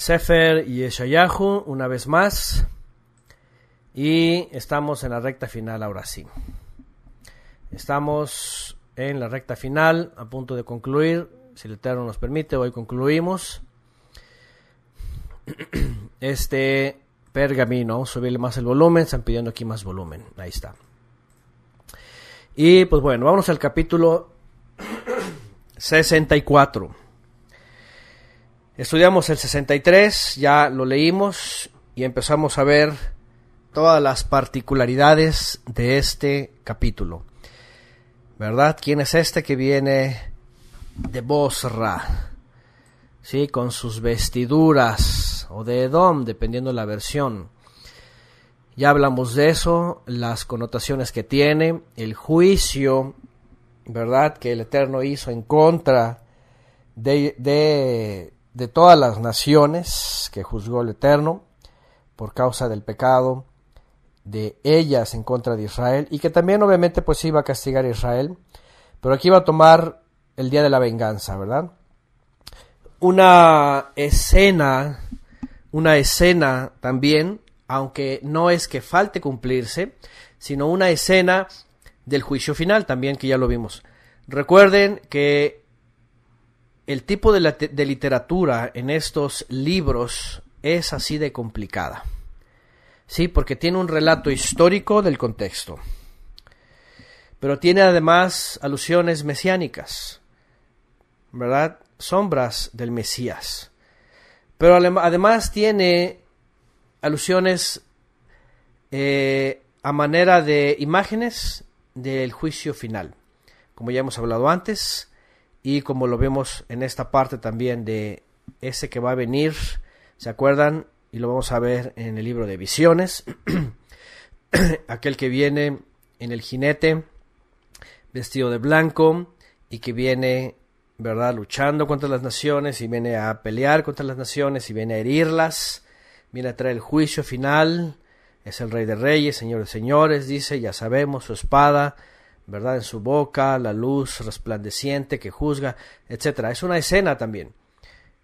Sefer y Eshayahu una vez más. Y estamos en la recta final ahora sí. Estamos en la recta final, a punto de concluir. Si el Eterno nos permite, hoy concluimos. Este pergamino, subirle más el volumen, están pidiendo aquí más volumen. Ahí está. Y pues bueno, vamos al capítulo 64. Estudiamos el 63, ya lo leímos y empezamos a ver todas las particularidades de este capítulo. ¿Verdad? ¿Quién es este que viene de Bosra? Sí, con sus vestiduras o de Edom, dependiendo la versión. Ya hablamos de eso, las connotaciones que tiene, el juicio, ¿verdad? Que el Eterno hizo en contra de de todas las naciones que juzgó el Eterno por causa del pecado de ellas en contra de Israel y que también obviamente pues iba a castigar a Israel, pero aquí iba a tomar el día de la venganza, ¿verdad? Una escena, una escena también, aunque no es que falte cumplirse, sino una escena del juicio final también que ya lo vimos. Recuerden que el tipo de, literatura en estos libros es así de complicada. Sí, porque tiene un relato histórico del contexto. Pero tiene además alusiones mesiánicas, ¿verdad? Sombras del Mesías. Pero además tiene alusiones eh, a manera de imágenes del juicio final. Como ya hemos hablado antes, y como lo vemos en esta parte también de ese que va a venir, ¿se acuerdan? Y lo vamos a ver en el libro de visiones, aquel que viene en el jinete vestido de blanco y que viene, ¿verdad?, luchando contra las naciones y viene a pelear contra las naciones y viene a herirlas, viene a traer el juicio final, es el rey de reyes, señores, señores, dice, ya sabemos, su espada ¿verdad? En su boca, la luz resplandeciente que juzga, etcétera. Es una escena también.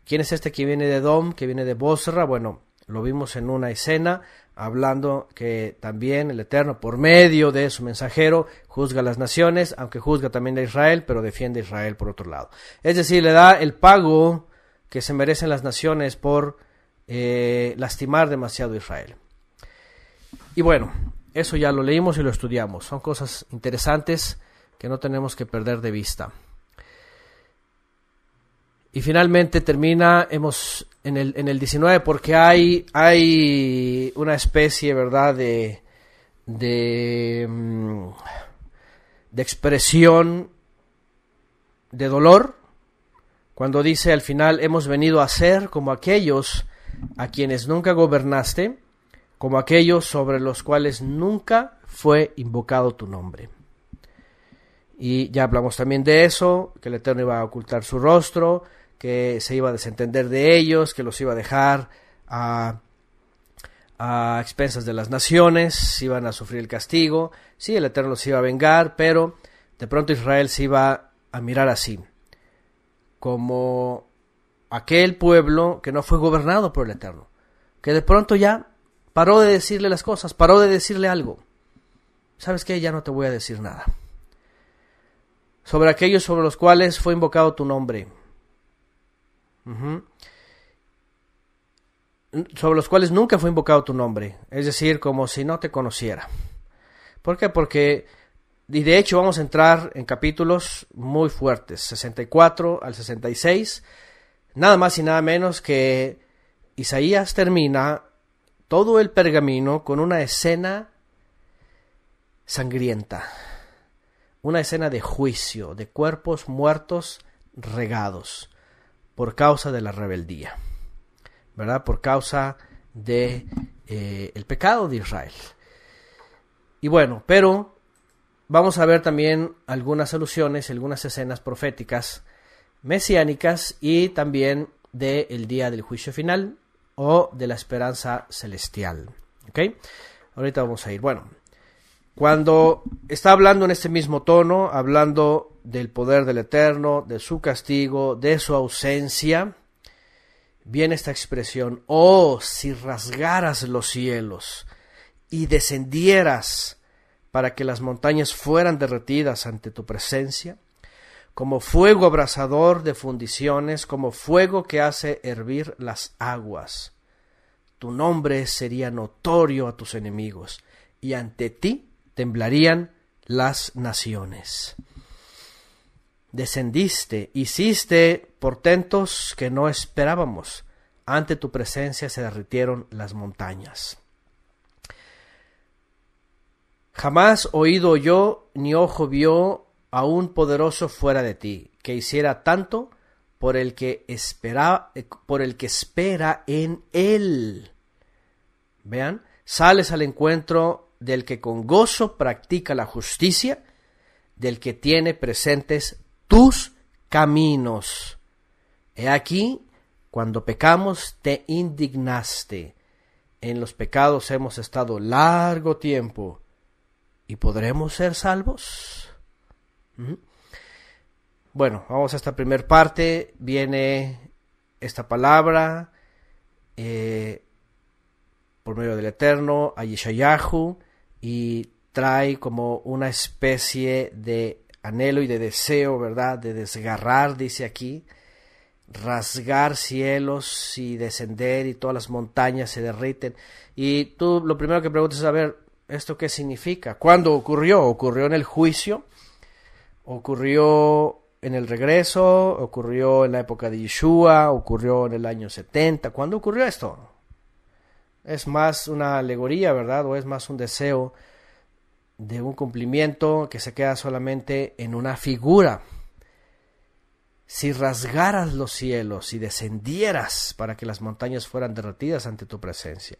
¿Quién es este que viene de Dom, que viene de Bosra? Bueno, lo vimos en una escena, hablando que también el Eterno, por medio de su mensajero, juzga a las naciones, aunque juzga también a Israel, pero defiende a Israel por otro lado. Es decir, le da el pago que se merecen las naciones por eh, lastimar demasiado a Israel. Y bueno, eso ya lo leímos y lo estudiamos. Son cosas interesantes que no tenemos que perder de vista. Y finalmente termina hemos, en, el, 19 porque hay, hay una especie, ¿verdad?, de, de, mm, de expresión de dolor cuando dice al final hemos venido a ser como aquellos a quienes nunca gobernaste como aquellos sobre los cuales nunca fue invocado tu nombre. Y ya hablamos también de eso, que el Eterno iba a ocultar su rostro, que se iba a desentender de ellos, que los iba a dejar a, expensas de las naciones, iban a sufrir el castigo, sí, el Eterno los iba a vengar, pero de pronto Israel se iba a mirar así, como aquel pueblo que no fue gobernado por el Eterno, que de pronto ya Paró de decirle las cosas, paró de decirle algo. ¿Sabes qué? Ya no te voy a decir nada. Sobre aquellos sobre los cuales fue invocado tu nombre. Sobre los cuales nunca fue invocado tu nombre. Es decir, como si no te conociera. ¿Por qué? Porque y de hecho vamos a entrar en capítulos muy fuertes, 64 al 66, nada más y nada menos que Isaías termina todo el pergamino con una escena sangrienta, una escena de juicio, de cuerpos muertos regados por causa de la rebeldía, ¿verdad? Por causa de eh, el pecado de Israel. Y bueno, pero vamos a ver también algunas alusiones algunas escenas proféticas mesiánicas y también del día del juicio final o de la esperanza celestial. ¿Ok? Ahorita vamos a ir. Bueno, cuando está hablando en este mismo tono, hablando del poder del Eterno, de su castigo, de su ausencia, viene esta expresión, oh, si rasgaras los cielos y descendieras para que las montañas fueran derretidas ante tu presencia, como fuego abrasador de fundiciones, como fuego que hace hervir las aguas. Tu nombre sería notorio a tus enemigos, y ante ti temblarían las naciones. Descendiste, hiciste portentos que no esperábamos. Ante tu presencia se derritieron las montañas. Jamás oído yo, ni ojo vio, a un poderoso fuera de ti, que hiciera tanto por el que espera, eh, por el que espera en él. Vean, sales al encuentro del que con gozo practica la justicia, del que tiene presentes tus caminos. He aquí, cuando pecamos te indignaste. En los pecados hemos estado largo tiempo. ¿Y podremos ser salvos? Bueno, vamos a esta primera parte. Viene esta palabra eh, por medio del Eterno Ayishayahu, y trae como una especie de anhelo y de deseo, ¿verdad? De desgarrar, dice aquí, rasgar cielos y descender y todas las montañas se derriten. Y tú lo primero que preguntas es, a ¿esto qué significa? ¿Cuándo ocurrió? ¿Ocurrió en el juicio? Ocurrió en el regreso, ocurrió en la época de Yeshua, ocurrió en el año 70. ¿Cuándo ocurrió esto? Es más una alegoría, ¿verdad? O es más un deseo de un cumplimiento que se queda solamente en una figura. Si rasgaras los cielos y descendieras para que las montañas fueran derretidas ante tu presencia.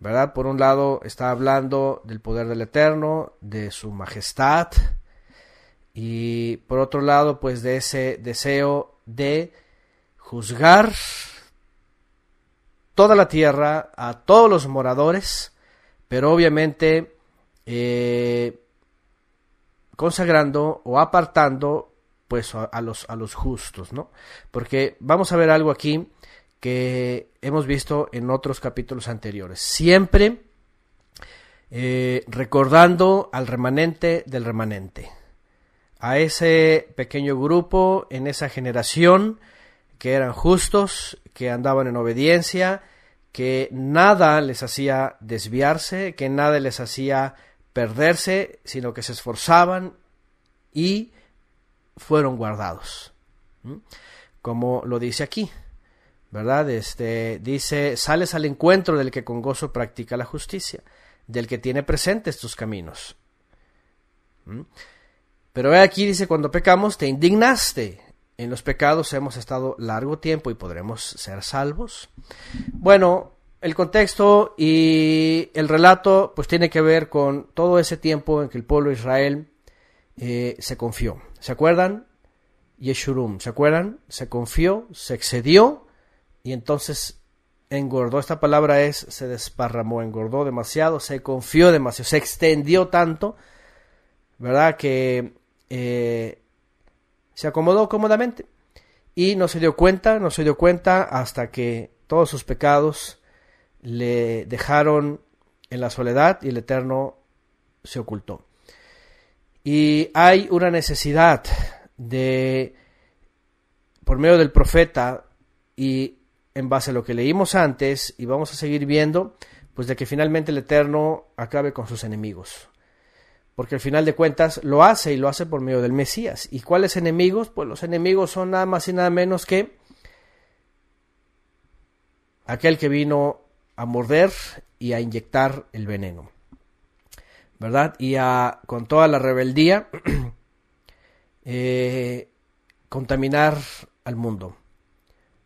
¿Verdad? Por un lado está hablando del poder del Eterno, de su majestad, y por otro lado, pues de ese deseo de juzgar toda la tierra, a todos los moradores, pero obviamente eh, consagrando o apartando pues a, los, a los justos, ¿no? Porque vamos a ver algo aquí que hemos visto en otros capítulos anteriores. Siempre eh, recordando al remanente del remanente a ese pequeño grupo, en esa generación, que eran justos, que andaban en obediencia, que nada les hacía desviarse, que nada les hacía perderse, sino que se esforzaban y fueron guardados. Como lo dice aquí, ¿verdad? Este dice, "Sales al encuentro del que con gozo practica la justicia, del que tiene presentes tus caminos." Pero ve aquí, dice, cuando pecamos, te indignaste. En los pecados hemos estado largo tiempo y podremos ser salvos. Bueno, el contexto y el relato pues tiene que ver con todo ese tiempo en que el pueblo de Israel eh, se confió. ¿Se acuerdan? Yeshurum, ¿se acuerdan? Se confió, se excedió y entonces engordó. Esta palabra es se desparramó, engordó demasiado, se confió demasiado, se extendió tanto, ¿verdad? Que eh, se acomodó cómodamente y no se dio cuenta, no se dio cuenta hasta que todos sus pecados le dejaron en la soledad y el Eterno se ocultó. Y hay una necesidad de, por medio del profeta y en base a lo que leímos antes y vamos a seguir viendo, pues de que finalmente el Eterno acabe con sus enemigos porque al final de cuentas lo hace y lo hace por medio del Mesías. ¿Y cuáles enemigos? Pues los enemigos son nada más y nada menos que aquel que vino a morder y a inyectar el veneno. ¿Verdad? Y a, con toda la rebeldía, eh, contaminar al mundo.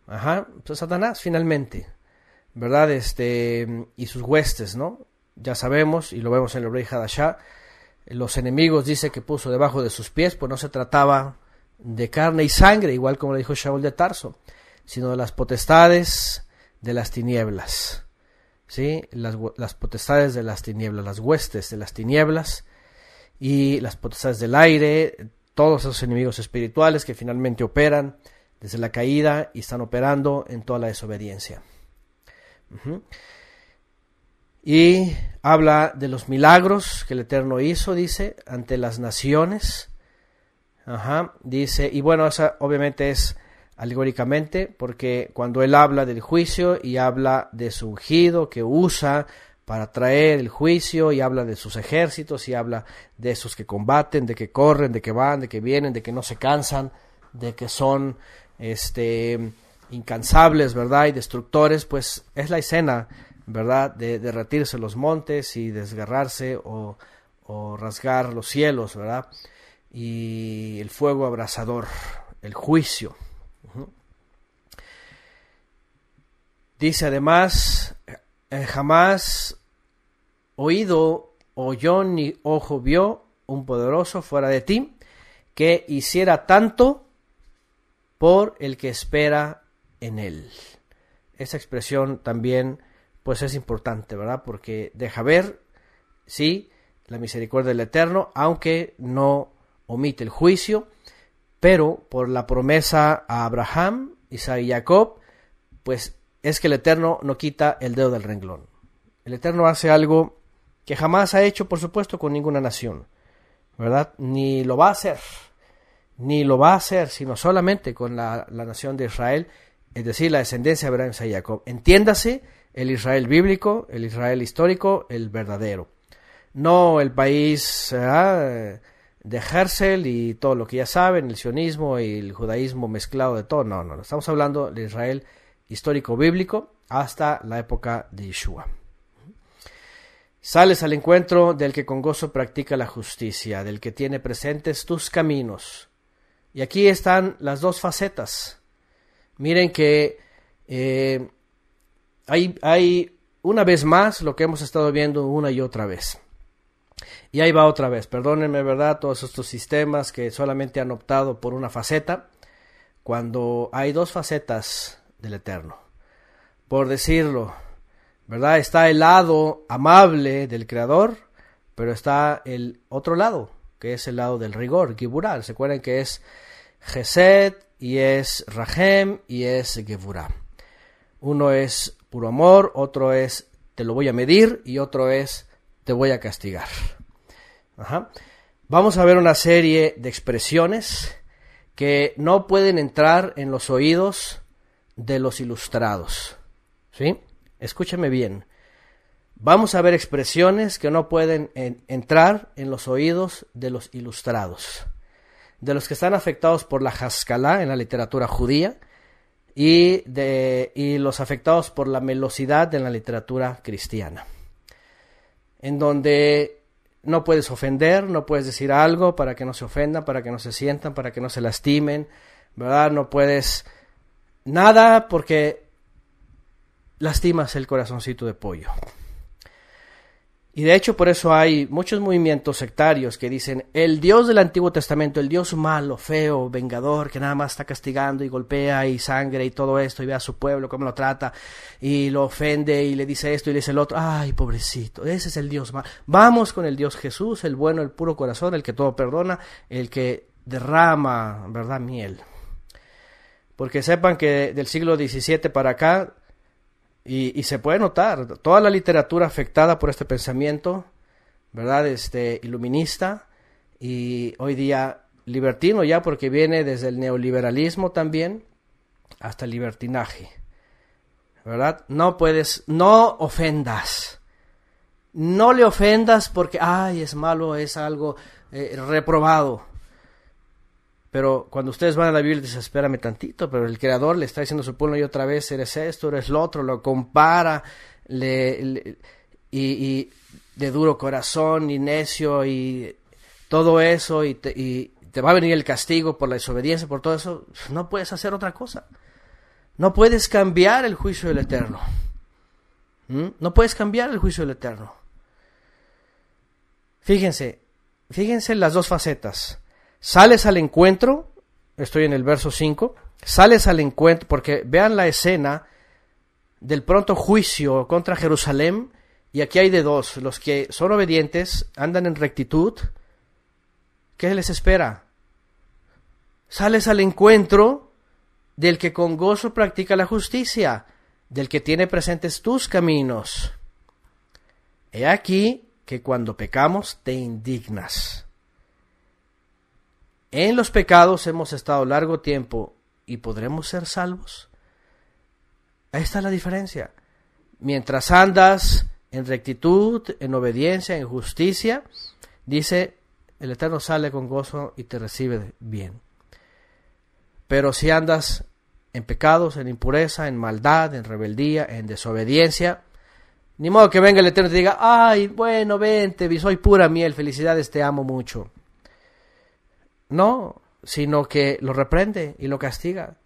Ajá, pues Satanás finalmente. ¿Verdad? Este, y sus huestes, ¿no? Ya sabemos, y lo vemos en la rey de los enemigos dice que puso debajo de sus pies, pues no se trataba de carne y sangre, igual como le dijo Shaul de Tarso, sino de las potestades de las tinieblas, ¿sí? Las, potestades de las tinieblas, las huestes de las tinieblas y las potestades del aire, todos esos enemigos espirituales que finalmente operan desde la caída y están operando en toda la desobediencia. Y habla de los milagros que el Eterno hizo, dice, ante las naciones. Ajá, dice, y bueno, esa obviamente es alegóricamente, porque cuando él habla del juicio y habla de su ungido que usa para traer el juicio y habla de sus ejércitos y habla de esos que combaten, de que corren, de que van, de que vienen, de que no se cansan, de que son este incansables, ¿verdad? y destructores, pues es la escena ¿verdad? De derretirse los montes y desgarrarse o, o rasgar los cielos, ¿verdad? Y el fuego abrasador, el juicio. Dice además, eh, jamás oído oyó ni ojo vio un poderoso fuera de ti que hiciera tanto por el que espera en él. Esa expresión también pues es importante, ¿verdad? Porque deja ver, sí, la misericordia del Eterno, aunque no omite el juicio, pero por la promesa a Abraham, Isaac y Jacob, pues es que el Eterno no quita el dedo del renglón. El Eterno hace algo que jamás ha hecho, por supuesto, con ninguna nación, ¿verdad? Ni lo va a hacer, ni lo va a hacer, sino solamente con la, nación de Israel, es decir, la descendencia de Abraham, Isaac y Jacob. Entiéndase el Israel bíblico, el Israel histórico, el verdadero. No el país de Herzl y todo lo que ya saben, el sionismo y el judaísmo mezclado de todo. No, no, Estamos hablando del Israel histórico bíblico hasta la época de Yeshua. Sales al encuentro del que con gozo practica la justicia, del que tiene presentes tus caminos. Y aquí están las dos facetas. Miren que eh, hay, una vez más lo que hemos estado viendo una y otra vez. Y ahí va otra vez, perdónenme, ¿verdad? Todos estos sistemas que solamente han optado por una faceta, cuando hay dos facetas del Eterno. Por decirlo, ¿verdad? Está el lado amable del Creador, pero está el otro lado, que es el lado del rigor, Giburá. ¿Se acuerdan que es Gesed y es Rahem y es Geburá? Uno es puro amor, otro es te lo voy a medir y otro es te voy a castigar. Vamos a ver una serie de expresiones que no pueden entrar en los oídos de los ilustrados. ¿Sí? Escúchame bien. Vamos a ver expresiones que no pueden entrar en los oídos de los ilustrados, de los que están afectados por la Haskalah en la literatura judía, y, de, y los afectados por la melosidad de la literatura cristiana, en donde no puedes ofender, no puedes decir algo para que no se ofendan, para que no se sientan, para que no se lastimen, ¿verdad? No puedes nada porque lastimas el corazoncito de pollo. Y de hecho por eso hay muchos movimientos sectarios que dicen el Dios del Antiguo Testamento, el Dios malo, feo, vengador, que nada más está castigando y golpea y sangre y todo esto y ve a su pueblo cómo lo trata y lo ofende y le dice esto y le dice el otro, ay pobrecito, ese es el Dios malo. Vamos con el Dios Jesús, el bueno, el puro corazón, el que todo perdona, el que derrama, ¿verdad? Miel. Porque sepan que del siglo XVII para acá y, se puede notar toda la literatura afectada por este pensamiento, ¿verdad? Este iluminista y hoy día libertino ya porque viene desde el neoliberalismo también hasta el libertinaje. ¿Verdad? No puedes, no ofendas. No le ofendas porque, ay, es malo, es algo eh, reprobado. Pero cuando ustedes van a la Biblia, dicen, tantito, pero el Creador le está diciendo a su pueblo y otra vez, eres esto, eres lo otro, lo compara, le, y, de duro corazón y necio y todo eso, y te, va a venir el castigo por la desobediencia, por todo eso, no puedes hacer otra cosa. No puedes cambiar el juicio del Eterno. ¿Mm? No puedes cambiar el juicio del Eterno. Fíjense, fíjense las dos facetas. Sales al encuentro, estoy en el verso 5, sales al encuentro, porque vean la escena del pronto juicio contra Jerusalén, y aquí hay de dos, los que son obedientes, andan en rectitud, ¿qué les espera? Sales al encuentro del que con gozo practica la justicia, del que tiene presentes tus caminos. He aquí que cuando pecamos te indignas en los pecados hemos estado largo tiempo y podremos ser salvos. ahí está la diferencia. Mientras andas en rectitud, en obediencia, en justicia, dice, el Eterno sale con gozo y te recibe bien. Pero si andas en pecados, en impureza, en maldad, en rebeldía, en desobediencia, ni modo que venga el Eterno y te diga, ay, bueno, vente, soy pura miel, felicidades, te amo mucho. No, sino que lo reprende y lo castiga.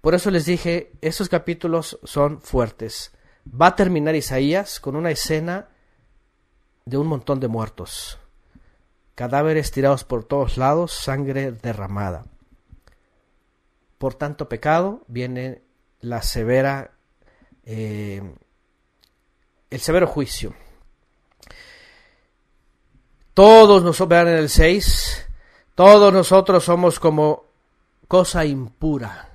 Por eso les dije, estos capítulos son fuertes. Va a terminar Isaías con una escena de un montón de muertos, cadáveres tirados por todos lados, sangre derramada. Por tanto pecado viene la severa, eh, el severo juicio. Todos nos operan en el 6, todos nosotros somos como cosa impura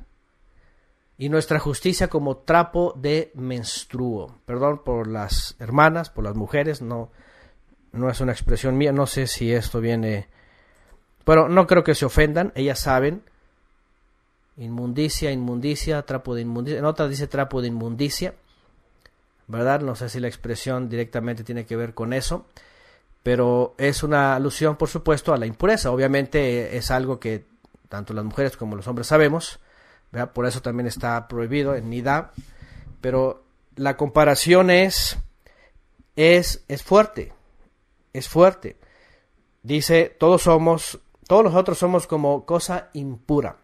y nuestra justicia como trapo de menstruo. Perdón por las hermanas, por las mujeres, no, no es una expresión mía, no sé si esto viene... Pero no creo que se ofendan, ellas saben. Inmundicia, inmundicia, trapo de inmundicia. En otra dice trapo de inmundicia, ¿verdad? No sé si la expresión directamente tiene que ver con eso pero es una alusión, por supuesto, a la impureza. Obviamente eh, es algo que tanto las mujeres como los hombres sabemos, por eso también está prohibido en Nida, pero la comparación es, es, es fuerte, es fuerte. Dice, todos somos, todos nosotros somos como cosa impura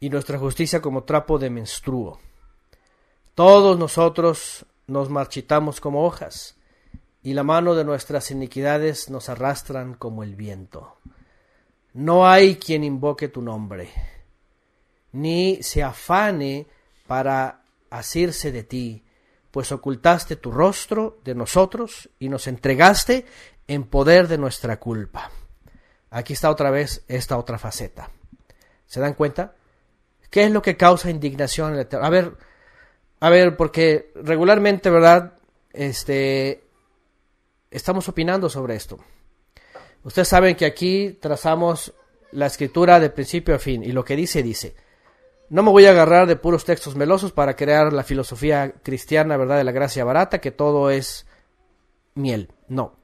y nuestra justicia como trapo de menstruo. Todos nosotros nos marchitamos como hojas y la mano de nuestras iniquidades nos arrastran como el viento. No hay quien invoque tu nombre, ni se afane para asirse de ti, pues ocultaste tu rostro de nosotros y nos entregaste en poder de nuestra culpa. Aquí está otra vez esta otra faceta. ¿Se dan cuenta? ¿Qué es lo que causa indignación? A ver, a ver, porque regularmente, ¿verdad? Este, estamos opinando sobre esto. Ustedes saben que aquí trazamos la escritura de principio a fin y lo que dice dice. No me voy a agarrar de puros textos melosos para crear la filosofía cristiana, ¿verdad? De la gracia barata, que todo es miel. No.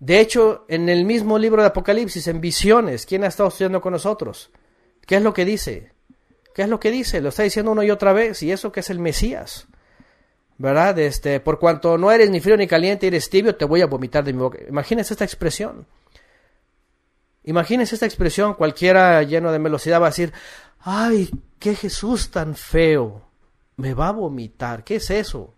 De hecho, en el mismo libro de Apocalipsis, en visiones, ¿quién ha estado estudiando con nosotros? ¿Qué es lo que dice? ¿Qué es lo que dice? Lo está diciendo uno y otra vez, y eso que es el Mesías. ¿verdad? Este, por cuanto no eres ni frío ni caliente, eres tibio, te voy a vomitar de mi boca. Imagínense esta expresión. Imagínense esta expresión, cualquiera lleno de velocidad va a decir, ay, qué Jesús tan feo, me va a vomitar, ¿qué es eso?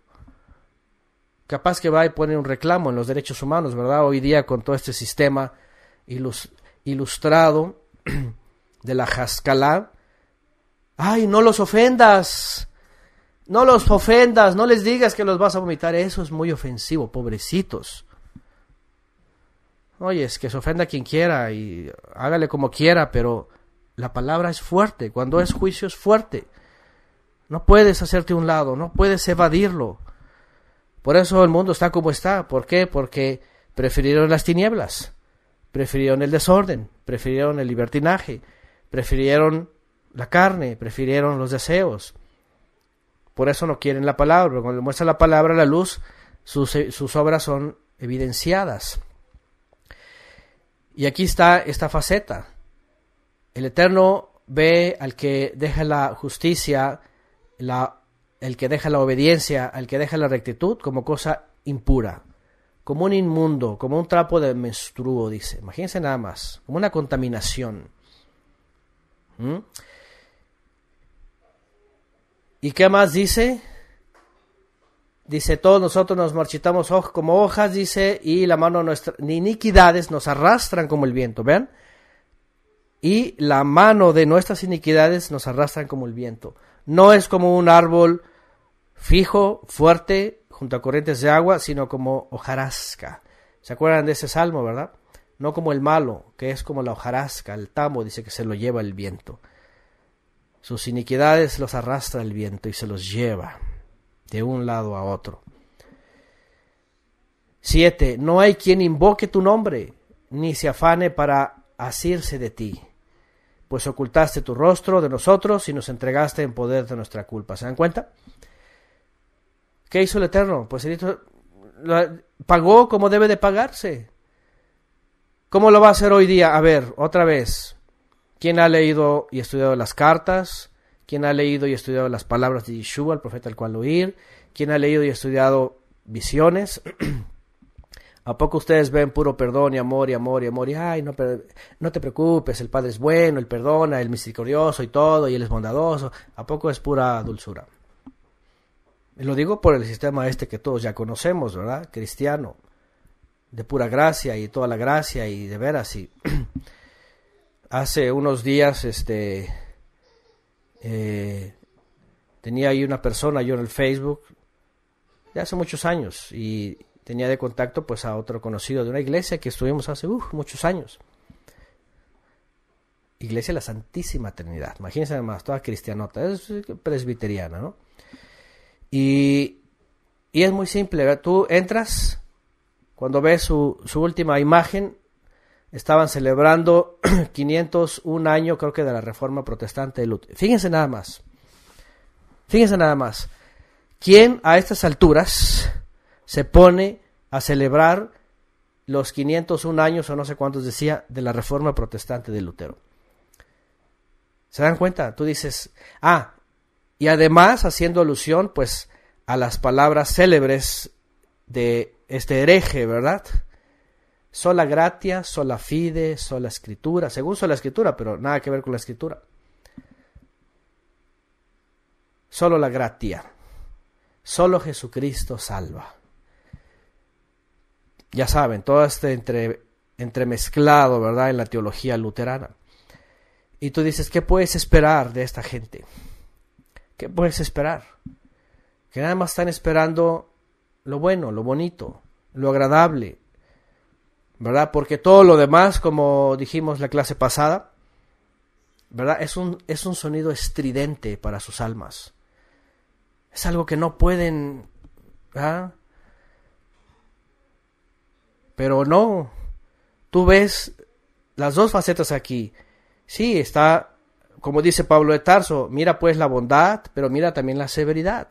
Capaz que va a poner un reclamo en los derechos humanos, ¿verdad? Hoy día con todo este sistema ilustrado de la jascalá, ay, no los ofendas, no los ofendas, no les digas que los vas a vomitar. Eso es muy ofensivo, pobrecitos. Oye, es que se ofenda a quien quiera y hágale como quiera, pero la palabra es fuerte. Cuando es juicio es fuerte. No puedes hacerte un lado, no puedes evadirlo. Por eso el mundo está como está. ¿Por qué? Porque prefirieron las tinieblas, prefirieron el desorden, prefirieron el libertinaje, prefirieron la carne, prefirieron los deseos por eso no quieren la palabra. Cuando le muestra la palabra la luz, eh, sus, obras son evidenciadas. Y aquí está esta faceta. El Eterno ve al que deja la justicia, la, el que deja la obediencia, al que deja la rectitud como cosa impura, como un inmundo, como un trapo de menstruo, dice. Imagínense nada más, como una contaminación. ¿Mm? ¿Y qué más dice? Dice, todos nosotros nos marchitamos como hojas, dice, y la mano de nuestras iniquidades nos arrastran como el viento, ¿vean? Y la mano de nuestras iniquidades nos arrastran como el viento. No es como un árbol fijo, fuerte, junto a corrientes de agua, sino como hojarasca. ¿Se acuerdan de ese salmo, verdad? No como el malo, que es como la hojarasca, el tamo, dice que se lo lleva el viento. Sus iniquidades los arrastra el viento y se los lleva de un lado a otro. 7. No hay quien invoque tu nombre, ni se afane para asirse de ti, pues ocultaste tu rostro de nosotros y nos entregaste en poder de nuestra culpa. ¿Se dan cuenta? ¿Qué hizo el Eterno? Pues el Eterno pagó como debe de pagarse. ¿Cómo lo va a hacer hoy día? A ver, otra vez. ¿Quién ha leído y estudiado las cartas? ¿Quién ha leído y estudiado las palabras de Yeshua, el profeta al cual oír? ¿Quién ha leído y estudiado visiones? ¿A poco ustedes ven puro perdón y amor y amor y amor? Y ay, no, te preocupes, el Padre es bueno, el perdona, el misericordioso y todo, y Él es bondadoso. ¿A poco es pura dulzura? Lo digo por el sistema este que todos ya conocemos, ¿verdad? Cristiano, de pura gracia y toda la gracia y de veras y hace unos días, este, eh, tenía ahí una persona yo en el Facebook, de hace muchos años, y tenía de contacto pues a otro conocido de una iglesia que estuvimos hace uh, muchos años. Iglesia de la Santísima Trinidad, imagínense además, toda cristianota, es presbiteriana, ¿no? Y, es muy simple, tú entras, cuando ves su, su última imagen, estaban celebrando 501 año, creo que de la reforma protestante de Lutero. Fíjense nada más. Fíjense nada más. ¿Quién a estas alturas se pone a celebrar los 501 años o no sé cuántos decía de la reforma protestante de Lutero? ¿Se dan cuenta? Tú dices, ah, y además haciendo alusión pues a las palabras célebres de este hereje, ¿verdad? sola gratia, sola fide, sola escritura, según sola escritura, pero nada que ver con la escritura. Solo la gratia, solo Jesucristo salva. Ya saben, todo este entre, entremezclado, ¿verdad?, en la teología luterana. Y tú dices, ¿qué puedes esperar de esta gente? ¿Qué puedes esperar? Que nada más están esperando lo bueno, lo bonito, lo agradable, ¿verdad? Porque todo lo demás, como dijimos la clase pasada, ¿verdad? Es un, es un sonido estridente para sus almas. Es algo que no pueden, Pero no, tú ves las dos facetas aquí. Sí, está, como dice Pablo de Tarso, mira pues la bondad, pero mira también la severidad.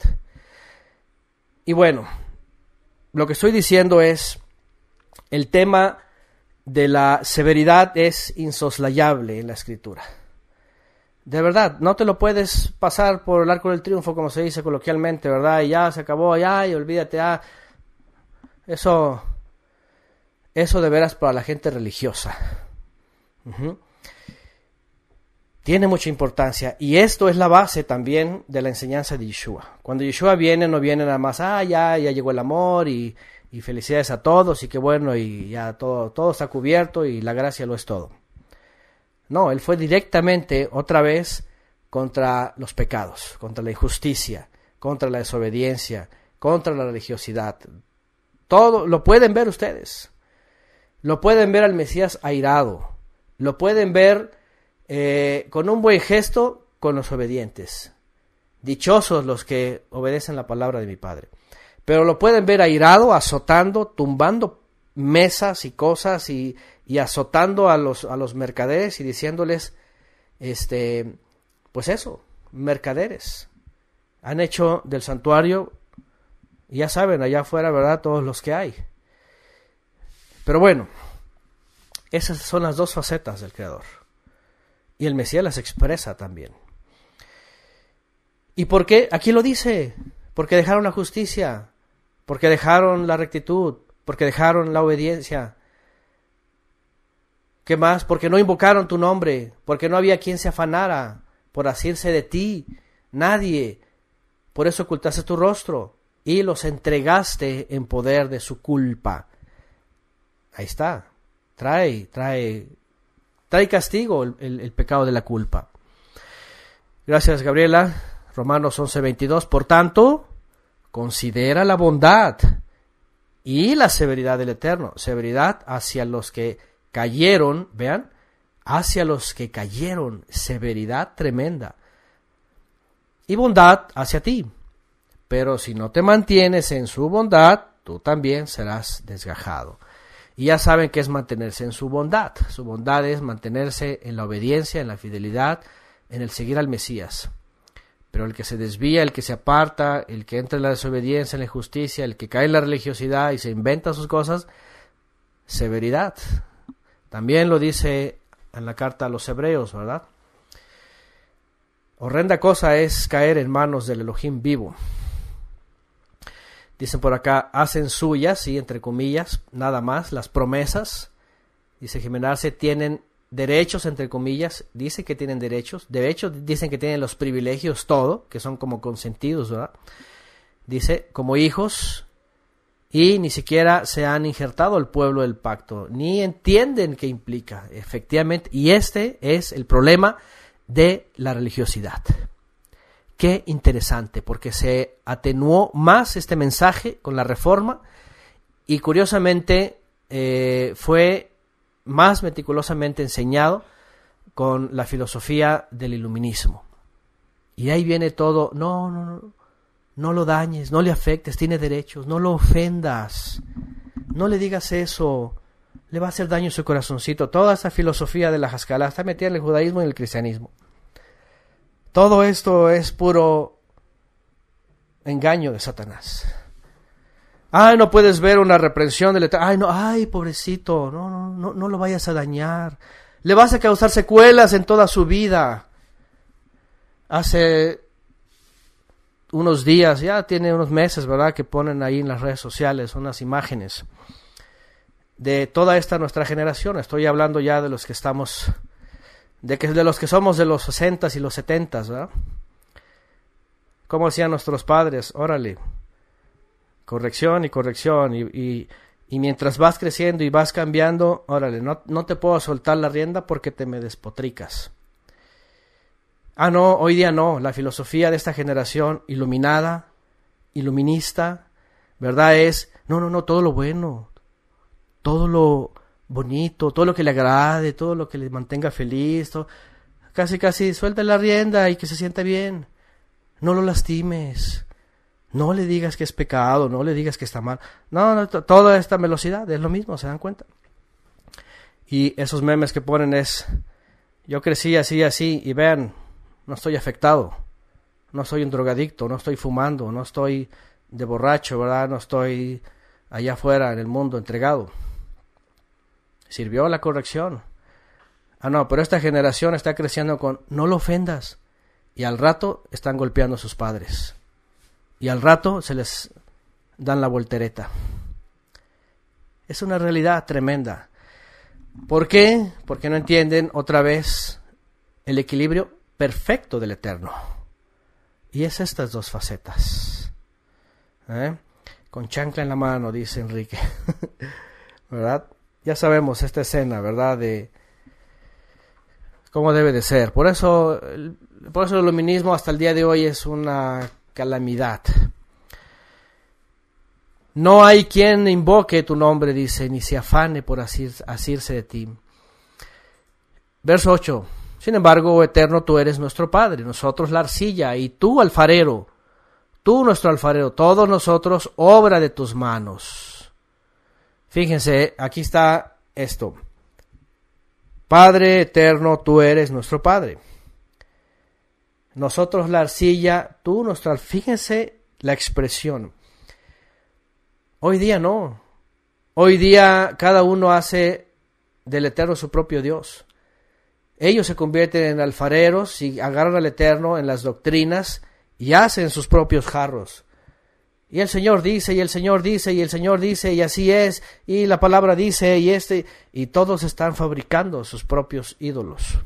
Y bueno, lo que estoy diciendo es, el tema de la severidad es insoslayable en la escritura. De verdad, no te lo puedes pasar por el arco del triunfo, como se dice coloquialmente, ¿verdad? Y ya se acabó, ya, y olvídate, ya. Ah. Eso, eso de veras para la gente religiosa. Tiene mucha importancia. Y esto es la base también de la enseñanza de Yeshua. Cuando Yeshua viene, no viene nada más, ah, ya, ya llegó el amor y y felicidades a todos y qué bueno y ya todo, todo está cubierto y la gracia lo es todo. No, él fue directamente otra vez contra los pecados, contra la injusticia, contra la desobediencia, contra la religiosidad. Todo lo pueden ver ustedes. Lo pueden ver al Mesías airado. Lo pueden ver eh, con un buen gesto con los obedientes. Dichosos los que obedecen la palabra de mi Padre. Pero lo pueden ver airado, azotando, tumbando mesas y cosas y, azotando a los, a los mercaderes y diciéndoles, este, pues eso, mercaderes. Han hecho del santuario, ya saben, allá afuera, ¿verdad? Todos los que hay. Pero bueno, esas son las dos facetas del Creador. Y el Mesías las expresa también. ¿Y por qué? Aquí lo dice, porque dejaron la justicia, porque dejaron la rectitud, porque dejaron la obediencia. ¿Qué más? Porque no invocaron tu nombre, porque no había quien se afanara por asirse de ti, nadie. Por eso ocultaste tu rostro y los entregaste en poder de su culpa. Ahí está. Trae, trae, trae castigo el, pecado de la culpa. Gracias, Gabriela. Romanos 11:22. Por tanto, Considera la bondad y la severidad del Eterno, severidad hacia los que cayeron, vean, hacia los que cayeron, severidad tremenda, y bondad hacia ti. Pero si no te mantienes en su bondad, tú también serás desgajado. Y ya saben que es mantenerse en su bondad. Su bondad es mantenerse en la obediencia, en la fidelidad, en el seguir al Mesías. Pero el que se desvía, el que se aparta, el que entra en la desobediencia, en la injusticia, el que cae en la religiosidad y se inventa sus cosas, severidad. También lo dice en la carta a los hebreos, ¿verdad? Horrenda cosa es caer en manos del Elohim vivo. Dicen por acá, hacen suyas, y entre comillas, nada más, las promesas. Dice Jiménez, tienen derechos, entre comillas, dice que tienen derechos, derechos dicen que tienen los privilegios, todo, que son como consentidos, ¿verdad? Dice, como hijos, y ni siquiera se han injertado al pueblo del pacto, ni entienden qué implica, efectivamente, y este es el problema de la religiosidad. Qué interesante, porque se atenuó más este mensaje con la reforma y curiosamente eh, fue más meticulosamente enseñado con la filosofía del iluminismo. Y ahí viene todo, no, no, no, no lo dañes, no le afectes, tiene derechos, no lo ofendas, no le digas eso, le va a hacer daño su corazoncito. Toda esa filosofía de la jascalá está metida en el judaísmo y en el cristianismo. Todo esto es puro engaño de Satanás. Ay, no puedes ver una reprensión del Ay, no, ay, pobrecito, no, no, no, no lo vayas a dañar. Le vas a causar secuelas en toda su vida. Hace unos días, ya tiene unos meses, ¿verdad? Que ponen ahí en las redes sociales unas imágenes de toda esta nuestra generación. Estoy hablando ya de los que estamos, de, que, de los que somos de los 60 y los 70, ¿verdad? ¿Cómo hacían nuestros padres? Órale corrección y corrección. Y, mientras vas creciendo y vas cambiando, órale, no, te puedo soltar la rienda porque te me despotricas. Ah, no, hoy día no. La filosofía de esta generación iluminada, iluminista, ¿verdad? Es, no, no, no, todo lo bueno, todo lo bonito, todo lo que le agrade, todo lo que le mantenga feliz, casi, casi, suelta la rienda y que se sienta bien. No lo lastimes, no le digas que es pecado, no le digas que está mal. No, no, toda esta velocidad es lo mismo, ¿se dan cuenta? Y esos memes que ponen es, yo crecí así, así, y vean, no estoy afectado, no soy un drogadicto, no estoy fumando, no estoy de borracho, ¿verdad? No estoy allá afuera en el mundo entregado. Sirvió la corrección. Ah, no, pero esta generación está creciendo con no lo ofendas. Y al rato están golpeando a sus padres y al rato se les dan la voltereta. Es una realidad tremenda. ¿Por qué? Porque no entienden otra vez el equilibrio perfecto del Eterno. Y es estas dos facetas. ¿eh? Con chancla en la mano, dice Enrique. ¿Verdad? Ya sabemos esta escena, ¿verdad? De cómo debe de ser. Por eso, por eso el luminismo hasta el día de hoy es una calamidad. No hay quien invoque tu nombre, dice, ni se afane por asirse de ti. Verso 8. Sin embargo, oh eterno, tú eres nuestro Padre, nosotros la arcilla, y tú alfarero, tú nuestro alfarero, todos nosotros obra de tus manos. Fíjense, aquí está esto. Padre eterno, tú eres nuestro Padre. Nosotros la arcilla, tú nuestra. Fíjense la expresión. Hoy día no. Hoy día cada uno hace del Eterno su propio Dios. Ellos se convierten en alfareros y agarran al Eterno en las doctrinas y hacen sus propios jarros. Y el Señor dice, y el Señor dice, y el Señor dice, y así es, y la palabra dice, y este, y todos están fabricando sus propios ídolos.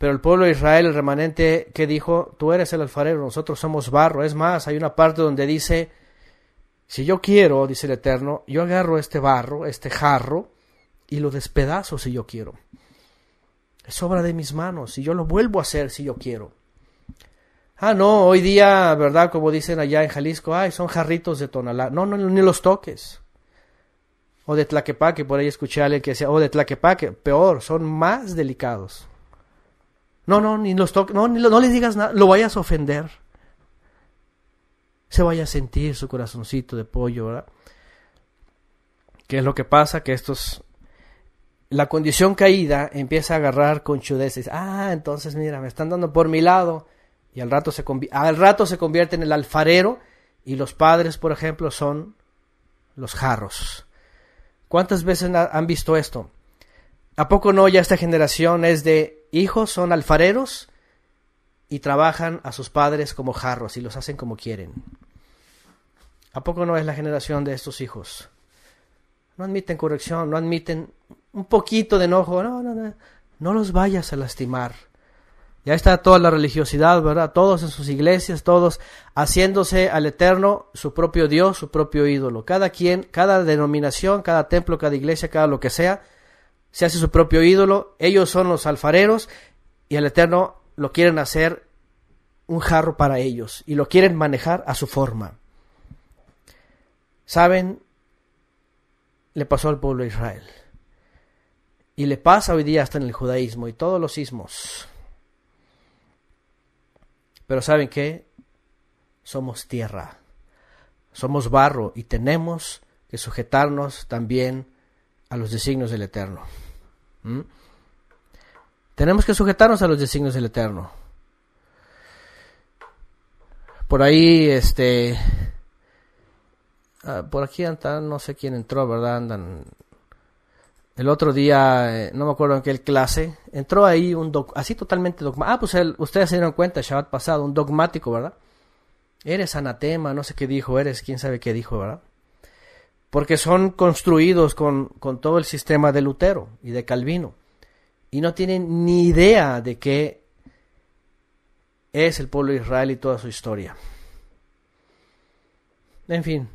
Pero el pueblo de Israel, el remanente, que dijo, tú eres el alfarero, nosotros somos barro. Es más, hay una parte donde dice, si yo quiero, dice el Eterno, yo agarro este barro, este jarro, y lo despedazo si yo quiero. Es obra de mis manos, y yo lo vuelvo a hacer si yo quiero. Ah, no, hoy día, ¿verdad? Como dicen allá en Jalisco, ay, son jarritos de tonalá. No, no, ni los toques. O de Tlaquepaque, por ahí escuché a alguien que decía, o de Tlaquepaque, peor, son más delicados no, no, ni los toques, no, le digas nada, lo vayas a ofender. Se vaya a sentir su corazoncito de pollo, ¿verdad? ¿Qué es lo que pasa? Que estos la condición caída empieza a agarrar con chudeces. Ah, entonces mira, me están dando por mi lado. Y al rato se, al rato se convierte en el alfarero y los padres, por ejemplo, son los jarros. ¿Cuántas veces han visto esto? ¿A poco no ya esta generación es de Hijos son alfareros y trabajan a sus padres como jarros y los hacen como quieren. ¿A poco no es la generación de estos hijos? No admiten corrección, no admiten un poquito de enojo, no, no, no, no los vayas a lastimar. Ya está toda la religiosidad, ¿verdad? Todos en sus iglesias, todos haciéndose al Eterno su propio Dios, su propio ídolo. Cada quien, cada denominación, cada templo, cada iglesia, cada lo que sea, se hace su propio ídolo, ellos son los alfareros y el Eterno lo quieren hacer un jarro para ellos y lo quieren manejar a su forma. ¿Saben? Le pasó al pueblo de Israel. Y le pasa hoy día hasta en el judaísmo y todos los sismos. Pero ¿saben qué? Somos tierra, somos barro y tenemos que sujetarnos también a los designios del Eterno. ¿Mm? Tenemos que sujetarnos a los designios del Eterno. Por ahí, este. Ah, por aquí andan, no sé quién entró, ¿verdad? Andan. El otro día, eh, no me acuerdo en qué clase, entró ahí un doc, así totalmente dogmático. Ah, pues ustedes se dieron cuenta, el Shabbat pasado, un dogmático, ¿verdad? Eres anatema, no sé qué dijo, eres quién sabe qué dijo, ¿verdad? porque son construidos con, todo el sistema de Lutero y de Calvino, y no tienen ni idea de qué es el pueblo de Israel y toda su historia. En fin,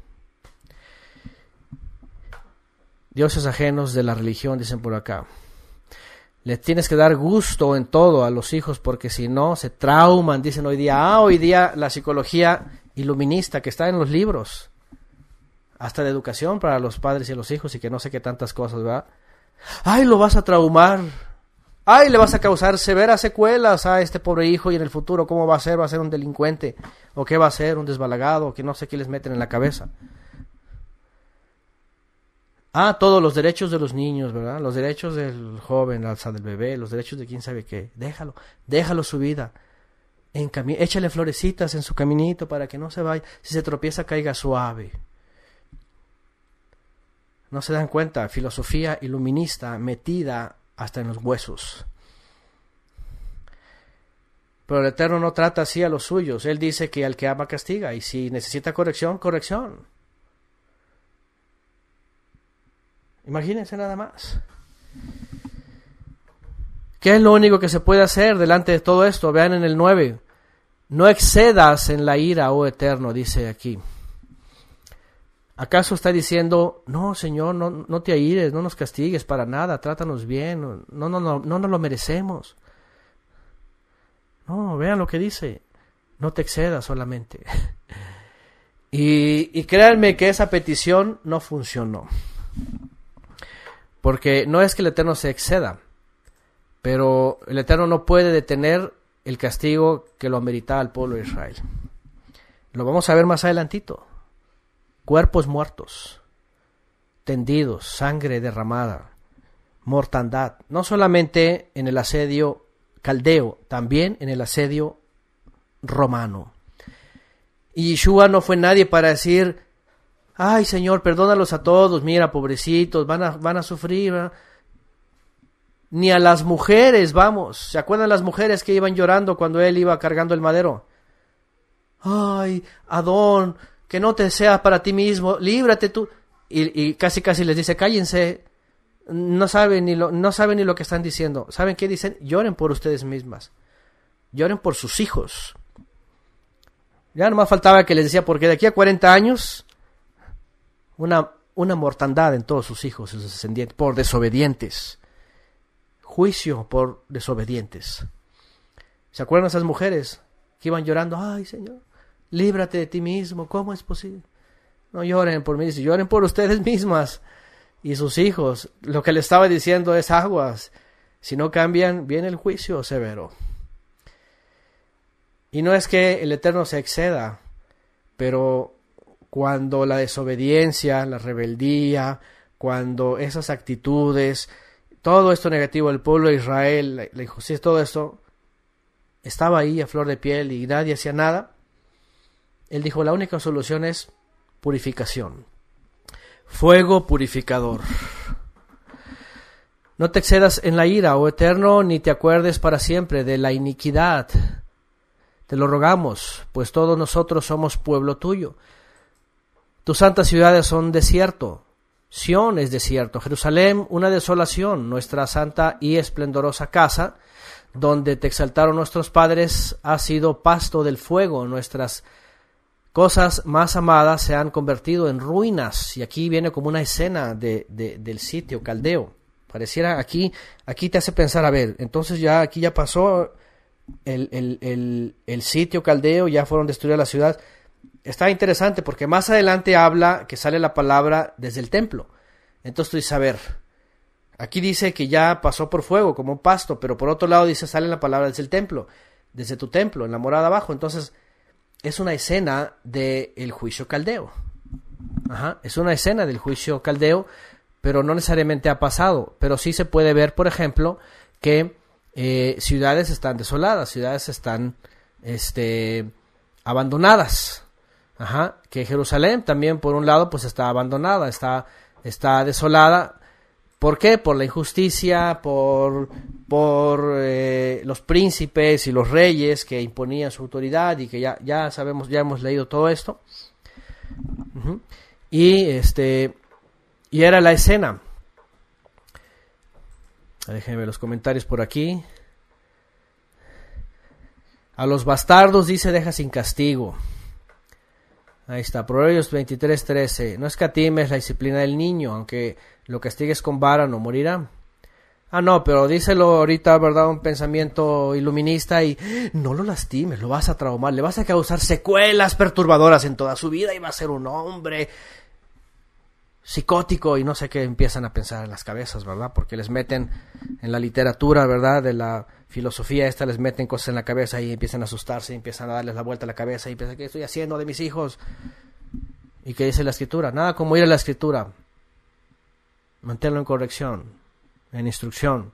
dioses ajenos de la religión, dicen por acá. Les tienes que dar gusto en todo a los hijos porque si no se trauman, dicen hoy día. Ah, hoy día la psicología iluminista que está en los libros hasta de educación para los padres y los hijos y que no sé qué tantas cosas, ¿verdad? Ay, lo vas a traumar. Ay, le vas a causar severas secuelas a este pobre hijo y en el futuro, ¿cómo va a ser? ¿Va a ser un delincuente? ¿O qué va a ser? ¿Un desbalagado? que no sé qué les meten en la cabeza? Ah, todos los derechos de los niños, ¿verdad? Los derechos del joven, alza del bebé, los derechos de quién sabe qué. Déjalo, déjalo su vida. échale florecitas en su caminito para que no se vaya. Si se tropieza, caiga suave. No se dan cuenta, filosofía iluminista metida hasta en los huesos. Pero el Eterno no trata así a los suyos. Él dice que al que ama castiga y si necesita corrección, corrección. Imagínense nada más. ¿Qué es lo único que se puede hacer delante de todo esto? Vean en el 9. No excedas en la ira, oh Eterno, dice aquí. ¿Acaso está diciendo, no, Señor, no, te aires, no nos castigues para nada, trátanos bien, no, no, no, no nos lo merecemos? No, vean lo que dice, no te excedas solamente. y, créanme que esa petición no funcionó. Porque no es que el Eterno se exceda, pero el Eterno no puede detener el castigo que lo ameritaba al pueblo de Israel. Lo vamos a ver más adelantito cuerpos muertos, tendidos, sangre derramada, mortandad, no solamente en el asedio caldeo, también en el asedio romano. Y Yeshua no fue nadie para decir, ay Señor, perdónalos a todos, mira, pobrecitos, van a, van a sufrir. Ni a las mujeres, vamos. ¿Se acuerdan las mujeres que iban llorando cuando él iba cargando el madero? Ay, Adón, que no te seas para ti mismo, líbrate tú. Y, casi casi les dice, cállense, no saben, ni lo, no saben ni lo que están diciendo. ¿Saben qué dicen? Lloren por ustedes mismas. Lloren por sus hijos. Ya nomás faltaba que les decía, porque de aquí a 40 años, una, una mortandad en todos sus hijos, sus descendientes, por desobedientes. Juicio por desobedientes. ¿Se acuerdan esas mujeres que iban llorando? Ay, Señor, líbrate de ti mismo, ¿cómo es posible? No lloren por mí, si lloren por ustedes mismas y sus hijos. Lo que le estaba diciendo es aguas. Si no cambian, viene el juicio severo. Y no es que el Eterno se exceda, pero cuando la desobediencia, la rebeldía, cuando esas actitudes, todo esto negativo el pueblo de Israel, la injusticia, todo esto, estaba ahí a flor de piel y nadie hacía nada, él dijo, la única solución es purificación. Fuego purificador. No te excedas en la ira, oh eterno, ni te acuerdes para siempre de la iniquidad. Te lo rogamos, pues todos nosotros somos pueblo tuyo. Tus santas ciudades son desierto. Sión es desierto, Jerusalén una desolación, nuestra santa y esplendorosa casa, donde te exaltaron nuestros padres, ha sido pasto del fuego, nuestras cosas más amadas se han convertido en ruinas. Y aquí viene como una escena del sitio caldeo. Pareciera aquí, aquí te hace pensar, a ver, entonces ya aquí ya pasó el, el, sitio caldeo, ya fueron destruidas la ciudad. Está interesante porque más adelante habla que sale la palabra desde el templo. Entonces tú dices, a ver, aquí dice que ya pasó por fuego como un pasto, pero por otro lado dice, sale la palabra desde el templo, desde tu templo, en la morada abajo. Entonces, es una escena del juicio caldeo. es una escena del juicio caldeo, pero no necesariamente ha pasado. Pero sí se puede ver, por ejemplo, que eh, ciudades están desoladas, ciudades están este, abandonadas. Ajá, que Jerusalén también, por un lado, pues está abandonada, está, está desolada ¿Por qué? Por la injusticia, por, por eh, los príncipes y los reyes que imponían su autoridad y que ya, ya sabemos, ya hemos leído todo esto. Y este y era la escena. Déjenme los comentarios por aquí. A los bastardos dice deja sin castigo. Ahí está, Proverbios trece. No escatimes la disciplina del niño, aunque lo castigues con vara no morirá. Ah, no, pero díselo ahorita, ¿verdad? Un pensamiento iluminista y no lo lastimes, lo vas a traumar, le vas a causar secuelas perturbadoras en toda su vida y va a ser un hombre psicótico y no sé qué empiezan a pensar en las cabezas, ¿verdad? Porque les meten en la literatura, ¿verdad? De la filosofía esta, les meten cosas en la cabeza y empiezan a asustarse, empiezan a darles la vuelta a la cabeza y piensan que estoy haciendo de mis hijos? ¿Y qué dice la escritura? Nada como ir a la escritura. mantenerlo en corrección, en instrucción.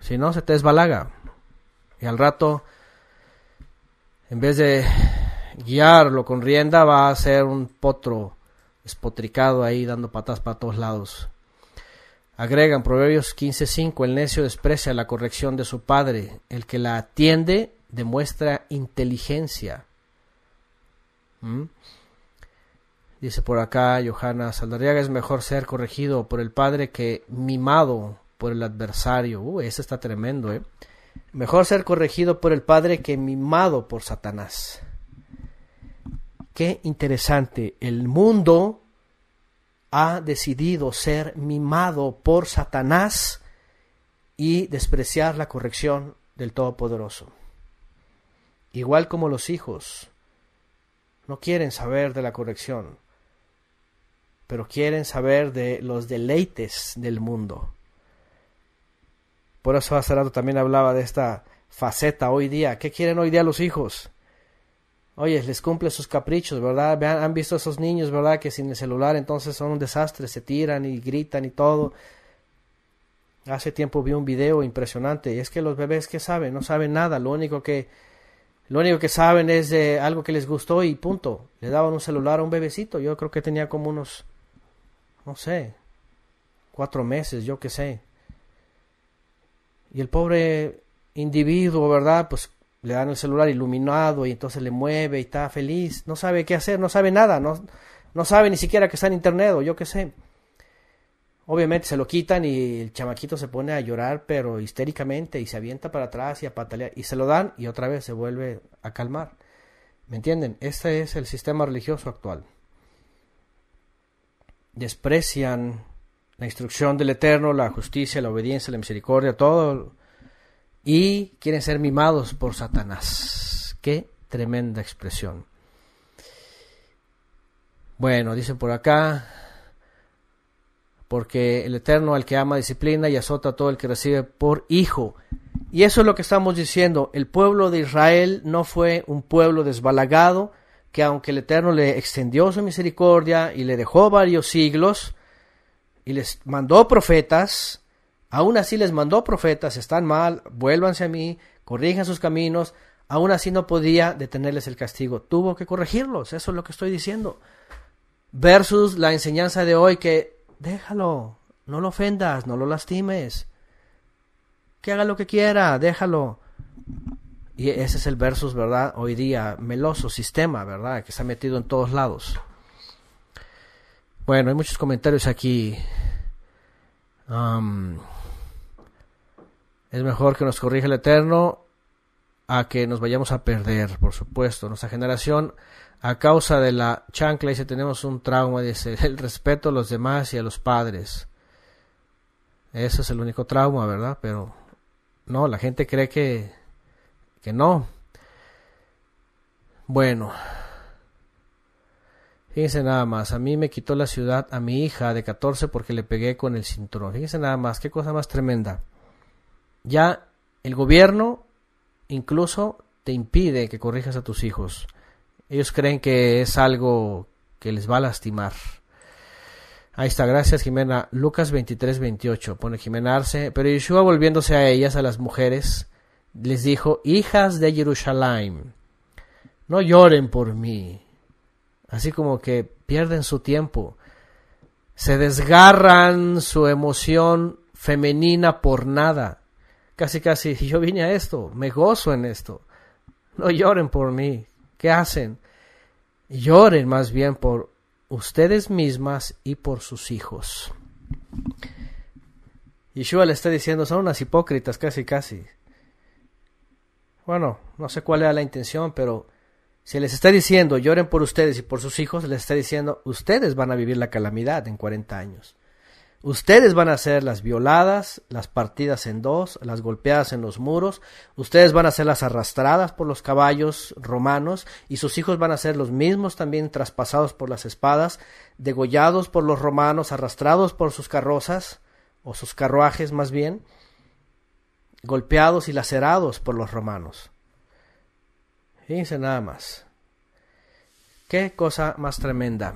Si no, se te desbalaga. Y al rato, en vez de guiarlo con rienda, va a ser un potro espotricado ahí dando patas para todos lados. Agregan Proverbios 15:5, el necio desprecia la corrección de su padre, el que la atiende demuestra inteligencia. ¿Mm? Dice por acá Johanna Saldarriaga, es mejor ser corregido por el padre que mimado por el adversario. Uh, ese está tremendo, ¿eh? Mejor ser corregido por el padre que mimado por Satanás. Qué interesante. El mundo ha decidido ser mimado por Satanás y despreciar la corrección del Todopoderoso. Igual como los hijos no quieren saber de la corrección, pero quieren saber de los deleites del mundo. Por eso Azarato también hablaba de esta faceta hoy día. ¿Qué quieren hoy día los hijos? Oye, les cumple sus caprichos, ¿verdad? ¿Han, visto a esos niños, ¿verdad? Que sin el celular entonces son un desastre, se tiran y gritan y todo. Hace tiempo vi un video impresionante y es que los bebés que saben, no saben nada, lo único que lo único que saben es de algo que les gustó y punto. Le daban un celular a un bebecito, yo creo que tenía como unos no sé, cuatro meses, yo qué sé. Y el pobre individuo, ¿verdad? Pues le dan el celular iluminado y entonces le mueve y está feliz, no sabe qué hacer, no sabe nada, no, no sabe ni siquiera que está en internet o yo qué sé. Obviamente se lo quitan y el chamaquito se pone a llorar, pero histéricamente y se avienta para atrás y a patalear y se lo dan y otra vez se vuelve a calmar. ¿Me entienden? Este es el sistema religioso actual. Desprecian la instrucción del Eterno, la justicia, la obediencia, la misericordia, todo y quieren ser mimados por Satanás. Qué tremenda expresión. Bueno, dice por acá, porque el Eterno al que ama disciplina y azota a todo el que recibe por hijo. Y eso es lo que estamos diciendo. El pueblo de Israel no fue un pueblo desbalagado, que aunque el Eterno le extendió su misericordia y le dejó varios siglos y les mandó profetas, Aún así les mandó profetas, están mal, vuélvanse a mí, corrijan sus caminos. Aún así no podía detenerles el castigo, tuvo que corregirlos, eso es lo que estoy diciendo. Versus la enseñanza de hoy que déjalo, no lo ofendas, no lo lastimes, que haga lo que quiera, déjalo. Y ese es el versus, ¿verdad? Hoy día, meloso, sistema, ¿verdad? Que se ha metido en todos lados. Bueno, hay muchos comentarios aquí. Um, es mejor que nos corrija el Eterno a que nos vayamos a perder, por supuesto. Nuestra generación, a causa de la chancla, dice, tenemos un trauma, dice, el respeto a los demás y a los padres. Ese es el único trauma, ¿verdad? Pero no, la gente cree que, que no. Bueno, fíjense nada más, a mí me quitó la ciudad a mi hija de 14 porque le pegué con el cinturón. Fíjense nada más, qué cosa más tremenda ya el gobierno incluso te impide que corrijas a tus hijos. Ellos creen que es algo que les va a lastimar. Ahí está, gracias Jimena. Lucas 23, 28. Pone Jimena Arce. Pero Yeshua volviéndose a ellas, a las mujeres, les dijo, hijas de Jerusalén, no lloren por mí. Así como que pierden su tiempo. Se desgarran su emoción femenina por nada. Casi, casi, yo vine a esto, me gozo en esto. No lloren por mí. ¿Qué hacen? Lloren más bien por ustedes mismas y por sus hijos. Yeshua le está diciendo, son unas hipócritas casi, casi. Bueno, no sé cuál era la intención, pero si les está diciendo, lloren por ustedes y por sus hijos, les está diciendo, ustedes van a vivir la calamidad en 40 años. Ustedes van a ser las violadas, las partidas en dos, las golpeadas en los muros, ustedes van a ser las arrastradas por los caballos romanos y sus hijos van a ser los mismos también traspasados por las espadas, degollados por los romanos, arrastrados por sus carrozas o sus carruajes más bien, golpeados y lacerados por los romanos. dice nada más. Qué cosa más tremenda.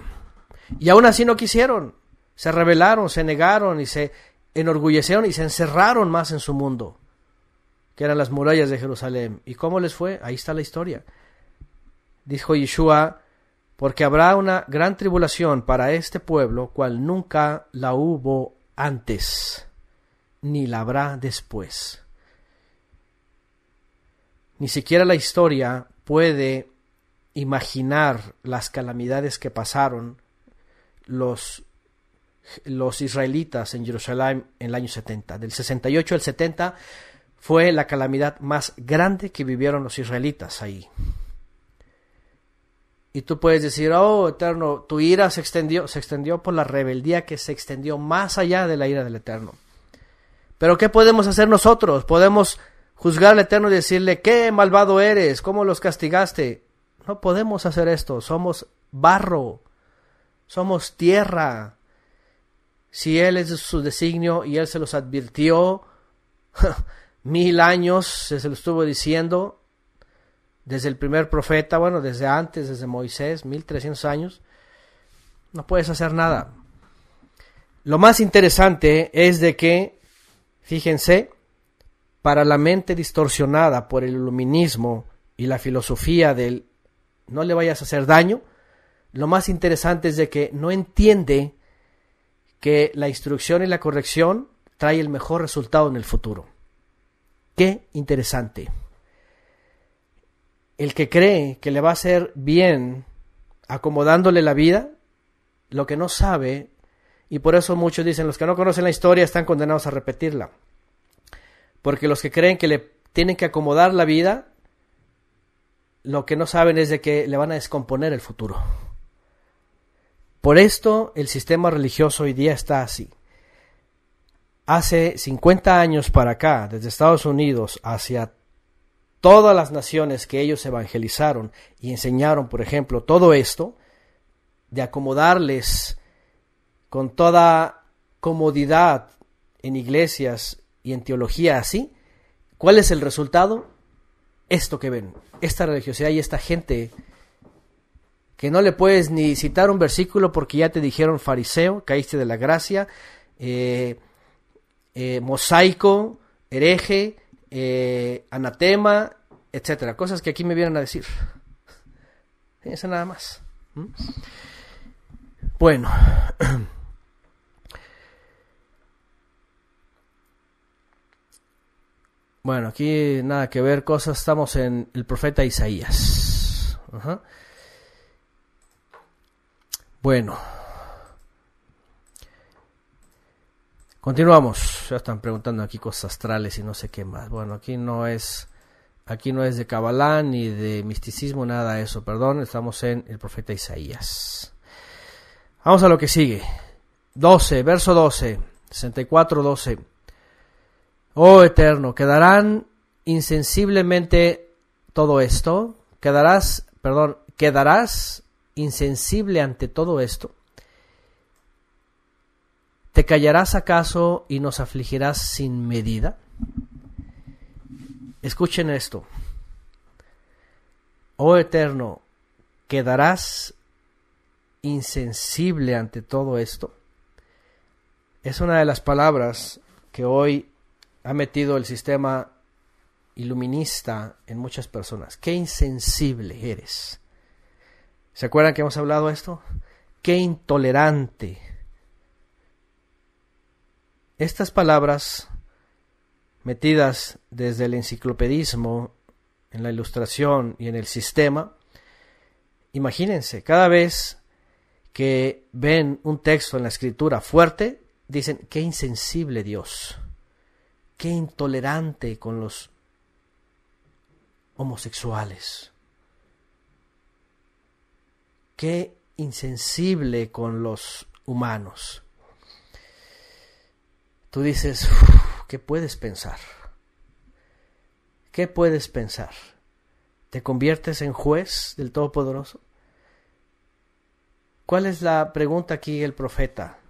Y aún así no quisieron se rebelaron, se negaron y se enorgullecieron y se encerraron más en su mundo, que eran las murallas de Jerusalén. ¿Y cómo les fue? Ahí está la historia. Dijo Yeshua, porque habrá una gran tribulación para este pueblo, cual nunca la hubo antes, ni la habrá después. Ni siquiera la historia puede imaginar las calamidades que pasaron los los israelitas en Jerusalén en el año 70. Del 68 al 70 fue la calamidad más grande que vivieron los israelitas ahí. Y tú puedes decir, oh Eterno, tu ira se extendió, se extendió por la rebeldía que se extendió más allá de la ira del Eterno. Pero ¿qué podemos hacer nosotros? Podemos juzgar al Eterno y decirle, qué malvado eres, cómo los castigaste. No podemos hacer esto, somos barro, somos tierra, si Él es su designio y Él se los advirtió mil años, se, lo estuvo diciendo desde el primer profeta, bueno, desde antes, desde Moisés, 1300 años, no puedes hacer nada. Lo más interesante es de que, fíjense, para la mente distorsionada por el iluminismo y la filosofía del no le vayas a hacer daño, lo más interesante es de que no entiende que la instrucción y la corrección trae el mejor resultado en el futuro. Qué interesante. El que cree que le va a hacer bien acomodándole la vida, lo que no sabe, y por eso muchos dicen, los que no conocen la historia están condenados a repetirla. Porque los que creen que le tienen que acomodar la vida, lo que no saben es de que le van a descomponer el futuro. Por esto el sistema religioso hoy día está así. Hace 50 años para acá, desde Estados Unidos hacia todas las naciones que ellos evangelizaron y enseñaron, por ejemplo, todo esto, de acomodarles con toda comodidad en iglesias y en teología así, ¿cuál es el resultado? Esto que ven, esta religiosidad y esta gente que no le puedes ni citar un versículo porque ya te dijeron fariseo, caíste de la gracia, eh, eh, mosaico, hereje, eh, anatema, etcétera, cosas que aquí me vienen a decir. Eso nada más. ¿Mm? Bueno. Bueno, aquí nada que ver, cosas, estamos en el profeta Isaías. Bueno. Continuamos. Ya están preguntando aquí cosas astrales y no sé qué más. Bueno, aquí no es aquí no es de Kabbalah ni de misticismo, nada de eso, perdón. Estamos en el profeta Isaías. Vamos a lo que sigue. 12, verso 12, 64, 12. Oh eterno, quedarán insensiblemente todo esto. Quedarás, perdón, quedarás insensible ante todo esto? ¿Te callarás acaso y nos afligirás sin medida? Escuchen esto. Oh Eterno, ¿quedarás insensible ante todo esto? Es una de las palabras que hoy ha metido el sistema iluminista en muchas personas. Qué insensible eres. ¿Se acuerdan que hemos hablado de esto? Qué intolerante. Estas palabras metidas desde el enciclopedismo, en la ilustración y en el sistema, imagínense, cada vez que ven un texto en la escritura fuerte, dicen, qué insensible Dios, qué intolerante con los homosexuales qué insensible con los humanos. Tú dices, ¿qué puedes pensar? ¿Qué puedes pensar? ¿Te conviertes en juez del Todopoderoso? ¿Cuál es la pregunta aquí el profeta?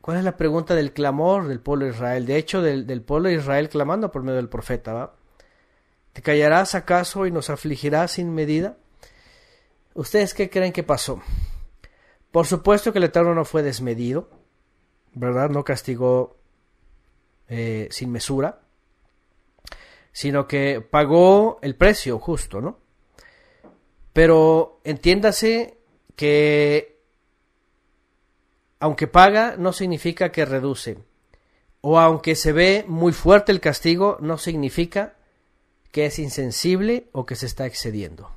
¿Cuál es la pregunta del clamor del pueblo de Israel? De hecho, del, pueblo de Israel clamando por medio del profeta, ¿Te callarás acaso y nos afligirás sin medida? ¿Ustedes qué creen que pasó? Por supuesto que el Eterno no fue desmedido, ¿verdad? No castigó eh, sin mesura, sino que pagó el precio justo, ¿no? Pero entiéndase que aunque paga no significa que reduce, o aunque se ve muy fuerte el castigo no significa que es insensible o que se está excediendo.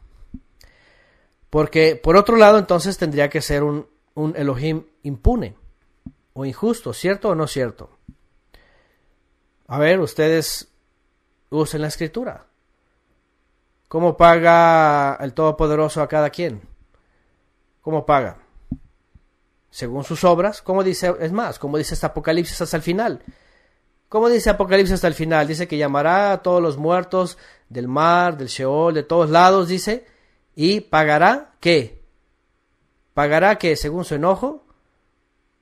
Porque por otro lado entonces tendría que ser un, Elohim impune o injusto, ¿cierto o no cierto? A ver, ustedes usen la escritura. ¿Cómo paga el Todopoderoso a cada quien? ¿Cómo paga? Según sus obras, ¿cómo dice? Es más, ¿cómo dice este Apocalipsis hasta el final. ¿Cómo dice Apocalipsis hasta el final? Dice que llamará a todos los muertos del mar, del Sheol, de todos lados, dice, y pagará qué? Pagará que según su enojo,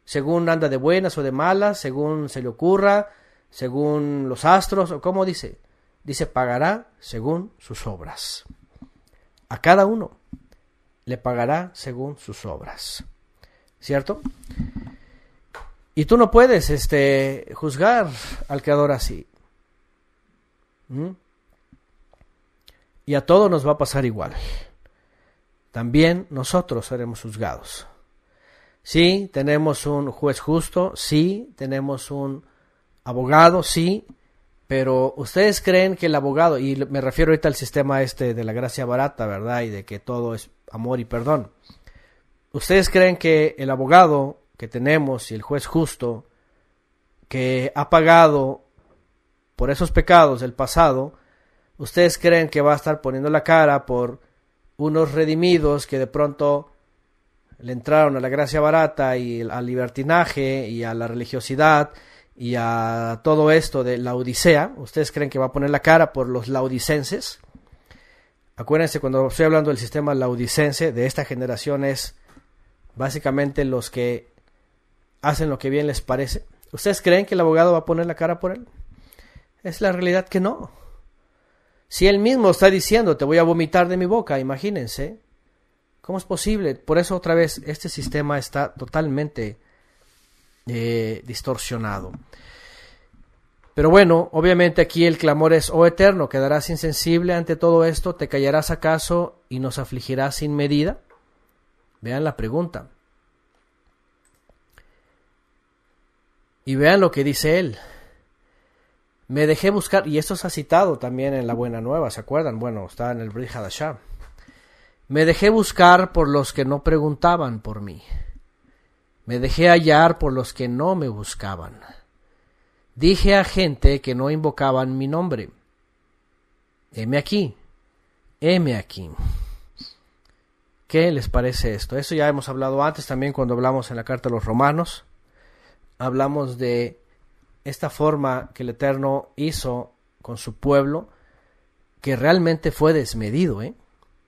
según anda de buenas o de malas, según se le ocurra, según los astros, o como dice, dice pagará según sus obras. A cada uno le pagará según sus obras. ¿Cierto? Y tú no puedes este, juzgar al creador así. ¿Mm? Y a todos nos va a pasar igual también nosotros seremos juzgados. Sí, tenemos un juez justo, sí, tenemos un abogado, sí, pero ustedes creen que el abogado, y me refiero ahorita al sistema este de la gracia barata, ¿verdad? Y de que todo es amor y perdón. ¿Ustedes creen que el abogado que tenemos y el juez justo que ha pagado por esos pecados del pasado, ustedes creen que va a estar poniendo la cara por unos redimidos que de pronto le entraron a la gracia barata y al libertinaje y a la religiosidad y a todo esto de la Odisea. ¿Ustedes creen que va a poner la cara por los laudicenses? Acuérdense, cuando estoy hablando del sistema laudicense de esta generación es básicamente los que hacen lo que bien les parece. ¿Ustedes creen que el abogado va a poner la cara por él? Es la realidad que no. Si él mismo está diciendo, te voy a vomitar de mi boca, imagínense. ¿Cómo es posible? Por eso otra vez, este sistema está totalmente eh, distorsionado. Pero bueno, obviamente aquí el clamor es, oh eterno, ¿quedarás insensible ante todo esto? ¿Te callarás acaso y nos afligirás sin medida? Vean la pregunta. Y vean lo que dice él. Me dejé buscar, y esto se ha citado también en La Buena Nueva, ¿se acuerdan? Bueno, está en el Brihadash. Me dejé buscar por los que no preguntaban por mí. Me dejé hallar por los que no me buscaban. Dije a gente que no invocaban mi nombre. Heme aquí. Heme aquí. ¿Qué les parece esto? Eso ya hemos hablado antes también cuando hablamos en la carta a los romanos. Hablamos de esta forma que el Eterno hizo con su pueblo, que realmente fue desmedido, ¿eh?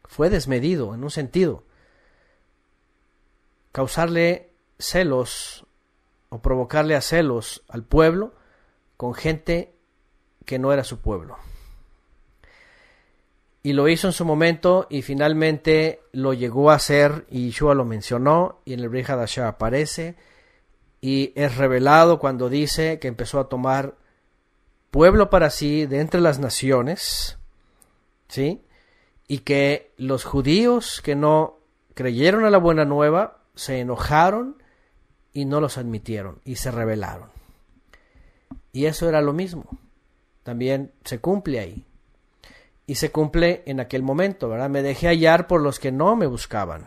fue desmedido en un sentido. Causarle celos o provocarle a celos al pueblo con gente que no era su pueblo. Y lo hizo en su momento y finalmente lo llegó a hacer y Yeshua lo mencionó y en el Asha aparece y es revelado cuando dice que empezó a tomar pueblo para sí de entre las naciones, ¿sí? Y que los judíos que no creyeron a la buena nueva se enojaron y no los admitieron y se rebelaron. Y eso era lo mismo. También se cumple ahí. Y se cumple en aquel momento, ¿verdad? Me dejé hallar por los que no me buscaban.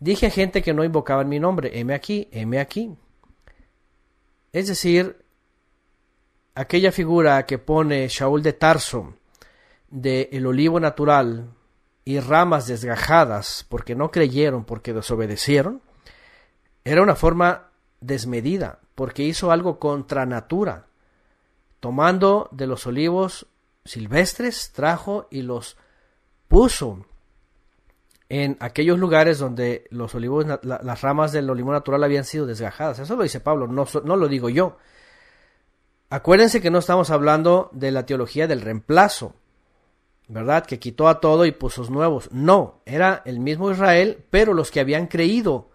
Dije a gente que no invocaban mi nombre, heme aquí, heme aquí. Es decir, aquella figura que pone Shaul de Tarso de el olivo natural y ramas desgajadas porque no creyeron, porque desobedecieron, era una forma desmedida, porque hizo algo contra natura. Tomando de los olivos silvestres, trajo y los puso en aquellos lugares donde los olivos, las ramas del olivo natural habían sido desgajadas. Eso lo dice Pablo, no, no lo digo yo. Acuérdense que no estamos hablando de la teología del reemplazo, ¿verdad? Que quitó a todo y puso nuevos. No, era el mismo Israel, pero los que habían creído,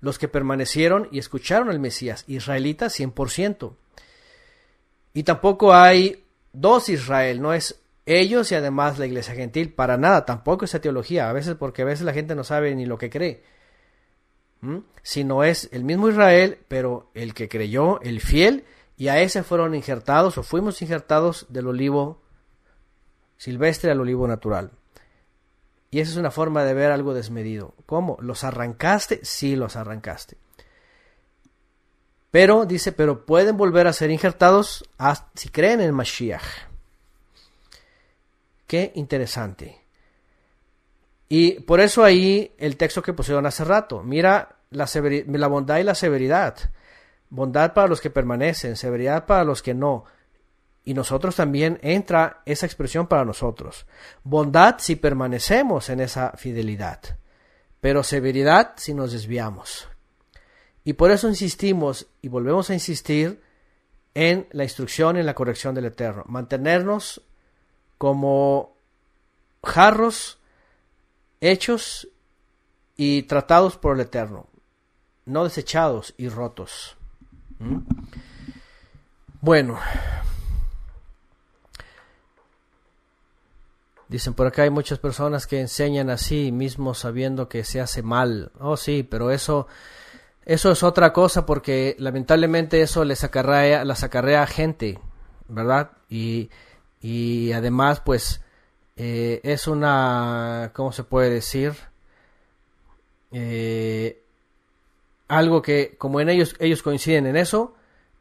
los que permanecieron y escucharon al Mesías, Israelita 100%. Y tampoco hay dos Israel, no es ellos y además la iglesia gentil. Para nada, tampoco esa teología, a veces porque a veces la gente no sabe ni lo que cree. ¿Mm? si Sino es el mismo Israel, pero el que creyó, el fiel, y a ese fueron injertados o fuimos injertados del olivo silvestre al olivo natural. Y esa es una forma de ver algo desmedido. ¿Cómo? ¿Los arrancaste? Sí, los arrancaste. Pero dice, pero pueden volver a ser injertados si creen en Mashiach. Qué interesante. Y por eso ahí el texto que pusieron hace rato, mira la, bondad y la severidad. Bondad para los que permanecen, severidad para los que no. Y nosotros también entra esa expresión para nosotros. Bondad si permanecemos en esa fidelidad, pero severidad si nos desviamos. Y por eso insistimos y volvemos a insistir en la instrucción y en la corrección del Eterno. Mantenernos como jarros hechos y tratados por el Eterno, no desechados y rotos. ¿Mm? Bueno, Dicen por acá hay muchas personas que enseñan así mismo sabiendo que se hace mal. Oh sí, pero eso eso es otra cosa porque lamentablemente eso les acarrea la acarrea a gente, ¿verdad? Y y además, pues, eh, es una, ¿cómo se puede decir? Eh, algo que, como en ellos, ellos coinciden en eso,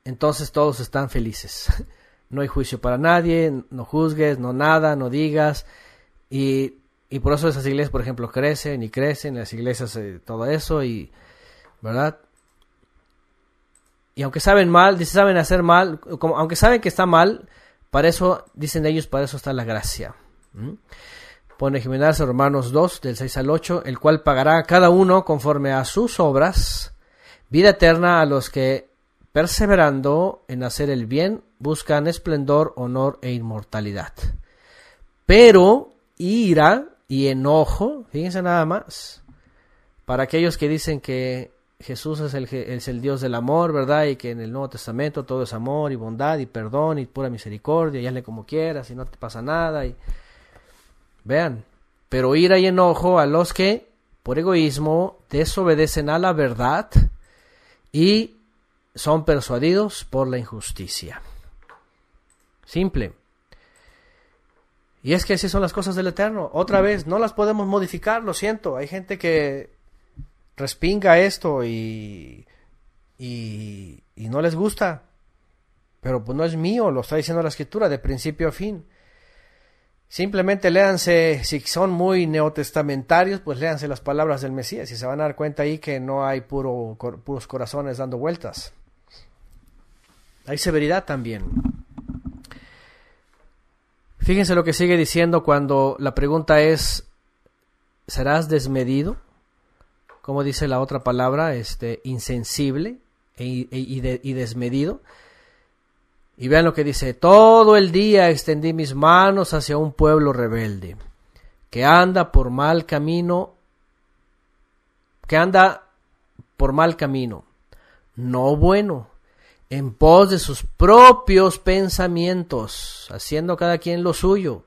entonces todos están felices. No hay juicio para nadie, no juzgues, no nada, no digas. Y, por eso esas iglesias, por ejemplo, crecen y crecen, las iglesias, eh, todo eso, y, ¿verdad? Y aunque saben mal, saben hacer mal, como, aunque saben que está mal, para eso, dicen ellos, para eso está la gracia. ¿Mm? Pone Jiménez Romanos 2, del 6 al 8, el cual pagará a cada uno conforme a sus obras vida eterna a los que, perseverando en hacer el bien, buscan esplendor, honor e inmortalidad. Pero ira y enojo, fíjense nada más, para aquellos que dicen que Jesús es el, es el Dios del amor, ¿verdad? Y que en el Nuevo Testamento todo es amor y bondad y perdón y pura misericordia, y hazle como quieras y no te pasa nada. Y... Vean, pero ira y enojo a los que por egoísmo desobedecen a la verdad y son persuadidos por la injusticia. Simple. Y es que así son las cosas del Eterno. Otra vez, no las podemos modificar, lo siento. Hay gente que respinga esto y, y, no les gusta, pero pues no es mío, lo está diciendo la escritura de principio a fin. Simplemente léanse, si son muy neotestamentarios, pues léanse las palabras del Mesías y se van a dar cuenta ahí que no hay puros corazones dando vueltas. Hay severidad también. Fíjense lo que sigue diciendo cuando la pregunta es, ¿serás desmedido? como dice la otra palabra, este, insensible e, e, y, y desmedido. Y vean lo que dice, todo el día extendí mis manos hacia un pueblo rebelde, que anda por mal camino, que anda por mal camino, no bueno, en pos de sus propios pensamientos, haciendo cada quien lo suyo.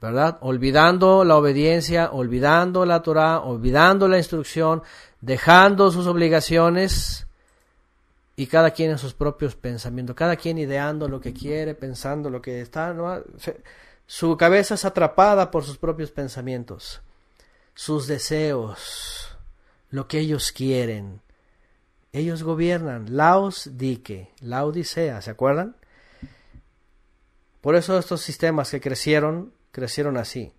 ¿verdad? Olvidando la obediencia, olvidando la Torah, olvidando la instrucción, dejando sus obligaciones y cada quien en sus propios pensamientos, cada quien ideando lo que quiere, pensando lo que está, su cabeza es atrapada por sus propios pensamientos, sus deseos, lo que ellos quieren. Ellos gobiernan, laos dique, laodicea, ¿se acuerdan? Por eso estos sistemas que crecieron crecieron así.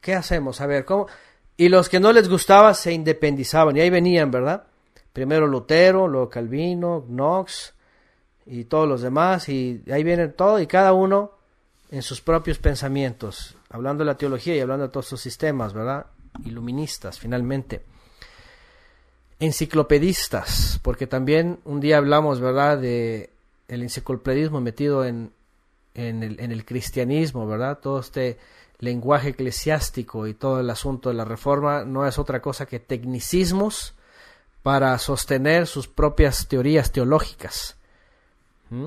¿Qué hacemos? A ver, ¿cómo? Y los que no les gustaba se independizaban y ahí venían, ¿verdad? Primero Lutero, luego Calvino, Knox y todos los demás y ahí vienen todo y cada uno en sus propios pensamientos, hablando de la teología y hablando de todos sus sistemas, ¿verdad? Iluministas, finalmente. Enciclopedistas, porque también un día hablamos, ¿verdad?, de el enciclopedismo metido en, en el, cristianismo, ¿verdad? Todo este lenguaje eclesiástico y todo el asunto de la reforma no es otra cosa que tecnicismos para sostener sus propias teorías teológicas. ¿Mm?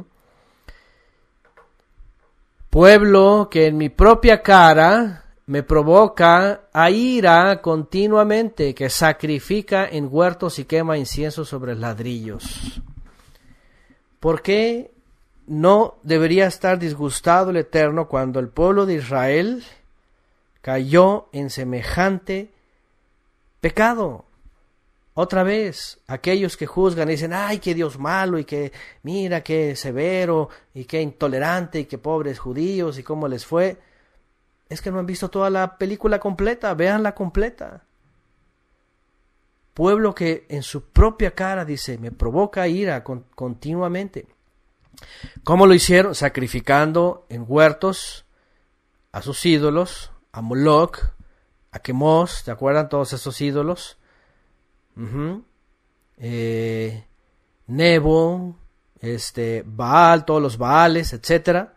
Pueblo que en mi propia cara me provoca a ira continuamente, que sacrifica en huertos y quema incienso sobre ladrillos. ¿Por qué no debería estar disgustado el Eterno cuando el pueblo de Israel cayó en semejante pecado. Otra vez, aquellos que juzgan y dicen, ay, qué Dios malo y que mira, qué severo y qué intolerante y qué pobres judíos y cómo les fue. Es que no han visto toda la película completa, veanla completa. Pueblo que en su propia cara dice, me provoca ira continuamente. ¿Cómo lo hicieron? Sacrificando en huertos a sus ídolos, a Moloch, a Quemos, ¿te acuerdan todos esos ídolos? Eh, Nebo, este, Baal, todos los Baales, etcétera,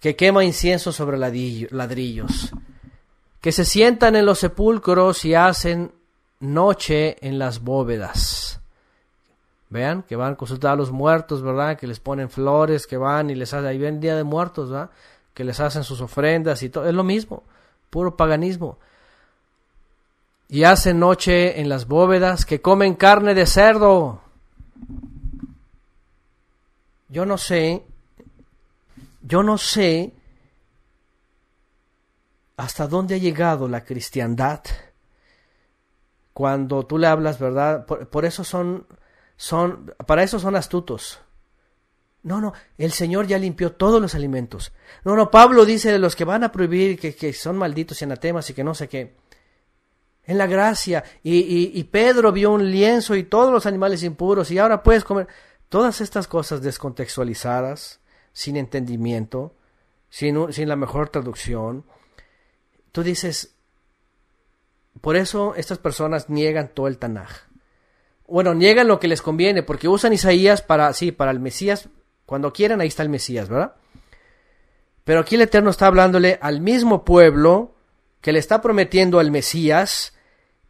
que quema incienso sobre ladrillos, que se sientan en los sepulcros y hacen noche en las bóvedas vean, que van a consultar a los muertos, ¿verdad? Que les ponen flores, que van y les hacen, ahí ven Día de Muertos, ¿verdad? Que les hacen sus ofrendas y todo, es lo mismo, puro paganismo. Y hacen noche en las bóvedas, que comen carne de cerdo. Yo no sé, yo no sé hasta dónde ha llegado la cristiandad cuando tú le hablas, ¿verdad? por eso son son, para eso son astutos. No, no, el Señor ya limpió todos los alimentos. No, no, Pablo dice de los que van a prohibir que, son malditos y anatemas y que no sé qué. En la gracia, y, Pedro vio un lienzo y todos los animales impuros, y ahora puedes comer. Todas estas cosas descontextualizadas, sin entendimiento, sin la mejor traducción. Tú dices, por eso estas personas niegan todo el Tanaj bueno, niegan lo que les conviene, porque usan Isaías para, sí, para el Mesías, cuando quieran ahí está el Mesías, ¿verdad? Pero aquí el Eterno está hablándole al mismo pueblo que le está prometiendo al Mesías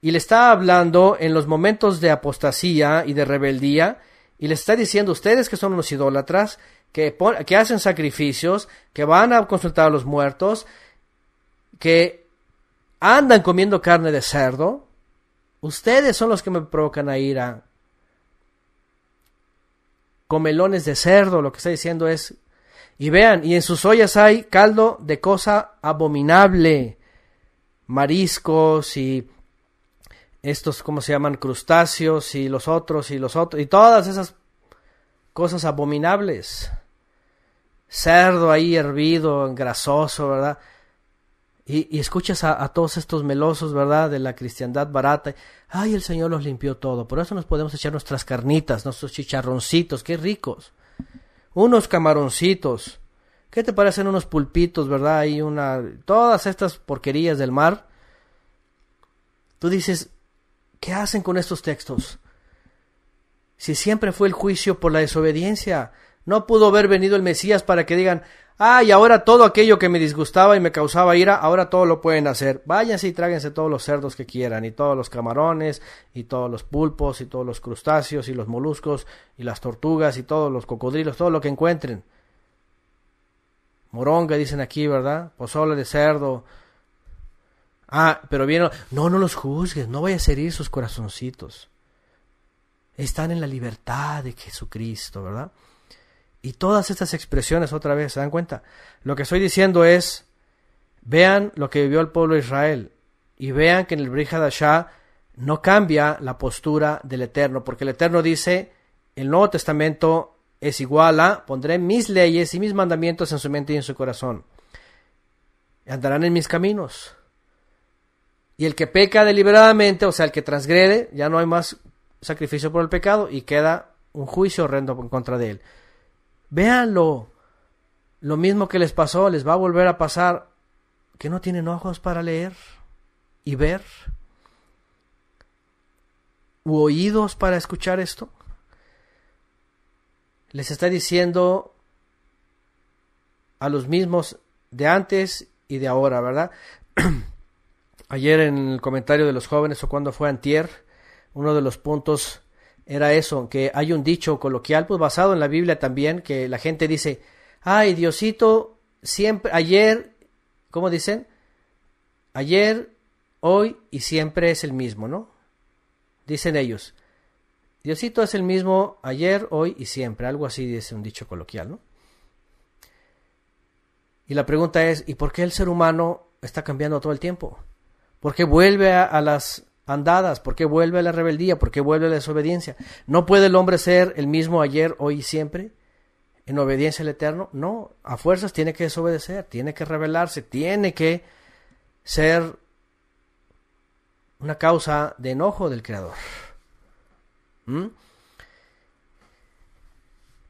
y le está hablando en los momentos de apostasía y de rebeldía y le está diciendo ustedes que son unos idólatras, que, que hacen sacrificios, que van a consultar a los muertos, que andan comiendo carne de cerdo, Ustedes son los que me provocan a ira. Comelones de cerdo, lo que está diciendo es. Y vean, y en sus ollas hay caldo de cosa abominable. Mariscos y estos, ¿cómo se llaman? Crustáceos y los otros y los otros. Y todas esas cosas abominables. Cerdo ahí hervido, grasoso, ¿verdad? Y, escuchas a, todos estos melosos, ¿verdad? De la cristiandad barata. Ay, el Señor los limpió todo. Por eso nos podemos echar nuestras carnitas, nuestros chicharroncitos. Qué ricos. Unos camaroncitos. ¿Qué te parecen unos pulpitos, verdad? Y una... Todas estas porquerías del mar. Tú dices, ¿qué hacen con estos textos? Si siempre fue el juicio por la desobediencia, no pudo haber venido el Mesías para que digan, Ah, y ahora todo aquello que me disgustaba y me causaba ira, ahora todo lo pueden hacer. Váyanse y tráguense todos los cerdos que quieran, y todos los camarones, y todos los pulpos, y todos los crustáceos, y los moluscos, y las tortugas, y todos los cocodrilos, todo lo que encuentren. Moronga dicen aquí, ¿verdad? Pozole de cerdo. Ah, pero vieron, no, no los juzgues, no vayas a herir sus corazoncitos. Están en la libertad de Jesucristo, ¿verdad? Y todas estas expresiones otra vez, ¿se dan cuenta? Lo que estoy diciendo es, vean lo que vivió el pueblo de Israel y vean que en el allá no cambia la postura del Eterno, porque el Eterno dice, el Nuevo Testamento es igual a, pondré mis leyes y mis mandamientos en su mente y en su corazón. Andarán en mis caminos. Y el que peca deliberadamente, o sea, el que transgrede, ya no hay más sacrificio por el pecado y queda un juicio horrendo en contra de él. Véanlo. Lo mismo que les pasó, les va a volver a pasar que no tienen ojos para leer y ver u oídos para escuchar esto. Les está diciendo a los mismos de antes y de ahora, ¿verdad? Ayer en el comentario de los jóvenes o cuando fue antier, uno de los puntos era eso, que hay un dicho coloquial, pues basado en la Biblia también, que la gente dice, ay Diosito, siempre, ayer, ¿cómo dicen? Ayer, hoy y siempre es el mismo, ¿no? Dicen ellos, Diosito es el mismo ayer, hoy y siempre, algo así dice un dicho coloquial, ¿no? Y la pregunta es, ¿y por qué el ser humano está cambiando todo el tiempo? ¿Por qué vuelve a las andadas? ¿Por qué vuelve la rebeldía? ¿Por qué vuelve la desobediencia? ¿No puede el hombre ser el mismo ayer, hoy y siempre? ¿En obediencia al Eterno? No, a fuerzas tiene que desobedecer, tiene que rebelarse, tiene que ser una causa de enojo del Creador. ¿Mm?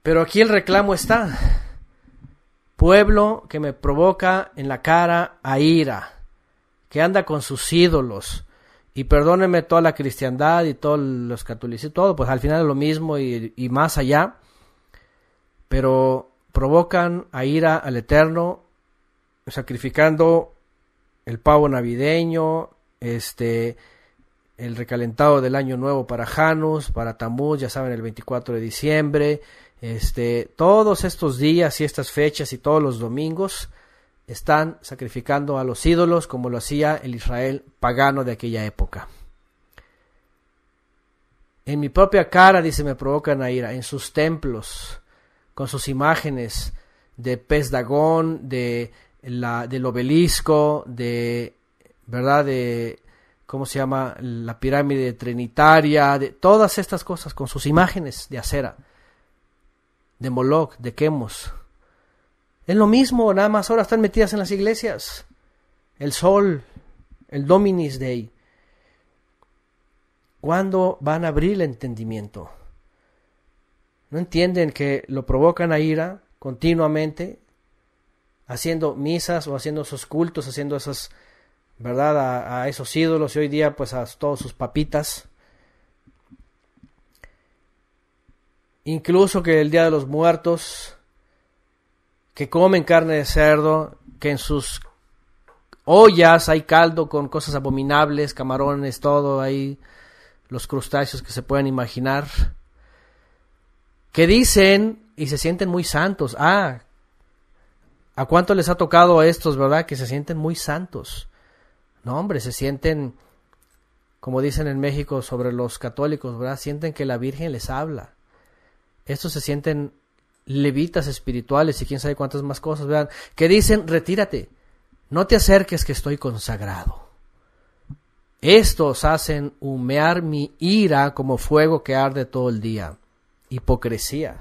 Pero aquí el reclamo está. Pueblo que me provoca en la cara a ira, que anda con sus ídolos, y perdónenme toda la cristiandad y todos los y todo, pues al final es lo mismo y, más allá. Pero provocan a ira al Eterno sacrificando el pavo navideño, este, el recalentado del año nuevo para Janus, para Tamuz, ya saben, el 24 de diciembre, este, todos estos días y estas fechas y todos los domingos están sacrificando a los ídolos como lo hacía el Israel pagano de aquella época. En mi propia cara, dice, me provocan a ira, en sus templos, con sus imágenes de pez dagón, de la, del obelisco, de, ¿verdad? De, ¿cómo se llama? La pirámide trinitaria, de todas estas cosas, con sus imágenes de acera, de Moloch, de Quemos, es lo mismo, nada más ahora están metidas en las iglesias. El sol, el Dominis Day. ¿Cuándo van a abrir el entendimiento? No entienden que lo provocan a ira continuamente, haciendo misas o haciendo esos cultos, haciendo esas, ¿verdad? a esos ídolos y hoy día pues a todos sus papitas. Incluso que el Día de los Muertos que comen carne de cerdo, que en sus ollas hay caldo con cosas abominables, camarones, todo ahí, los crustáceos que se pueden imaginar, que dicen y se sienten muy santos. Ah, ¿a cuánto les ha tocado a estos, verdad? Que se sienten muy santos. No, hombre, se sienten, como dicen en México sobre los católicos, ¿verdad? Sienten que la Virgen les habla. Estos se sienten levitas espirituales y quién sabe cuántas más cosas, vean, que dicen, retírate, no te acerques que estoy consagrado. Estos hacen humear mi ira como fuego que arde todo el día. Hipocresía.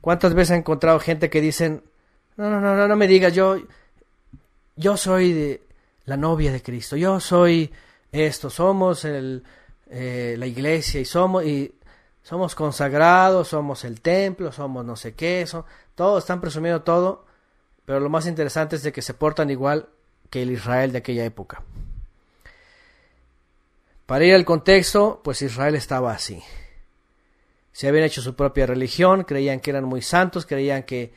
¿Cuántas veces he encontrado gente que dicen, no, no, no, no, no me digas, yo, yo soy la novia de Cristo, yo soy esto, somos el, eh, la iglesia y somos, y somos consagrados, somos el templo, somos no sé qué, son, todos están presumiendo todo, pero lo más interesante es de que se portan igual que el Israel de aquella época. Para ir al contexto, pues Israel estaba así. Se habían hecho su propia religión, creían que eran muy santos, creían que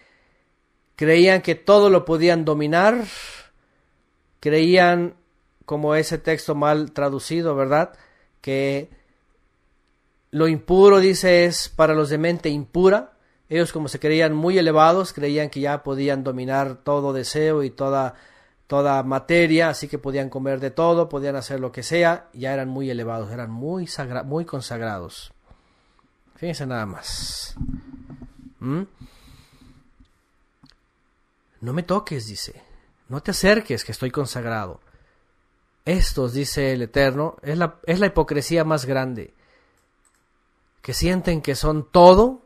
creían que todo lo podían dominar, creían como ese texto mal traducido, ¿verdad? Que lo impuro, dice, es para los de mente impura. Ellos como se creían muy elevados, creían que ya podían dominar todo deseo y toda, toda materia, así que podían comer de todo, podían hacer lo que sea, ya eran muy elevados, eran muy, sagra muy consagrados. Fíjense nada más. ¿Mm? No me toques, dice. No te acerques, que estoy consagrado. Estos, dice el Eterno, es la, es la hipocresía más grande que sienten que son todo,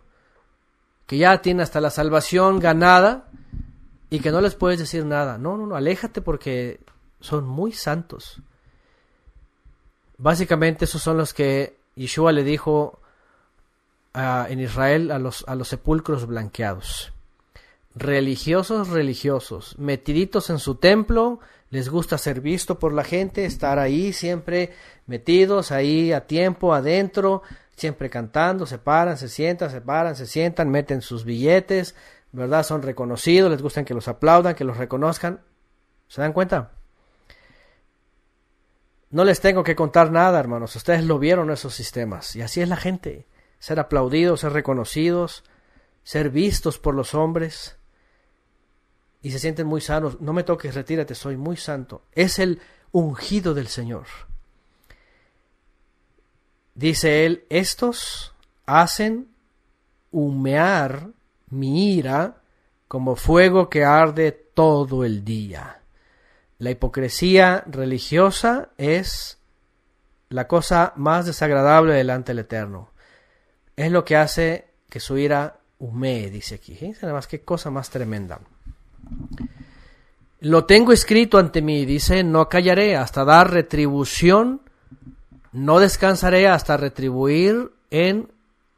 que ya tienen hasta la salvación ganada y que no les puedes decir nada. No, no, no, aléjate porque son muy santos. Básicamente esos son los que Yeshua le dijo ah, en Israel a los, a los sepulcros blanqueados. Religiosos, religiosos, metiditos en su templo, les gusta ser visto por la gente, estar ahí siempre metidos, ahí a tiempo, adentro, siempre cantando, se paran, se sientan, se paran, se sientan, meten sus billetes, ¿verdad? Son reconocidos, les gustan que los aplaudan, que los reconozcan. ¿Se dan cuenta? No les tengo que contar nada, hermanos. Ustedes lo vieron esos sistemas. Y así es la gente. Ser aplaudidos, ser reconocidos, ser vistos por los hombres. Y se sienten muy sanos. No me toques, retírate, soy muy santo. Es el ungido del Señor. Dice él, estos hacen humear mi ira como fuego que arde todo el día. La hipocresía religiosa es la cosa más desagradable delante del Eterno. Es lo que hace que su ira humee, dice aquí. Es nada más qué cosa más tremenda. Lo tengo escrito ante mí, dice, no callaré hasta dar retribución no descansaré hasta retribuir en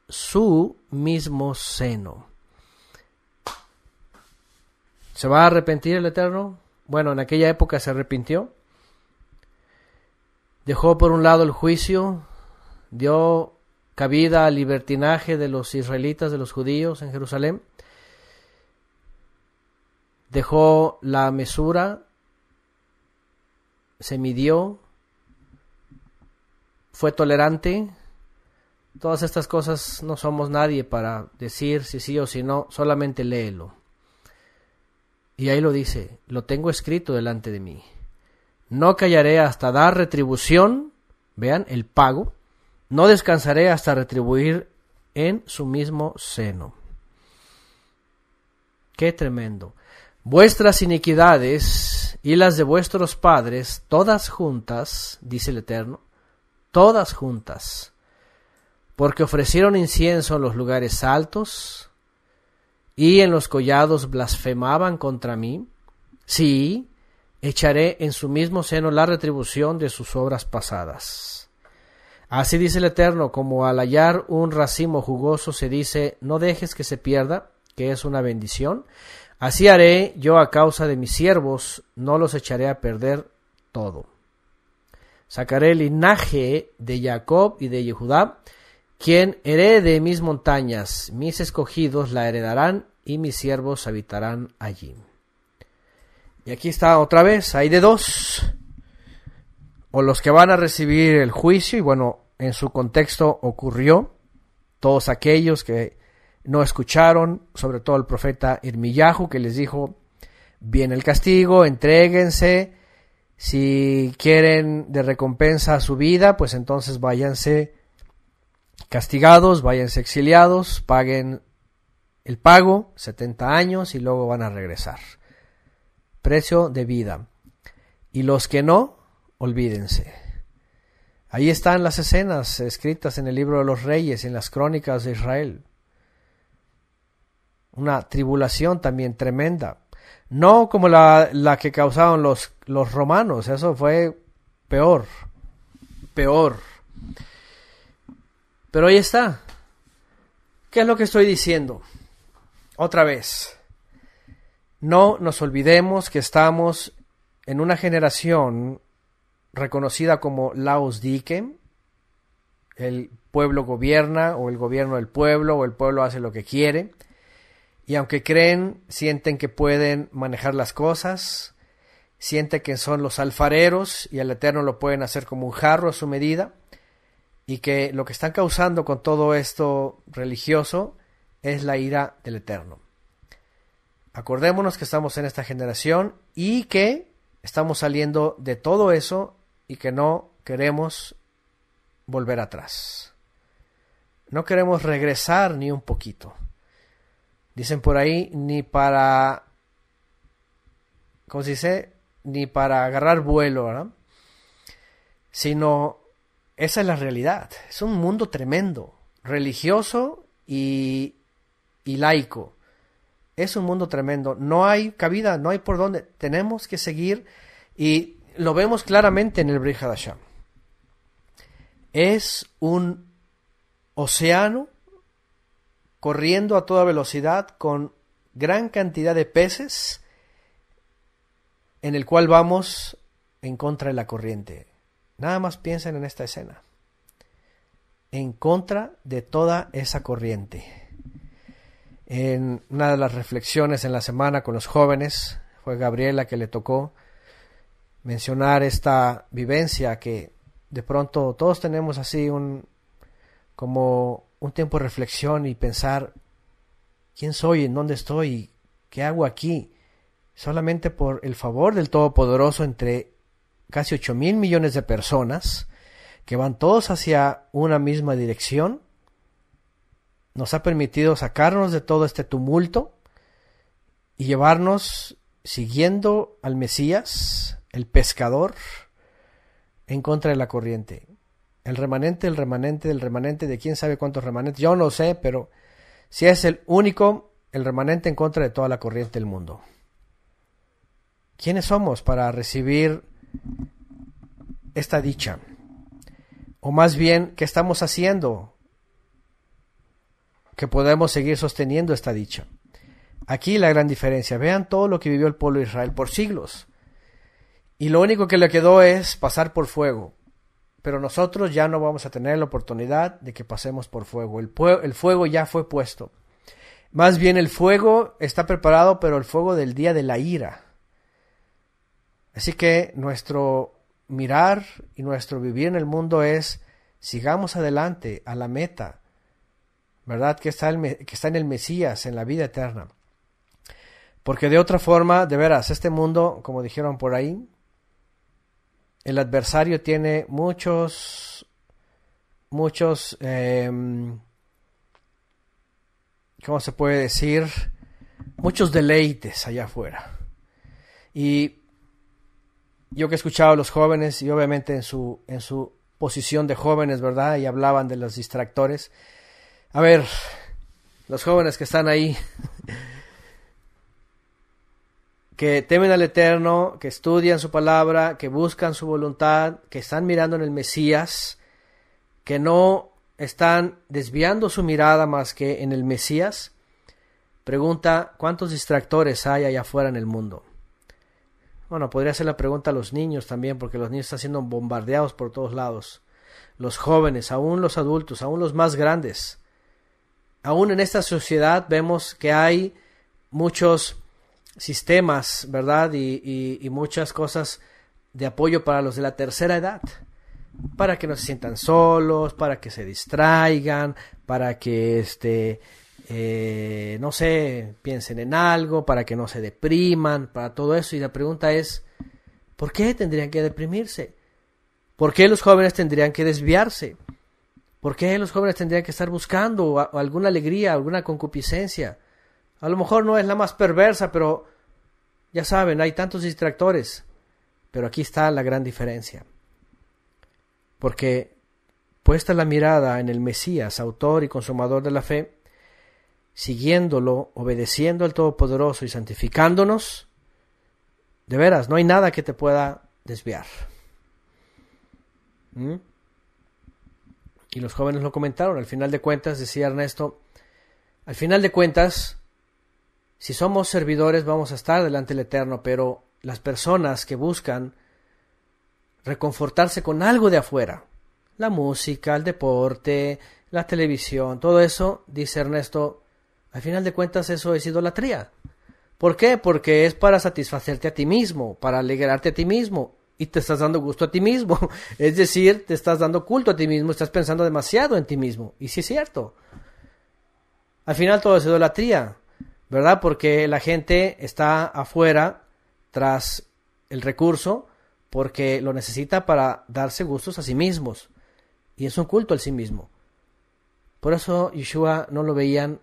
su mismo seno. ¿Se va a arrepentir el Eterno? Bueno, en aquella época se arrepintió. Dejó por un lado el juicio, dio cabida al libertinaje de los israelitas, de los judíos en Jerusalén. Dejó la mesura, se midió, fue tolerante. Todas estas cosas no somos nadie para decir si sí o si no, solamente léelo. Y ahí lo dice, lo tengo escrito delante de mí. No callaré hasta dar retribución, vean, el pago. No descansaré hasta retribuir en su mismo seno. Qué tremendo. Vuestras iniquidades y las de vuestros padres, todas juntas, dice el Eterno, todas juntas, porque ofrecieron incienso en los lugares altos y en los collados blasfemaban contra mí. Sí, echaré en su mismo seno la retribución de sus obras pasadas. Así dice el Eterno, como al hallar un racimo jugoso se dice, no dejes que se pierda, que es una bendición, así haré yo a causa de mis siervos, no los echaré a perder todo. Sacaré el linaje de Jacob y de Yehudá, quien herede mis montañas, mis escogidos la heredarán y mis siervos habitarán allí. Y aquí está otra vez, hay de dos, o los que van a recibir el juicio, y bueno, en su contexto ocurrió, todos aquellos que no escucharon, sobre todo el profeta irmillahu que les dijo, viene el castigo, entréguense, si quieren de recompensa su vida, pues entonces váyanse castigados, váyanse exiliados, paguen el pago, 70 años, y luego van a regresar. Precio de vida. Y los que no, olvídense. Ahí están las escenas escritas en el libro de los reyes, en las crónicas de Israel. Una tribulación también tremenda. No como la, que causaron los, los romanos, eso fue peor, peor. Pero ahí está. ¿Qué es lo que estoy diciendo? Otra vez, no nos olvidemos que estamos en una generación reconocida como Laos Dike, el pueblo gobierna o el gobierno del pueblo o el pueblo hace lo que quiere. Y aunque creen, sienten que pueden manejar las cosas, sienten que son los alfareros y al Eterno lo pueden hacer como un jarro a su medida, y que lo que están causando con todo esto religioso es la ira del Eterno. Acordémonos que estamos en esta generación y que estamos saliendo de todo eso y que no queremos volver atrás. No queremos regresar ni un poquito. Dicen por ahí, ni para, ¿cómo se dice? Ni para agarrar vuelo, ¿verdad? Sino, esa es la realidad. Es un mundo tremendo, religioso y, laico. Es un mundo tremendo. No hay cabida, no hay por dónde. Tenemos que seguir y lo vemos claramente en el Brihadasham. Es un océano corriendo a toda velocidad con gran cantidad de peces en el cual vamos en contra de la corriente. Nada más piensen en esta escena. En contra de toda esa corriente. En una de las reflexiones en la semana con los jóvenes fue Gabriela que le tocó mencionar esta vivencia que de pronto todos tenemos así un como un tiempo de reflexión y pensar quién soy, en dónde estoy, qué hago aquí, solamente por el favor del Todopoderoso entre casi ocho mil millones de personas que van todos hacia una misma dirección, nos ha permitido sacarnos de todo este tumulto y llevarnos siguiendo al Mesías, el pescador, en contra de la corriente. El remanente, el remanente, el remanente de quién sabe cuántos remanentes. Yo no sé, pero si es el único, el remanente en contra de toda la corriente del mundo. ¿Quiénes somos para recibir esta dicha? O más bien, ¿qué estamos haciendo que podemos seguir sosteniendo esta dicha? Aquí la gran diferencia. Vean todo lo que vivió el pueblo de Israel por siglos. Y lo único que le quedó es pasar por fuego pero nosotros ya no vamos a tener la oportunidad de que pasemos por fuego. El, fuego ya fue puesto. Más bien el fuego está preparado, pero el fuego del día de la ira. Así que nuestro mirar y nuestro vivir en el mundo es sigamos adelante a la meta, ¿verdad? Que está, que está en el Mesías, en la vida eterna. Porque de otra forma, de veras, este mundo, como dijeron por ahí, el adversario tiene muchos, muchos, em, ¿cómo se puede decir? Muchos deleites allá afuera. Y yo que he escuchado a los jóvenes y obviamente en su, en su posición de jóvenes, ¿verdad? Y hablaban de los distractores. A ver, los jóvenes que están ahí, que temen al Eterno, que estudian su palabra, que buscan su voluntad, que están mirando en el Mesías, que no están desviando su mirada más que en el Mesías. Pregunta, ¿cuántos distractores hay allá afuera en el mundo? Bueno, podría hacer la pregunta a los niños también, porque los niños están siendo bombardeados por todos lados. Los jóvenes, aún los adultos, aún los más grandes. Aún en esta sociedad vemos que hay muchos sistemas, ¿verdad? Y, muchas cosas de apoyo para los de la tercera edad, para que no se sientan solos, para que se distraigan, para que, este, eh, no sé, piensen en algo, para que no se depriman, para todo eso. Y la pregunta es, ¿por qué tendrían que deprimirse? ¿Por qué los jóvenes tendrían que desviarse? ¿Por qué los jóvenes tendrían que estar buscando alguna alegría, alguna concupiscencia? A lo mejor no es la más perversa, pero ya saben, hay tantos distractores. Pero aquí está la gran diferencia. Porque puesta la mirada en el Mesías, autor y consumador de la fe, siguiéndolo, obedeciendo al Todopoderoso y santificándonos, de veras, no hay nada que te pueda desviar. ¿Mm? Y los jóvenes lo comentaron, al final de cuentas, decía Ernesto, al final de cuentas, si somos servidores vamos a estar delante del Eterno, pero las personas que buscan reconfortarse con algo de afuera, la música, el deporte, la televisión, todo eso, dice Ernesto, al final de cuentas eso es idolatría. ¿Por qué? Porque es para satisfacerte a ti mismo, para alegrarte a ti mismo, y te estás dando gusto a ti mismo. Es decir, te estás dando culto a ti mismo, estás pensando demasiado en ti mismo. Y sí es cierto. Al final todo es idolatría. ¿verdad? Porque la gente está afuera tras el recurso porque lo necesita para darse gustos a sí mismos. Y es un culto al sí mismo. Por eso Yeshua no lo veían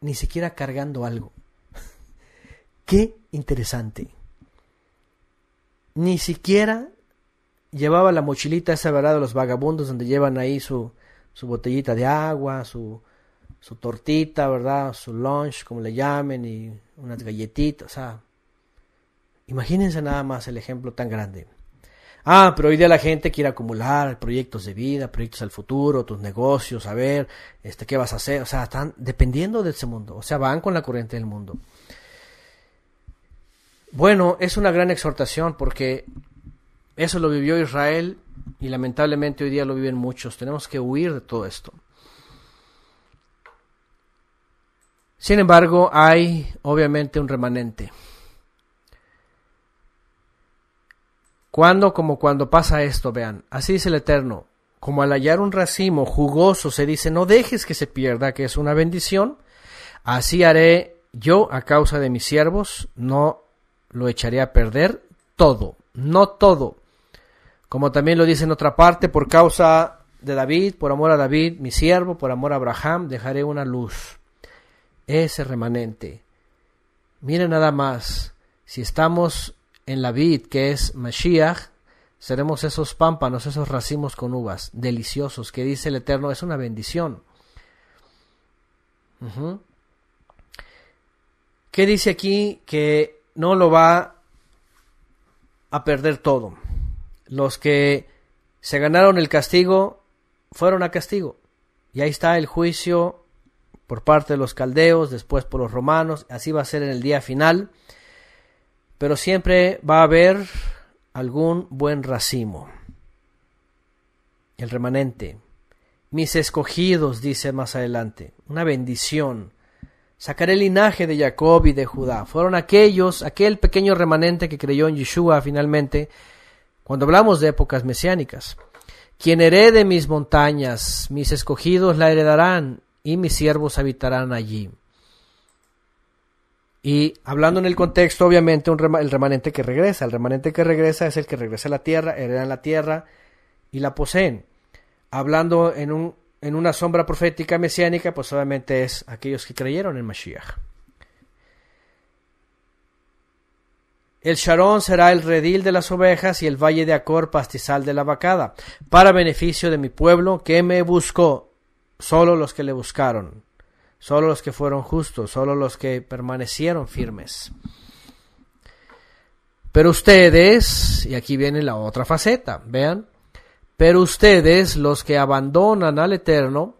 ni siquiera cargando algo. Qué interesante. Ni siquiera llevaba la mochilita esa, ¿verdad? De los vagabundos donde llevan ahí su, su botellita de agua, su, su tortita, ¿verdad? Su lunch, como le llamen, y unas galletitas, o sea, imagínense nada más el ejemplo tan grande. Ah, pero hoy día la gente quiere acumular proyectos de vida, proyectos al futuro, tus negocios, a ver, este, qué vas a hacer, o sea, están dependiendo de ese mundo, o sea, van con la corriente del mundo. Bueno, es una gran exhortación porque eso lo vivió Israel y lamentablemente hoy día lo viven muchos. Tenemos que huir de todo esto. Sin embargo, hay obviamente un remanente. Cuando como cuando pasa esto, vean, así dice el Eterno, como al hallar un racimo jugoso se dice, no dejes que se pierda, que es una bendición, así haré yo a causa de mis siervos, no lo echaré a perder todo, no todo. Como también lo dice en otra parte, por causa de David, por amor a David, mi siervo, por amor a Abraham, dejaré una luz ese remanente. Miren nada más, si estamos en la vid que es Mashiach, seremos esos pámpanos, esos racimos con uvas, deliciosos, que dice el Eterno, es una bendición. ¿Qué dice aquí? Que no lo va a perder todo. Los que se ganaron el castigo fueron a castigo. Y ahí está el juicio por parte de los caldeos, después por los romanos, así va a ser en el día final, pero siempre va a haber algún buen racimo, el remanente, mis escogidos, dice más adelante, una bendición. Sacaré el linaje de Jacob y de Judá. Fueron aquellos, aquel pequeño remanente que creyó en Yeshua finalmente, cuando hablamos de épocas mesiánicas. Quien herede mis montañas, mis escogidos la heredarán y mis siervos habitarán allí. Y hablando en el contexto, obviamente, el remanente que regresa. El remanente que regresa es el que regresa a la tierra, heredan la tierra y la poseen. Hablando en, un, en una sombra profética mesiánica, pues obviamente es aquellos que creyeron en Mashiach. El Sharon será el redil de las ovejas y el valle de Acor pastizal de la vacada, para beneficio de mi pueblo que me buscó Solo los que le buscaron, solo los que fueron justos, solo los que permanecieron firmes. Pero ustedes, y aquí viene la otra faceta, vean, pero ustedes, los que abandonan al Eterno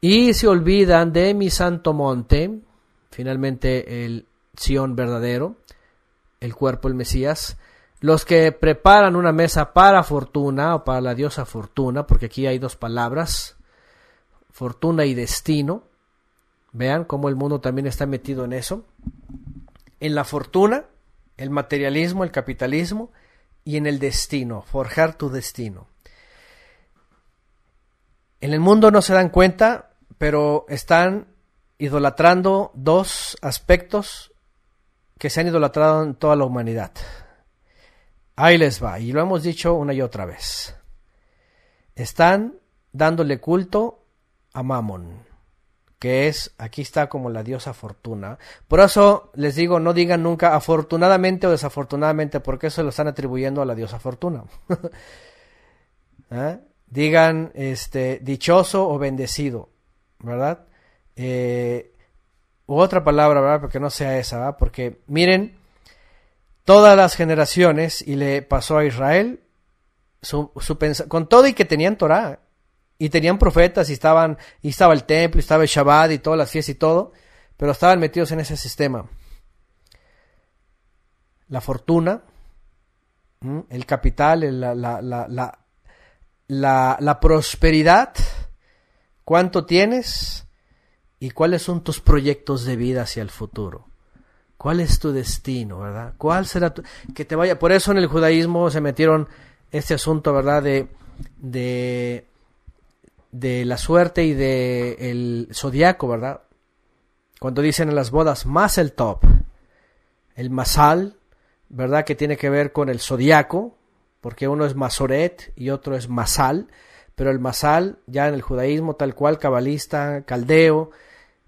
y se olvidan de mi santo monte, finalmente el sion verdadero, el cuerpo, el Mesías, los que preparan una mesa para fortuna o para la diosa fortuna, porque aquí hay dos palabras, fortuna y destino. Vean cómo el mundo también está metido en eso. En la fortuna, el materialismo, el capitalismo y en el destino, forjar tu destino. En el mundo no se dan cuenta, pero están idolatrando dos aspectos que se han idolatrado en toda la humanidad. Ahí les va, y lo hemos dicho una y otra vez. Están dándole culto Amamon, que es, aquí está como la diosa fortuna. Por eso les digo, no digan nunca afortunadamente o desafortunadamente, porque eso lo están atribuyendo a la diosa fortuna. ¿Ah? Digan este, dichoso o bendecido, ¿verdad? Eh, u otra palabra, ¿verdad? Porque no sea esa, ¿verdad? Porque miren, todas las generaciones, y le pasó a Israel, su, con todo y que tenían Torah, y tenían profetas y estaban, y estaba el templo, y estaba el Shabbat y todas las fiestas y todo, pero estaban metidos en ese sistema. La fortuna, el capital, la, la, prosperidad, cuánto tienes y cuáles son tus proyectos de vida hacia el futuro. ¿Cuál es tu destino, verdad? ¿Cuál será tu... que te vaya? Por eso en el judaísmo se metieron este asunto, ¿verdad? de de la suerte y de el zodiaco, ¿verdad? Cuando dicen en las bodas más el top, el masal, ¿verdad? Que tiene que ver con el zodiaco, porque uno es masoret y otro es masal, pero el masal, ya en el judaísmo tal cual, cabalista, caldeo,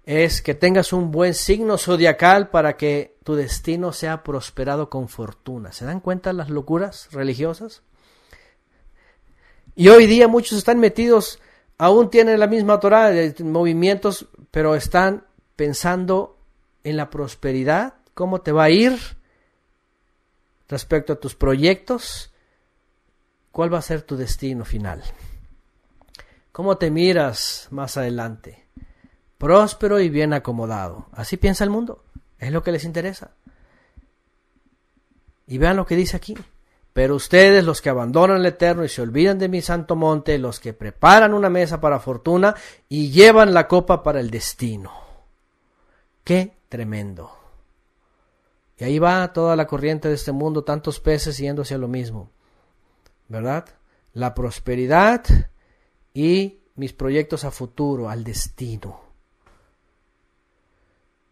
es que tengas un buen signo zodiacal para que tu destino sea prosperado con fortuna. ¿Se dan cuenta las locuras religiosas? Y hoy día muchos están metidos Aún tienen la misma Torah, eh, movimientos, pero están pensando en la prosperidad, cómo te va a ir respecto a tus proyectos, cuál va a ser tu destino final. ¿Cómo te miras más adelante? Próspero y bien acomodado. Así piensa el mundo. Es lo que les interesa. Y vean lo que dice aquí. Pero ustedes, los que abandonan el Eterno y se olvidan de mi santo monte, los que preparan una mesa para fortuna y llevan la copa para el destino. ¡Qué tremendo! Y ahí va toda la corriente de este mundo, tantos peces yendo hacia lo mismo. ¿Verdad? La prosperidad y mis proyectos a futuro, al destino.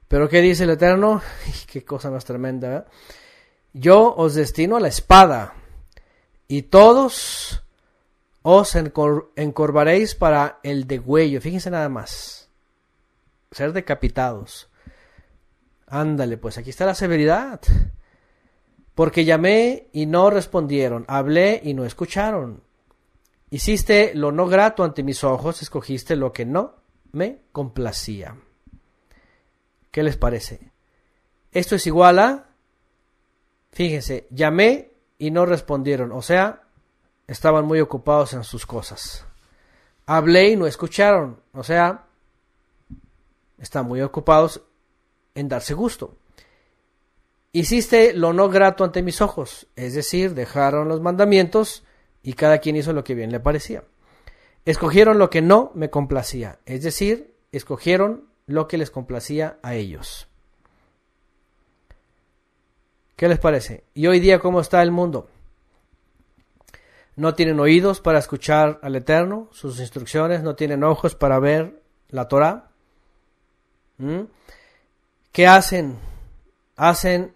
Pero ¿qué dice el Eterno? ¡Qué cosa más tremenda! yo os destino a la espada, y todos os encorvaréis para el degüello. Fíjense nada más. Ser decapitados. Ándale, pues aquí está la severidad. Porque llamé y no respondieron, hablé y no escucharon. Hiciste lo no grato ante mis ojos, escogiste lo que no me complacía. ¿Qué les parece? Esto es igual a Fíjense, llamé y no respondieron, o sea, estaban muy ocupados en sus cosas. Hablé y no escucharon, o sea, están muy ocupados en darse gusto. Hiciste lo no grato ante mis ojos, es decir, dejaron los mandamientos y cada quien hizo lo que bien le parecía. Escogieron lo que no me complacía, es decir, escogieron lo que les complacía a ellos. ¿Qué les parece? ¿Y hoy día cómo está el mundo? No tienen oídos para escuchar al Eterno, sus instrucciones, no tienen ojos para ver la Torah. ¿Mm? ¿Qué hacen? Hacen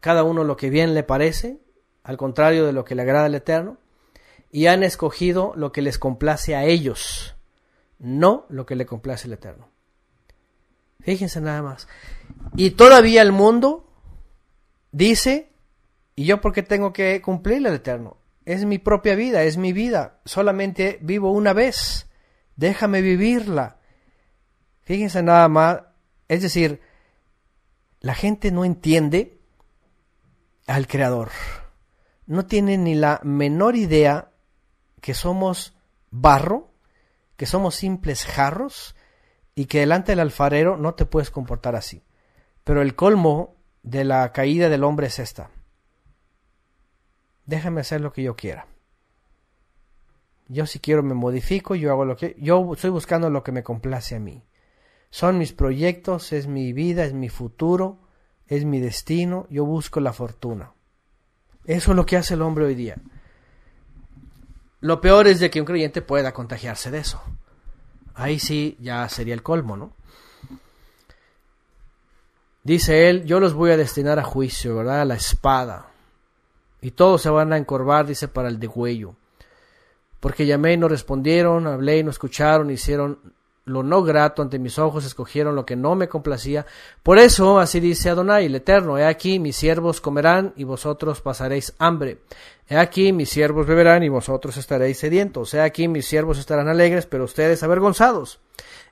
cada uno lo que bien le parece, al contrario de lo que le agrada al Eterno, y han escogido lo que les complace a ellos, no lo que le complace al Eterno. Fíjense nada más. Y todavía el mundo dice, ¿y yo porque tengo que cumplir el Eterno? Es mi propia vida, es mi vida, solamente vivo una vez, déjame vivirla. Fíjense nada más, es decir, la gente no entiende al Creador, no tiene ni la menor idea que somos barro, que somos simples jarros y que delante del alfarero no te puedes comportar así. Pero el colmo de la caída del hombre es esta. Déjame hacer lo que yo quiera. Yo si quiero me modifico, yo hago lo que yo estoy buscando lo que me complace a mí. Son mis proyectos, es mi vida, es mi futuro, es mi destino, yo busco la fortuna. Eso es lo que hace el hombre hoy día. Lo peor es de que un creyente pueda contagiarse de eso. Ahí sí ya sería el colmo, ¿no? Dice él, yo los voy a destinar a juicio, ¿verdad? A la espada. Y todos se van a encorvar, dice, para el degüello. Porque llamé y no respondieron, hablé y no escucharon, hicieron lo no grato ante mis ojos, escogieron lo que no me complacía. Por eso, así dice Adonai, el Eterno, he aquí mis siervos comerán y vosotros pasaréis hambre. He aquí mis siervos beberán y vosotros estaréis sedientos. He aquí mis siervos estarán alegres, pero ustedes avergonzados.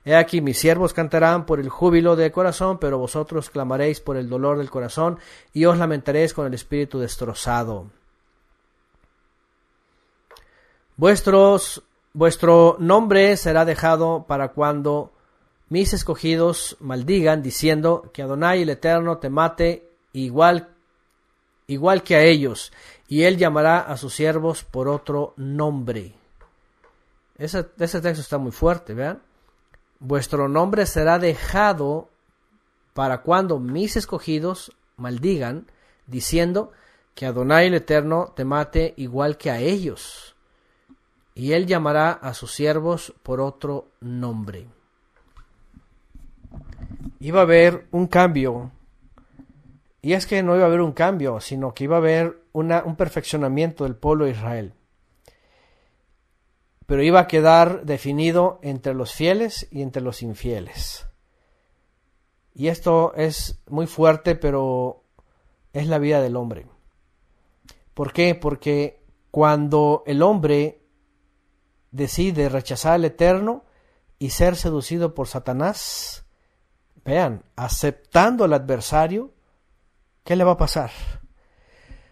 He aquí mis siervos cantarán por el júbilo de corazón, pero vosotros clamaréis por el dolor del corazón y os lamentaréis con el espíritu destrozado. Vuestros, vuestro nombre será dejado para cuando mis escogidos maldigan, diciendo que Adonai el Eterno te mate igual, igual que a ellos, y él llamará a sus siervos por otro nombre. Ese, ese texto está muy fuerte, ¿vean? vuestro nombre será dejado para cuando mis escogidos maldigan, diciendo que Adonai el Eterno te mate igual que a ellos. Y él llamará a sus siervos por otro nombre. Iba a haber un cambio. Y es que no iba a haber un cambio, sino que iba a haber una, un perfeccionamiento del pueblo de Israel pero iba a quedar definido entre los fieles y entre los infieles. Y esto es muy fuerte, pero es la vida del hombre. ¿Por qué? Porque cuando el hombre decide rechazar al Eterno y ser seducido por Satanás, vean, aceptando al adversario, ¿qué le va a pasar?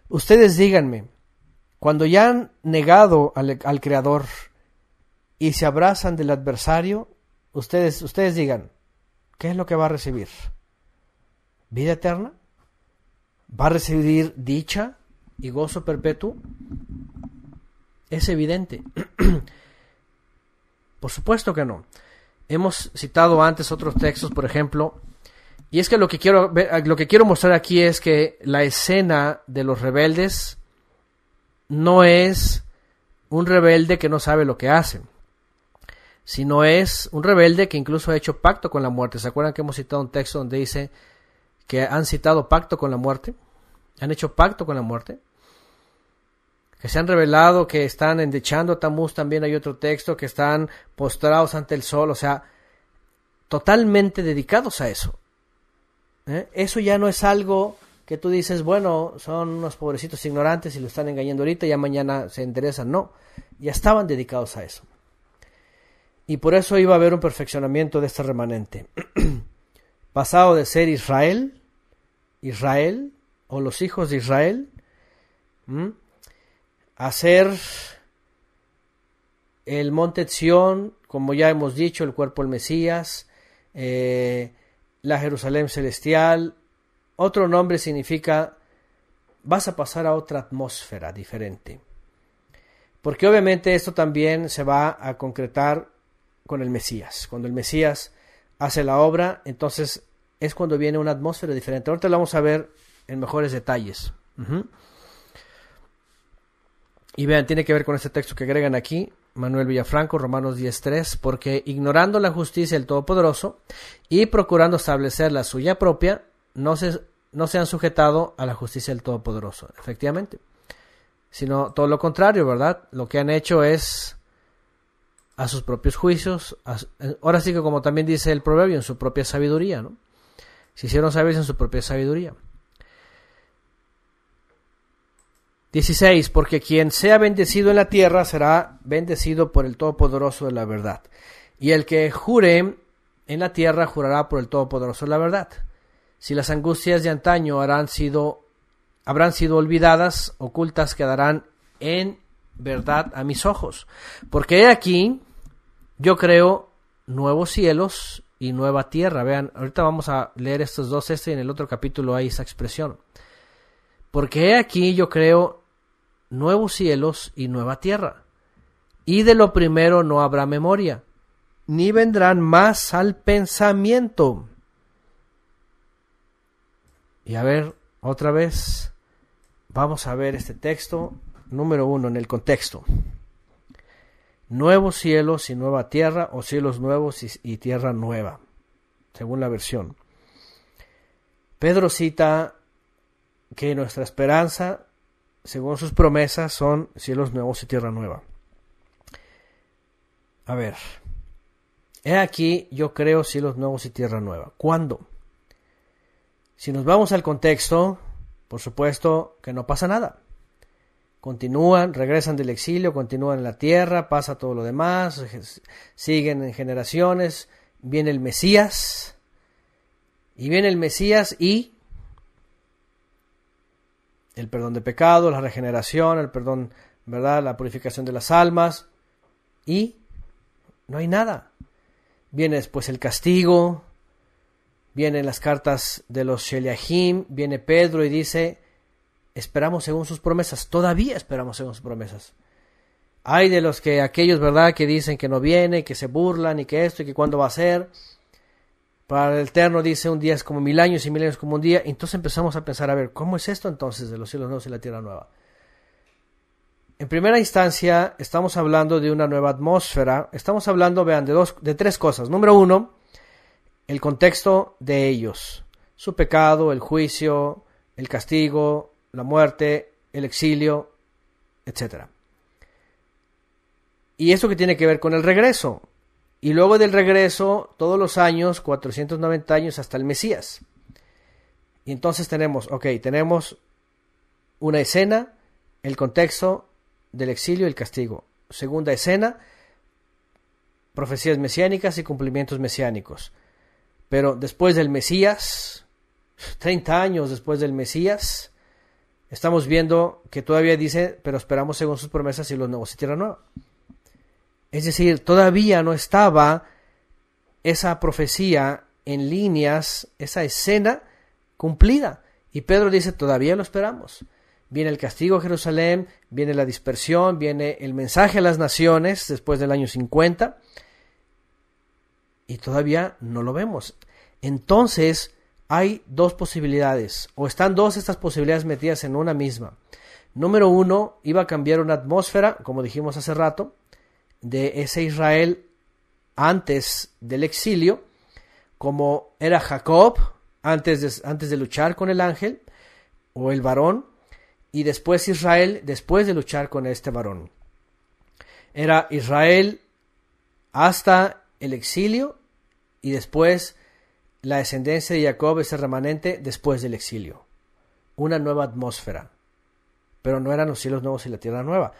Ustedes díganme, cuando ya han negado al, Creador, y se abrazan del adversario, ustedes, ustedes digan, ¿qué es lo que va a recibir? ¿Vida eterna? ¿Va a recibir dicha y gozo perpetuo? Es evidente. por supuesto que no. Hemos citado antes otros textos, por ejemplo, y es que lo que quiero ver, lo que quiero mostrar aquí es que la escena de los rebeldes no es un rebelde que no sabe lo que hace sino es un rebelde que incluso ha hecho pacto con la muerte. ¿Se acuerdan que hemos citado un texto donde dice que han citado pacto con la muerte? ¿Han hecho pacto con la muerte? Que se han revelado, que están endechando a Tamuz, también hay otro texto, que están postrados ante el sol, o sea, totalmente dedicados a eso. ¿Eh? Eso ya no es algo que tú dices, bueno, son unos pobrecitos ignorantes y lo están engañando ahorita, ya mañana se enderezan. No, ya estaban dedicados a eso y por eso iba a haber un perfeccionamiento de este remanente. Pasado de ser Israel, Israel, o los hijos de Israel, a ser el monte Sión, como ya hemos dicho, el cuerpo del Mesías, eh, la Jerusalén celestial. Otro nombre significa vas a pasar a otra atmósfera diferente. Porque obviamente esto también se va a concretar con el Mesías. Cuando el Mesías hace la obra, entonces es cuando viene una atmósfera diferente. Ahorita lo vamos a ver en mejores detalles. Y vean, tiene que ver con este texto que agregan aquí, Manuel Villafranco, Romanos 10.3, porque ignorando la justicia del Todopoderoso y procurando establecer la suya propia, no se han sujetado a la justicia del Todopoderoso, efectivamente. Sino todo lo contrario, ¿verdad? Lo que han hecho es a sus propios juicios, eh, ahora sí que como también dice el proverbio, en su propia sabiduría, ¿no? Se hicieron sabios en su propia sabiduría. 16. Porque quien sea bendecido en la tierra será bendecido por el Todopoderoso de la verdad. Y el que jure en la tierra jurará por el Todopoderoso de la verdad. Si las angustias de antaño harán sido, habrán sido olvidadas, ocultas quedarán en verdad a mis ojos. Porque he aquí yo creo nuevos cielos y nueva tierra. Vean, ahorita vamos a leer estos dos, este y en el otro capítulo hay esa expresión. Porque aquí yo creo nuevos cielos y nueva tierra. Y de lo primero no habrá memoria, ni vendrán más al pensamiento. Y a ver, otra vez, vamos a ver este texto número uno en el contexto nuevos cielos y nueva tierra, o cielos nuevos y, tierra nueva, según la versión. Pedro cita que nuestra esperanza, según sus promesas, son cielos nuevos y tierra nueva. A ver, he aquí, yo creo cielos nuevos y tierra nueva. ¿Cuándo? Si nos vamos al contexto, por supuesto que no pasa nada continúan, regresan del exilio, continúan en la tierra, pasa todo lo demás, siguen en generaciones, viene el Mesías, y viene el Mesías y el perdón de pecado, la regeneración, el perdón, ¿verdad? La purificación de las almas, y no hay nada. Viene después el castigo, vienen las cartas de los Sheliahim, viene Pedro y dice, Esperamos según sus promesas, todavía esperamos según sus promesas. Hay de los que aquellos, ¿verdad?, que dicen que no viene, que se burlan y que esto y que cuándo va a ser. Para el Eterno dice un día es como mil años y mil años como un día. Entonces empezamos a pensar, a ver, ¿cómo es esto entonces de los cielos nuevos y la tierra nueva? En primera instancia, estamos hablando de una nueva atmósfera. Estamos hablando, vean, de, dos, de tres cosas. Número uno, el contexto de ellos. Su pecado, el juicio, el castigo, la muerte, el exilio, etc. ¿Y eso que tiene que ver con el regreso? Y luego del regreso, todos los años, 490 años hasta el Mesías. Y entonces tenemos, ok, tenemos una escena, el contexto del exilio y el castigo. Segunda escena, profecías mesiánicas y cumplimientos mesiánicos. Pero después del Mesías, 30 años después del Mesías, estamos viendo que todavía dice, pero esperamos según sus promesas y los nuevos y tierra Es decir, todavía no estaba esa profecía en líneas, esa escena cumplida. Y Pedro dice, todavía lo esperamos. Viene el castigo a Jerusalén, viene la dispersión, viene el mensaje a las naciones después del año 50. Y todavía no lo vemos. Entonces, hay dos posibilidades, o están dos estas posibilidades metidas en una misma. Número uno, iba a cambiar una atmósfera, como dijimos hace rato, de ese Israel antes del exilio, como era Jacob antes de, antes de luchar con el ángel o el varón, y después Israel después de luchar con este varón. Era Israel hasta el exilio y después la descendencia de Jacob es el remanente después del exilio. Una nueva atmósfera. Pero no eran los cielos nuevos y la tierra nueva.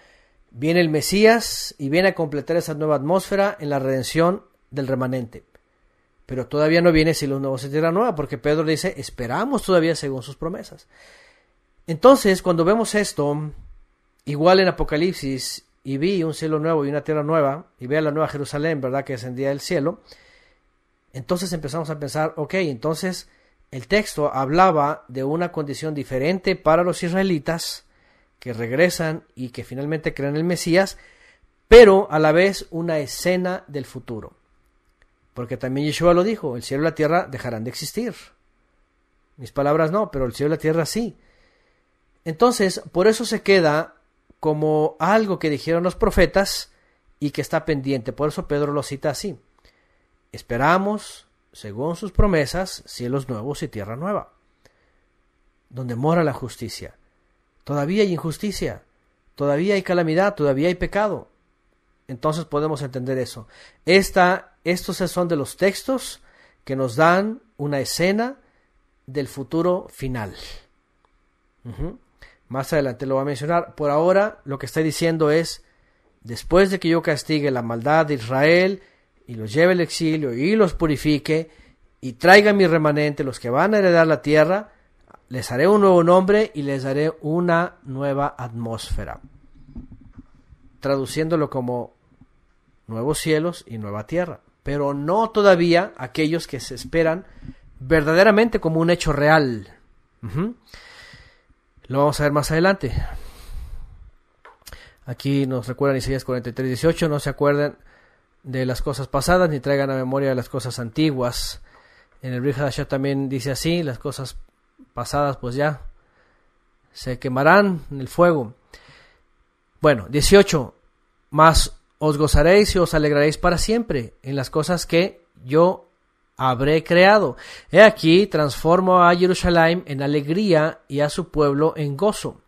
Viene el Mesías y viene a completar esa nueva atmósfera en la redención del remanente. Pero todavía no viene cielos nuevos y tierra nueva, porque Pedro dice, esperamos todavía según sus promesas. Entonces, cuando vemos esto, igual en Apocalipsis, y vi un cielo nuevo y una tierra nueva, y ve a la nueva Jerusalén, ¿verdad? Que descendía del cielo. Entonces empezamos a pensar, ok, entonces el texto hablaba de una condición diferente para los israelitas que regresan y que finalmente creen el Mesías, pero a la vez una escena del futuro. Porque también Yeshua lo dijo, el cielo y la tierra dejarán de existir. Mis palabras no, pero el cielo y la tierra sí. Entonces, por eso se queda como algo que dijeron los profetas y que está pendiente. Por eso Pedro lo cita así. Esperamos, según sus promesas, cielos nuevos y tierra nueva, donde mora la justicia. Todavía hay injusticia, todavía hay calamidad, todavía hay pecado. Entonces podemos entender eso. Esta, estos son de los textos que nos dan una escena del futuro final. Más adelante lo va a mencionar. Por ahora lo que está diciendo es, después de que yo castigue la maldad de Israel y los lleve al exilio y los purifique y traiga mi remanente, los que van a heredar la tierra, les haré un nuevo nombre y les daré una nueva atmósfera. Traduciéndolo como nuevos cielos y nueva tierra. Pero no todavía aquellos que se esperan verdaderamente como un hecho real. Lo vamos a ver más adelante. Aquí nos recuerdan Isaías 43, 18. No se acuerdan de las cosas pasadas, ni traigan a memoria las cosas antiguas. En el Brihadashah también dice así, las cosas pasadas pues ya se quemarán en el fuego. Bueno, 18. Más os gozaréis y os alegraréis para siempre en las cosas que yo habré creado. He aquí, transformo a Jerusalén en alegría y a su pueblo en gozo.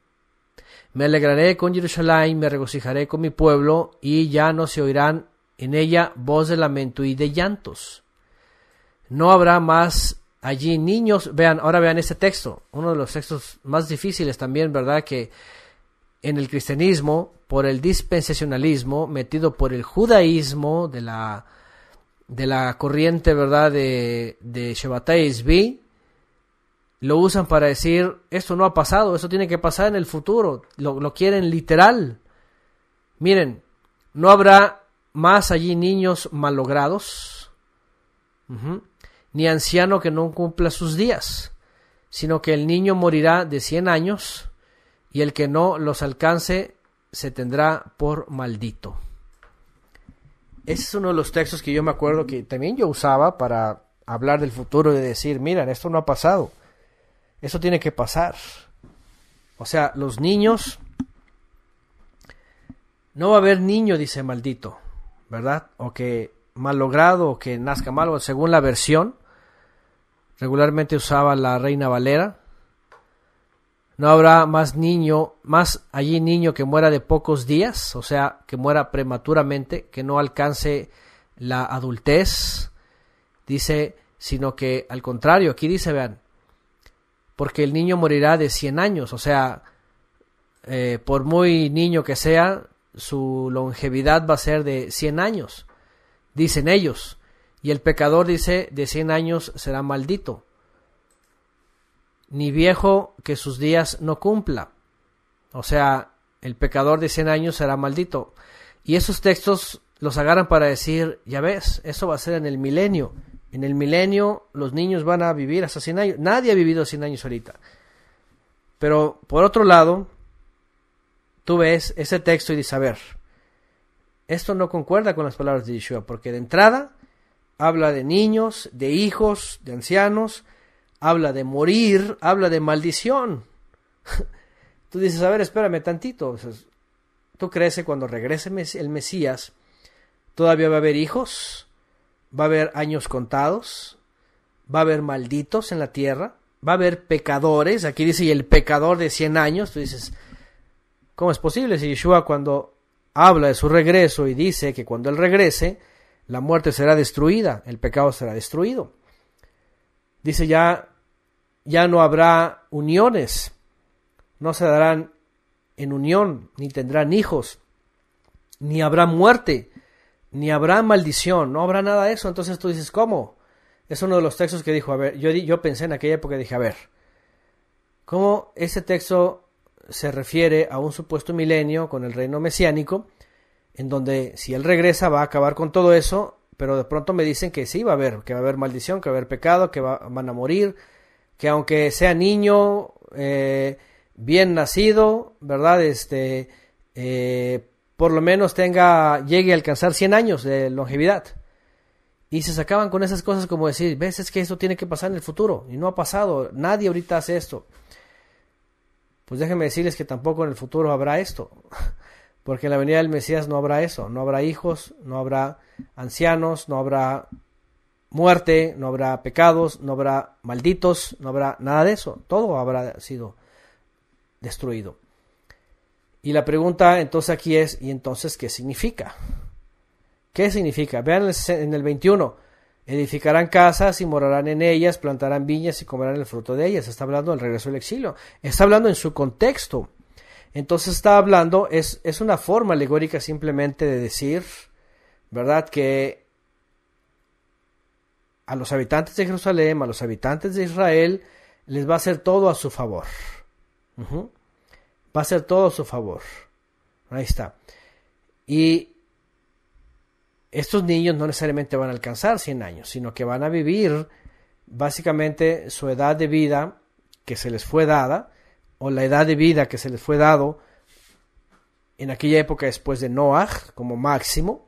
Me alegraré con Jerusalén, me regocijaré con mi pueblo, y ya no se oirán en ella voz de lamento y de llantos. No habrá más allí niños. Vean, ahora vean este texto, uno de los textos más difíciles también, ¿verdad? Que en el cristianismo, por el dispensacionalismo, metido por el judaísmo de la, de la corriente, ¿verdad? De, de Shabbatai lo usan para decir, esto no ha pasado, esto tiene que pasar en el futuro, lo, lo quieren literal. Miren, no habrá más allí niños malogrados, ni anciano que no cumpla sus días, sino que el niño morirá de cien años, y el que no los alcance se tendrá por maldito. Ese es uno de los textos que yo me acuerdo que también yo usaba para hablar del futuro y decir, miren, esto no ha pasado, eso tiene que pasar. O sea, los niños, no va a haber niño, dice maldito. ¿verdad? O que mal logrado, o que nazca malo, según la versión. Regularmente usaba la Reina Valera. No habrá más niño, más allí niño que muera de pocos días, o sea, que muera prematuramente, que no alcance la adultez. Dice, sino que al contrario, aquí dice, vean, porque el niño morirá de 100 años, o sea, eh, por muy niño que sea, su longevidad va a ser de 100 años, dicen ellos. Y el pecador dice, de 100 años será maldito, ni viejo que sus días no cumpla. O sea, el pecador de 100 años será maldito. Y esos textos los agarran para decir, ya ves, eso va a ser en el milenio. En el milenio los niños van a vivir hasta 100 años. Nadie ha vivido 100 años ahorita. Pero por otro lado, tú ves ese texto y dices, a ver, esto no concuerda con las palabras de Yeshua, porque de entrada habla de niños, de hijos, de ancianos, habla de morir, habla de maldición. tú dices, a ver, espérame tantito. Tú crees que cuando regrese el Mesías, todavía va a haber hijos, va a haber años contados, va a haber malditos en la tierra, va a haber pecadores. Aquí dice, y el pecador de 100 años, tú dices, ¿Cómo es posible si Yeshua cuando habla de su regreso y dice que cuando Él regrese, la muerte será destruida, el pecado será destruido? Dice ya, ya no habrá uniones, no se darán en unión, ni tendrán hijos, ni habrá muerte, ni habrá maldición, no habrá nada de eso. Entonces tú dices, ¿cómo? Es uno de los textos que dijo, a ver, yo, yo pensé en aquella época, dije, a ver, ¿cómo ese texto se refiere a un supuesto milenio con el reino mesiánico, en donde si él regresa va a acabar con todo eso, pero de pronto me dicen que sí va a haber, que va a haber maldición, que va a haber pecado, que van a morir, que aunque sea niño eh, bien nacido, ¿verdad? Este, eh, por lo menos tenga, llegue a alcanzar 100 años de longevidad. Y se sacaban con esas cosas como decir, ves, es que esto tiene que pasar en el futuro, y no ha pasado, nadie ahorita hace esto. Pues déjenme decirles que tampoco en el futuro habrá esto, porque en la venida del Mesías no habrá eso, no habrá hijos, no habrá ancianos, no habrá muerte, no habrá pecados, no habrá malditos, no habrá nada de eso, todo habrá sido destruido. Y la pregunta entonces aquí es, ¿y entonces qué significa? ¿Qué significa? Vean en el 21. Edificarán casas y morarán en ellas, plantarán viñas y comerán el fruto de ellas. Está hablando del regreso del exilio. Está hablando en su contexto. Entonces está hablando, es, una forma alegórica simplemente de decir, ¿verdad? Que a los habitantes de Jerusalén, a los habitantes de Israel, les va a hacer todo a su favor. Va a ser todo a su favor. Ahí está. Y estos niños no necesariamente van a alcanzar 100 años, sino que van a vivir básicamente su edad de vida que se les fue dada o la edad de vida que se les fue dado en aquella época después de Noah como máximo,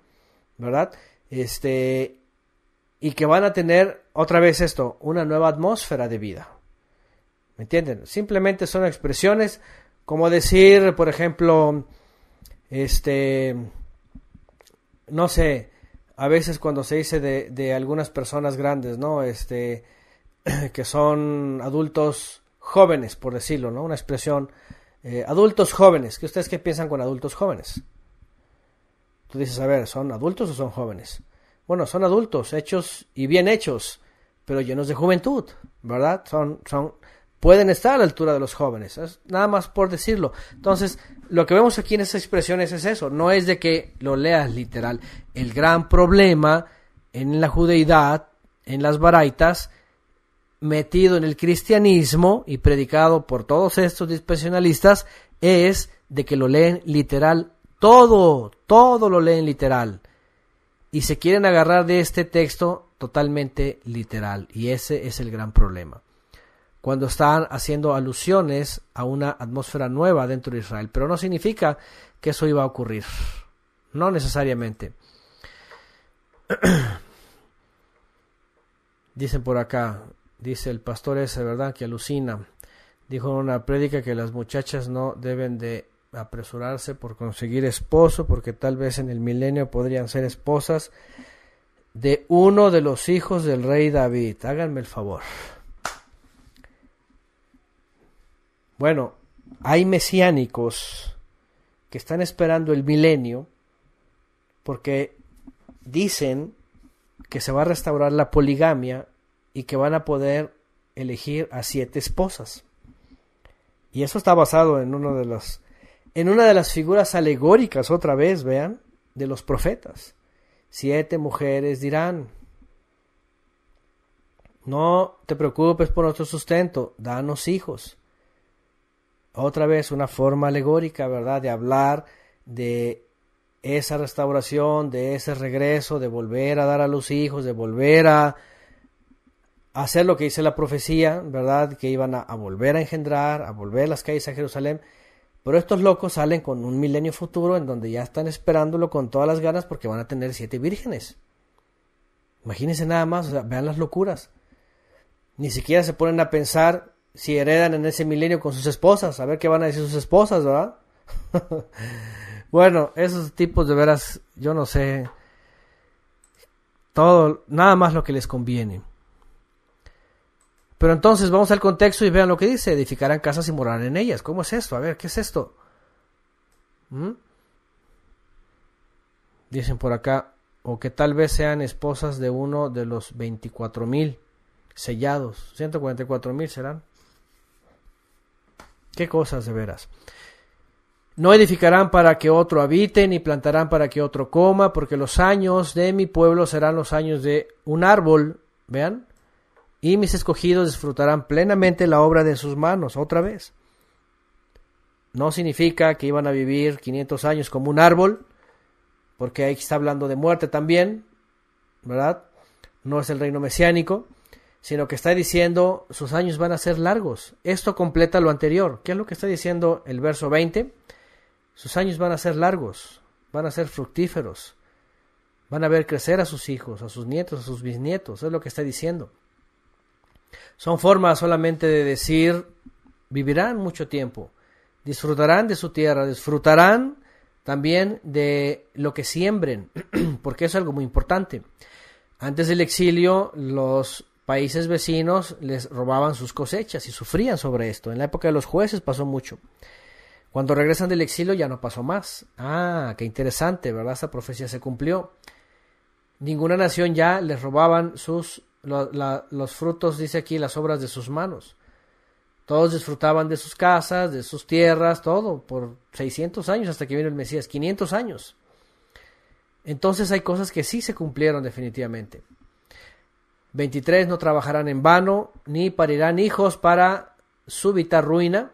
¿verdad? Este y que van a tener otra vez esto, una nueva atmósfera de vida. ¿Me entienden? Simplemente son expresiones como decir, por ejemplo, este no sé, a veces cuando se dice de, de algunas personas grandes, ¿no? Este, que son adultos jóvenes, por decirlo, ¿no? Una expresión, eh, adultos jóvenes, ¿qué ustedes qué piensan con adultos jóvenes? Tú dices, a ver, ¿son adultos o son jóvenes? Bueno, son adultos, hechos y bien hechos, pero llenos de juventud, ¿verdad? Son, son, pueden estar a la altura de los jóvenes, nada más por decirlo. Entonces, lo que vemos aquí en esas expresiones es eso, no es de que lo leas literal. El gran problema en la judeidad, en las baraitas, metido en el cristianismo y predicado por todos estos dispensionalistas, es de que lo leen literal todo, todo lo leen literal. Y se quieren agarrar de este texto totalmente literal. Y ese es el gran problema cuando están haciendo alusiones a una atmósfera nueva dentro de Israel. Pero no significa que eso iba a ocurrir. No necesariamente. Dicen por acá, dice el pastor ese, ¿verdad? Que alucina. Dijo en una prédica que las muchachas no deben de apresurarse por conseguir esposo, porque tal vez en el milenio podrían ser esposas de uno de los hijos del rey David. Háganme el favor. Bueno, hay mesiánicos que están esperando el milenio porque dicen que se va a restaurar la poligamia y que van a poder elegir a siete esposas. Y eso está basado en uno de los en una de las figuras alegóricas otra vez, vean, de los profetas. Siete mujeres dirán, no te preocupes por nuestro sustento, danos hijos otra vez una forma alegórica, ¿verdad?, de hablar de esa restauración, de ese regreso, de volver a dar a los hijos, de volver a hacer lo que dice la profecía, ¿verdad? Que iban a, volver a engendrar, a volver las calles a Jerusalén. Pero estos locos salen con un milenio futuro en donde ya están esperándolo con todas las ganas porque van a tener siete vírgenes. Imagínense nada más, vean las locuras. Ni siquiera se ponen a pensar si heredan en ese milenio con sus esposas, a ver qué van a decir sus esposas, ¿verdad? bueno, esos tipos de veras, yo no sé, todo, nada más lo que les conviene. Pero entonces vamos al contexto y vean lo que dice, edificarán casas y morarán en ellas. ¿Cómo es esto? A ver, ¿qué es esto? ¿Mm? Dicen por acá, o que tal vez sean esposas de uno de los 24 mil sellados, 144 mil serán. Qué cosas de veras. No edificarán para que otro habite, ni plantarán para que otro coma, porque los años de mi pueblo serán los años de un árbol, vean, y mis escogidos disfrutarán plenamente la obra de sus manos, otra vez. No significa que iban a vivir 500 años como un árbol, porque ahí está hablando de muerte también, ¿verdad? No es el reino mesiánico sino que está diciendo sus años van a ser largos. Esto completa lo anterior. ¿Qué es lo que está diciendo el verso 20? Sus años van a ser largos, van a ser fructíferos, van a ver crecer a sus hijos, a sus nietos, a sus bisnietos. Es lo que está diciendo. Son formas solamente de decir, vivirán mucho tiempo, disfrutarán de su tierra, disfrutarán también de lo que siembren, porque es algo muy importante. Antes del exilio, los países vecinos les robaban sus cosechas y sufrían sobre esto. En la época de los jueces pasó mucho. Cuando regresan del exilio ya no pasó más. Ah, qué interesante, ¿verdad? Esa profecía se cumplió. Ninguna nación ya les robaban sus, los frutos, dice aquí, las obras de sus manos. Todos disfrutaban de sus casas, de sus tierras, todo, por 600 años hasta que vino el Mesías, 500 años. Entonces hay cosas que sí se cumplieron definitivamente. 23 no trabajarán en vano, ni parirán hijos para súbita ruina,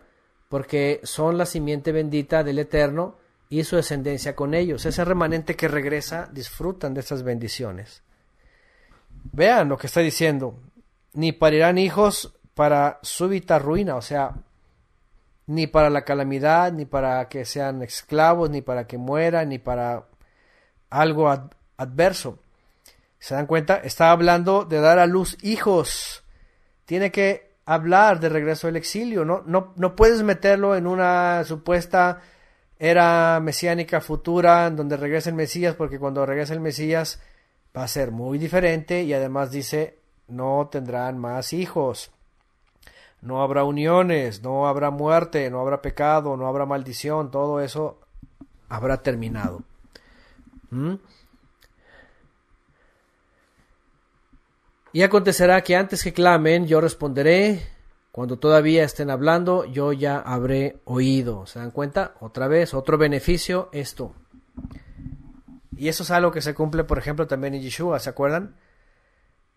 porque son la simiente bendita del Eterno y su descendencia con ellos. Ese remanente que regresa disfrutan de esas bendiciones. Vean lo que está diciendo. Ni parirán hijos para súbita ruina, o sea, ni para la calamidad, ni para que sean esclavos, ni para que mueran, ni para algo adverso ¿Se dan cuenta? Está hablando de dar a luz hijos. Tiene que hablar de regreso del exilio. No, no, no puedes meterlo en una supuesta era mesiánica futura en donde regrese el Mesías, porque cuando regrese el Mesías va a ser muy diferente y además dice no tendrán más hijos. No habrá uniones, no habrá muerte, no habrá pecado, no habrá maldición, todo eso habrá terminado. ¿Mm? Y acontecerá que antes que clamen, yo responderé. Cuando todavía estén hablando, yo ya habré oído. ¿Se dan cuenta? Otra vez, otro beneficio, esto. Y eso es algo que se cumple, por ejemplo, también en Yeshua, ¿se acuerdan?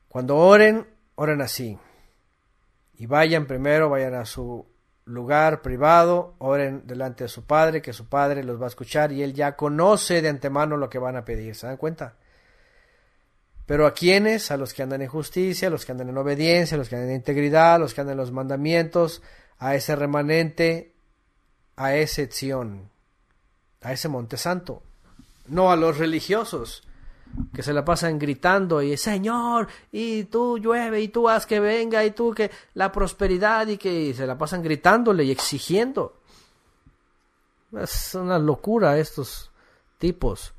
Cuando oren, oren así. Y vayan primero, vayan a su lugar privado, oren delante de su padre, que su padre los va a escuchar y él ya conoce de antemano lo que van a pedir. ¿Se dan cuenta? Pero a quienes, a los que andan en justicia, a los que andan en obediencia, a los que andan en integridad, a los que andan en los mandamientos, a ese remanente, a ese Sion, a ese Monte Santo, no a los religiosos que se la pasan gritando y Señor, y tú llueve, y tú haz que venga, y tú que la prosperidad, y que se la pasan gritándole y exigiendo. Es una locura estos tipos.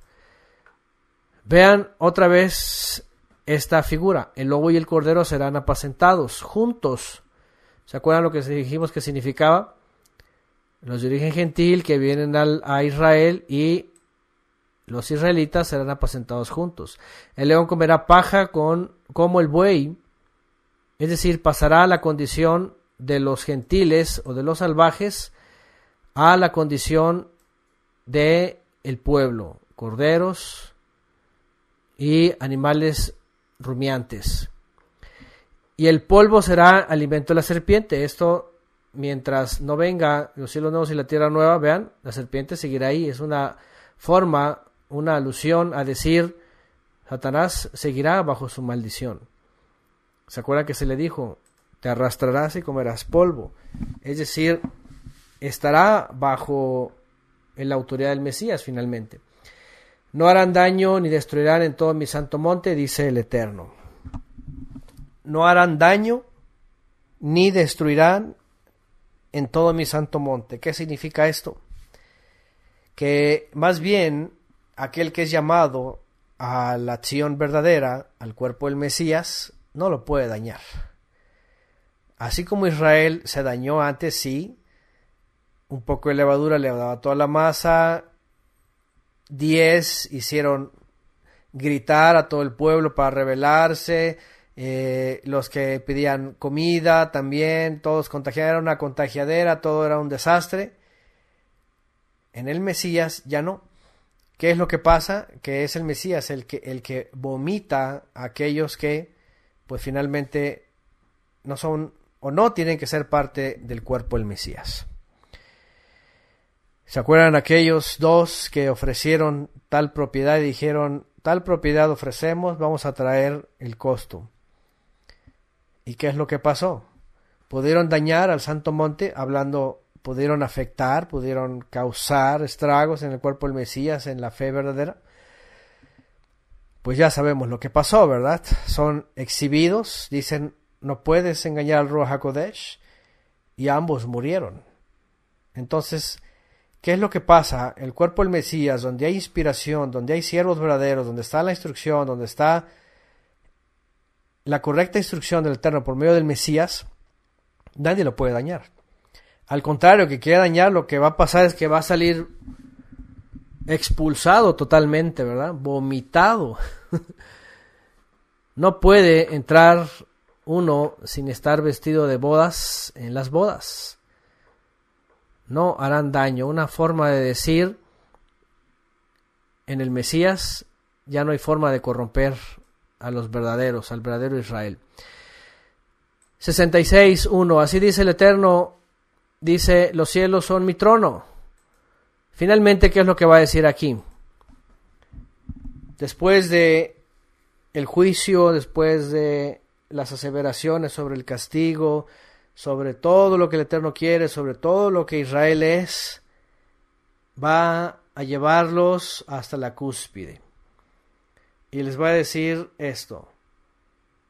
Vean otra vez esta figura. El lobo y el cordero serán apacentados juntos. ¿Se acuerdan lo que dijimos que significaba? Los de origen gentil que vienen a Israel y los israelitas serán apacentados juntos. El león comerá paja con, como el buey, es decir, pasará a la condición de los gentiles o de los salvajes a la condición de el pueblo, corderos, y animales rumiantes. Y el polvo será alimento de la serpiente. Esto mientras no venga los cielos nuevos y la tierra nueva, vean, la serpiente seguirá ahí. Es una forma, una alusión a decir, Satanás seguirá bajo su maldición. ¿Se acuerda que se le dijo, te arrastrarás y comerás polvo? Es decir, estará bajo la autoridad del Mesías finalmente. No harán daño ni destruirán en todo mi santo monte, dice el Eterno. No harán daño ni destruirán en todo mi santo monte. ¿Qué significa esto? Que más bien aquel que es llamado a la acción verdadera, al cuerpo del Mesías, no lo puede dañar. Así como Israel se dañó antes, sí, un poco de levadura le daba toda la masa, Diez hicieron gritar a todo el pueblo para rebelarse. Eh, los que pedían comida también, todos contagiaron una contagiadera, todo era un desastre. En el Mesías ya no. ¿Qué es lo que pasa? Que es el Mesías el que, el que vomita a aquellos que, pues finalmente, no son o no tienen que ser parte del cuerpo del Mesías. ¿Se acuerdan aquellos dos que ofrecieron tal propiedad y dijeron, tal propiedad ofrecemos, vamos a traer el costo? ¿Y qué es lo que pasó? Pudieron dañar al Santo Monte, hablando, pudieron afectar, pudieron causar estragos en el cuerpo del Mesías, en la fe verdadera. Pues ya sabemos lo que pasó, ¿verdad? Son exhibidos, dicen, no puedes engañar al Ruach HaKodesh, y ambos murieron. Entonces, ¿Qué es lo que pasa? El cuerpo del Mesías, donde hay inspiración, donde hay siervos verdaderos, donde está la instrucción, donde está la correcta instrucción del Eterno por medio del Mesías, nadie lo puede dañar. Al contrario, que quiera dañar, lo que va a pasar es que va a salir expulsado totalmente, ¿verdad? Vomitado. no puede entrar uno sin estar vestido de bodas en las bodas no harán daño. Una forma de decir, en el Mesías ya no hay forma de corromper a los verdaderos, al verdadero Israel. 1 Así dice el Eterno, dice, los cielos son mi trono. Finalmente, ¿qué es lo que va a decir aquí? Después de el juicio, después de las aseveraciones sobre el castigo, sobre todo lo que el Eterno quiere, sobre todo lo que Israel es, va a llevarlos hasta la cúspide. Y les va a decir esto,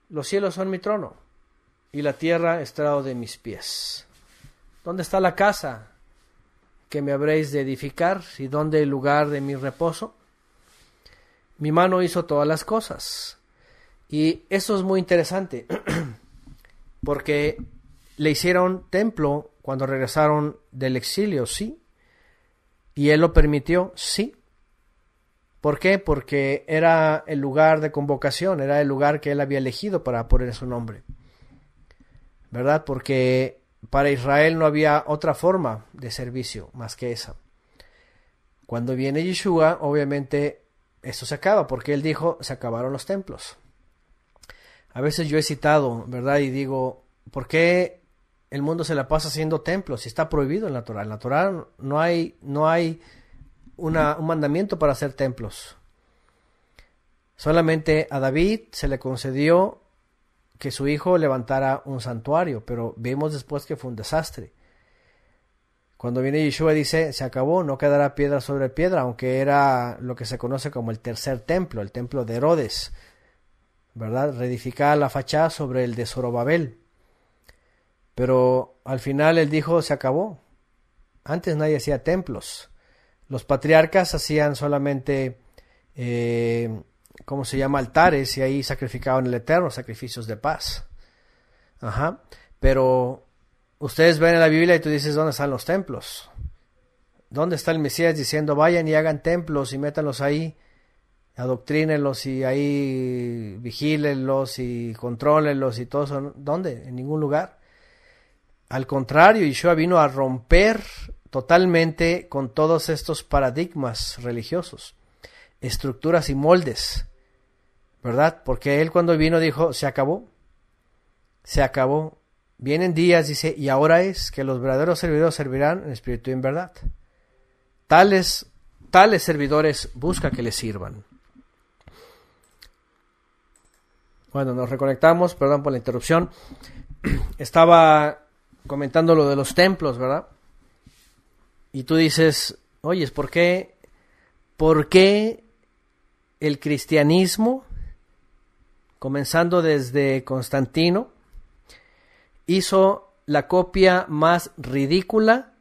los cielos son mi trono y la tierra estrado de mis pies. ¿Dónde está la casa que me habréis de edificar y dónde el lugar de mi reposo? Mi mano hizo todas las cosas. Y eso es muy interesante, porque le hicieron templo cuando regresaron del exilio, sí. Y él lo permitió, sí. ¿Por qué? Porque era el lugar de convocación, era el lugar que él había elegido para poner su nombre. ¿Verdad? Porque para Israel no había otra forma de servicio más que esa. Cuando viene Yeshua, obviamente esto se acaba, porque él dijo, se acabaron los templos. A veces yo he citado, ¿verdad? Y digo, ¿por qué el mundo se la pasa haciendo templos y está prohibido en la Torah. En la Torah no hay, no hay un mandamiento para hacer templos. Solamente a David se le concedió que su hijo levantara un santuario, pero vimos después que fue un desastre. Cuando viene Yeshua dice, se acabó, no quedará piedra sobre piedra, aunque era lo que se conoce como el tercer templo, el templo de Herodes, ¿verdad? Reedificar la fachada sobre el de Zorobabel. Pero al final él dijo, se acabó. Antes nadie hacía templos. Los patriarcas hacían solamente, eh, ¿cómo se llama? Altares y ahí sacrificaban el eterno, sacrificios de paz. Ajá. Pero ustedes ven en la Biblia y tú dices, ¿dónde están los templos? ¿Dónde está el Mesías diciendo, vayan y hagan templos y métanlos ahí, adoctrínenlos y ahí vigílenlos y contrólenlos y todo eso? ¿Dónde? En ningún lugar. Al contrario, Yeshua vino a romper totalmente con todos estos paradigmas religiosos, estructuras y moldes, ¿verdad? Porque él cuando vino dijo, se acabó, se acabó. Vienen días, dice, y ahora es que los verdaderos servidores servirán en espíritu y en verdad. Tales, tales servidores busca que les sirvan. Bueno, nos reconectamos, perdón por la interrupción. Estaba comentando lo de los templos, ¿verdad? Y tú dices, oye, ¿por qué, por qué el cristianismo, comenzando desde Constantino, hizo la copia más ridícula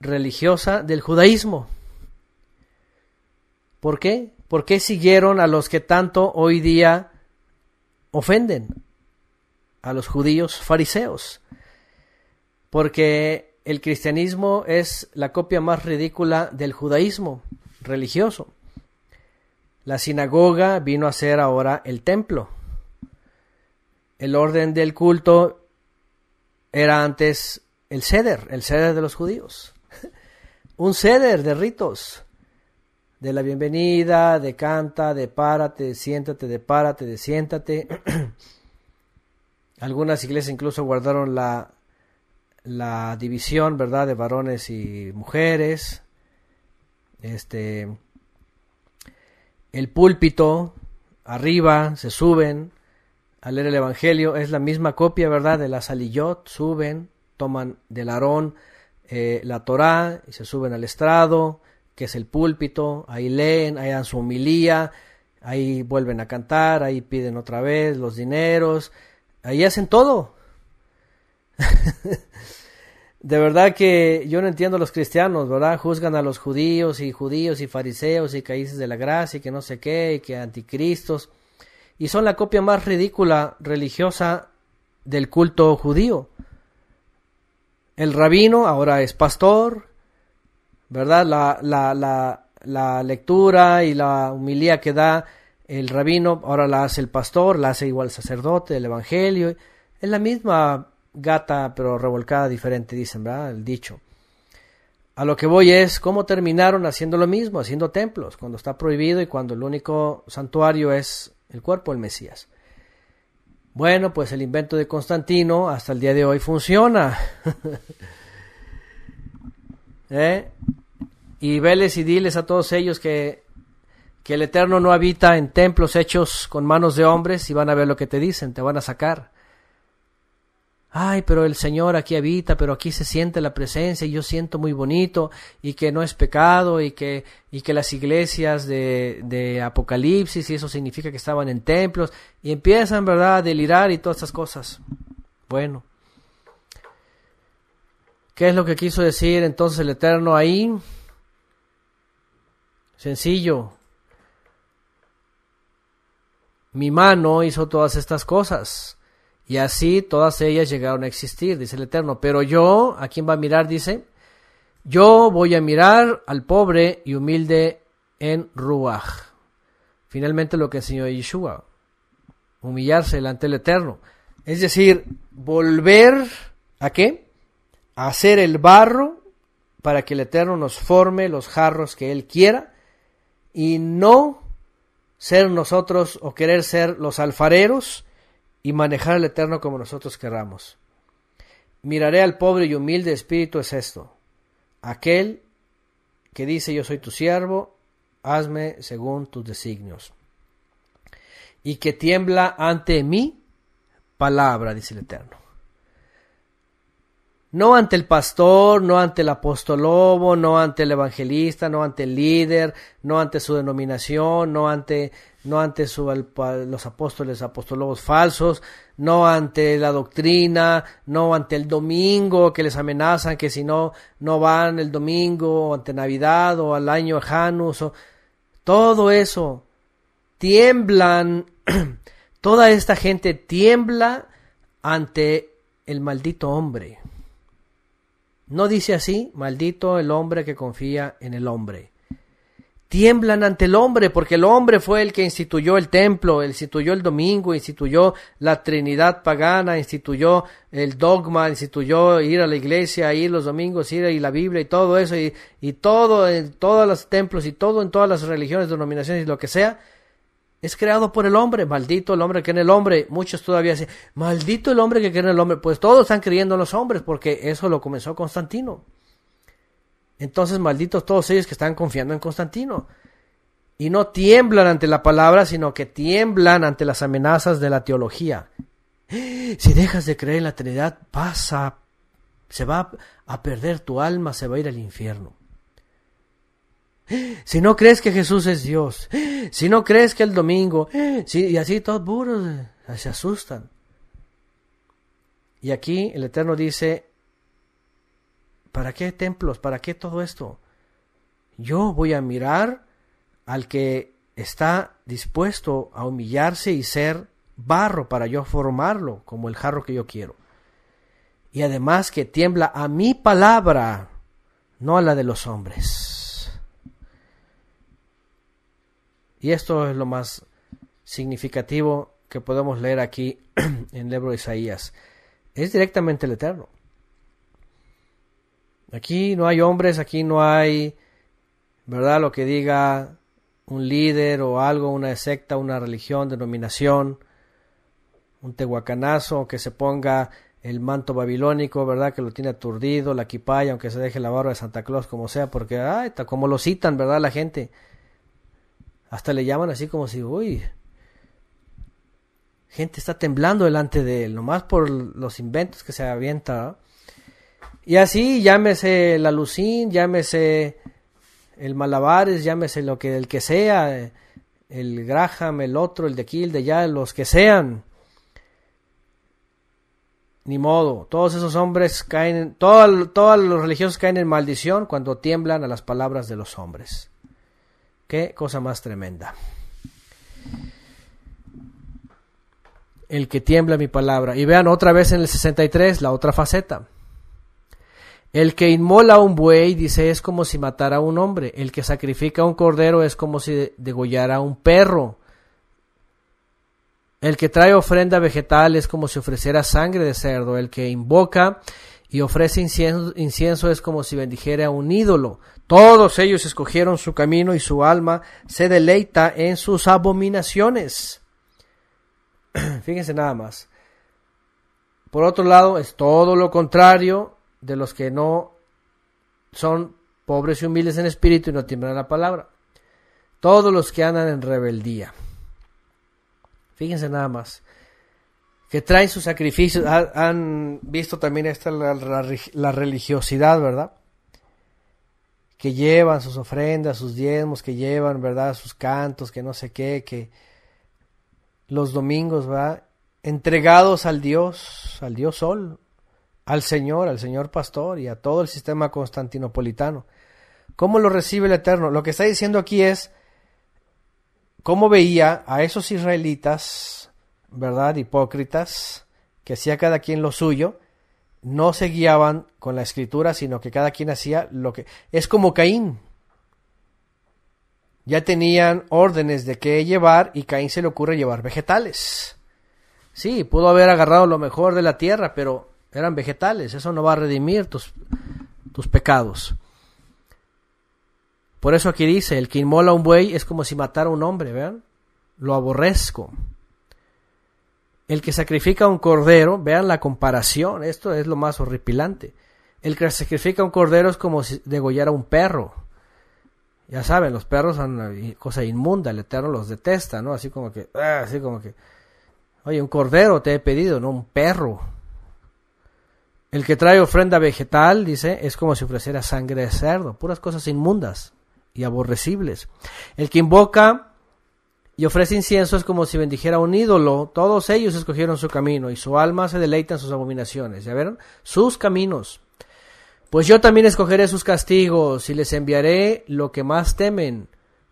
religiosa del judaísmo? ¿Por qué? ¿Por qué siguieron a los que tanto hoy día ofenden? A los judíos fariseos porque el cristianismo es la copia más ridícula del judaísmo religioso. La sinagoga vino a ser ahora el templo. El orden del culto era antes el ceder, el ceder de los judíos. Un ceder de ritos, de la bienvenida, de canta, de párate, siéntate, de párate, de siéntate. Algunas iglesias incluso guardaron la la división, ¿verdad?, de varones y mujeres, este, el púlpito, arriba, se suben a leer el Evangelio, es la misma copia, ¿verdad?, de la salillot, suben, toman del arón eh, la Torá y se suben al estrado, que es el púlpito, ahí leen, ahí dan su humilía, ahí vuelven a cantar, ahí piden otra vez los dineros, ahí hacen todo, de verdad que yo no entiendo a los cristianos, ¿verdad? Juzgan a los judíos y judíos y fariseos y caíces de la gracia y que no sé qué y que anticristos. Y son la copia más ridícula religiosa del culto judío. El rabino ahora es pastor, ¿verdad? La, la, la, lectura y la humilía que da el rabino ahora la hace el pastor, la hace igual sacerdote, el evangelio. Es la misma gata pero revolcada diferente, dicen, ¿verdad? El dicho. A lo que voy es cómo terminaron haciendo lo mismo, haciendo templos, cuando está prohibido y cuando el único santuario es el cuerpo del Mesías. Bueno, pues el invento de Constantino hasta el día de hoy funciona. ¿Eh? Y veles y diles a todos ellos que, que el Eterno no habita en templos hechos con manos de hombres y van a ver lo que te dicen, te van a sacar ay, pero el Señor aquí habita, pero aquí se siente la presencia y yo siento muy bonito y que no es pecado y que, y que las iglesias de, de Apocalipsis y eso significa que estaban en templos y empiezan, ¿verdad?, a delirar y todas estas cosas. Bueno. ¿Qué es lo que quiso decir entonces el Eterno ahí? Sencillo. Mi mano hizo todas estas cosas. Y así todas ellas llegaron a existir, dice el Eterno. Pero yo, ¿a quién va a mirar? Dice, yo voy a mirar al pobre y humilde en Ruach. Finalmente lo que Señor Yeshua, humillarse delante del Eterno. Es decir, volver a qué? A hacer el barro para que el Eterno nos forme los jarros que Él quiera y no ser nosotros o querer ser los alfareros y manejar al Eterno como nosotros querramos. Miraré al pobre y humilde espíritu es esto, aquel que dice yo soy tu siervo, hazme según tus designios. Y que tiembla ante mí palabra, dice el Eterno. No ante el pastor, no ante el apóstol lobo, no ante el evangelista, no ante el líder, no ante su denominación, no ante no ante los apóstoles, apóstolos falsos, no ante la doctrina, no ante el domingo que les amenazan que si no, no van el domingo, o ante Navidad o al año Janus, o todo eso, tiemblan, toda esta gente tiembla ante el maldito hombre. No dice así, maldito el hombre que confía en el hombre tiemblan ante el hombre, porque el hombre fue el que instituyó el templo, instituyó el domingo, instituyó la Trinidad pagana, instituyó el dogma, instituyó ir a la iglesia, ir los domingos, ir y la Biblia y todo eso, y, y todo en todos los templos y todo en todas las religiones, denominaciones y lo que sea, es creado por el hombre. Maldito el hombre que en el hombre. Muchos todavía dicen, maldito el hombre que cree en el hombre. Pues todos están creyendo en los hombres, porque eso lo comenzó Constantino. Entonces, malditos todos ellos que están confiando en Constantino. Y no tiemblan ante la palabra, sino que tiemblan ante las amenazas de la teología. Si dejas de creer en la Trinidad, pasa, se va a perder tu alma, se va a ir al infierno. Si no crees que Jesús es Dios, si no crees que el domingo, y así todos burros eh, se asustan. Y aquí el Eterno dice, ¿Para qué templos? ¿Para qué todo esto? Yo voy a mirar al que está dispuesto a humillarse y ser barro para yo formarlo como el jarro que yo quiero. Y además que tiembla a mi palabra, no a la de los hombres. Y esto es lo más significativo que podemos leer aquí en el libro de Isaías. Es directamente el Eterno. Aquí no hay hombres, aquí no hay, ¿verdad? Lo que diga un líder o algo, una secta, una religión, denominación, un tehuacanazo que se ponga el manto babilónico, ¿verdad? Que lo tiene aturdido, la quipaya, aunque se deje la barba de Santa Claus, como sea, porque, ay, como lo citan, ¿verdad? La gente. Hasta le llaman así como si, uy, gente está temblando delante de él, nomás por los inventos que se avienta. Y así llámese la Lucín, llámese el Malabares, llámese lo que, el que sea, el Graham, el otro, el de aquí, el de allá, los que sean. Ni modo, todos esos hombres caen, todos, todos los religiosos caen en maldición cuando tiemblan a las palabras de los hombres. Qué cosa más tremenda. El que tiembla mi palabra. Y vean otra vez en el 63 la otra faceta el que inmola un buey, dice, es como si matara a un hombre. El que sacrifica a un cordero es como si degollara a un perro. El que trae ofrenda vegetal es como si ofreciera sangre de cerdo. El que invoca y ofrece incienso, incienso es como si bendijera a un ídolo. Todos ellos escogieron su camino y su alma se deleita en sus abominaciones. Fíjense nada más. Por otro lado, es todo lo contrario de los que no son pobres y humildes en espíritu y no tiemblan la palabra. Todos los que andan en rebeldía. Fíjense nada más. Que traen sus sacrificios. Han visto también esta la, religiosidad, ¿verdad? que llevan sus ofrendas, sus diezmos, que llevan, ¿verdad? Sus cantos, que no sé qué, que los domingos, verdad, Entregados al Dios, al Dios Sol, al Señor, al Señor Pastor y a todo el sistema constantinopolitano. ¿Cómo lo recibe el Eterno? Lo que está diciendo aquí es cómo veía a esos israelitas, ¿verdad? Hipócritas, que hacía cada quien lo suyo, no se guiaban con la escritura, sino que cada quien hacía lo que... Es como Caín. Ya tenían órdenes de qué llevar y Caín se le ocurre llevar vegetales. Sí, pudo haber agarrado lo mejor de la tierra, pero eran vegetales, eso no va a redimir tus, tus pecados. Por eso aquí dice, el que inmola a un buey es como si matara a un hombre, vean, lo aborrezco. El que sacrifica a un cordero, vean la comparación, esto es lo más horripilante. El que sacrifica a un cordero es como si degollara a un perro. Ya saben, los perros son una cosa inmunda, el Eterno los detesta, ¿no? Así como que, ah, así como que, oye, un cordero te he pedido, no un perro. El que trae ofrenda vegetal, dice, es como si ofreciera sangre de cerdo, puras cosas inmundas y aborrecibles. El que invoca y ofrece incienso es como si bendijera un ídolo. Todos ellos escogieron su camino y su alma se deleita en sus abominaciones. ¿Ya vieron? Sus caminos. Pues yo también escogeré sus castigos y les enviaré lo que más temen,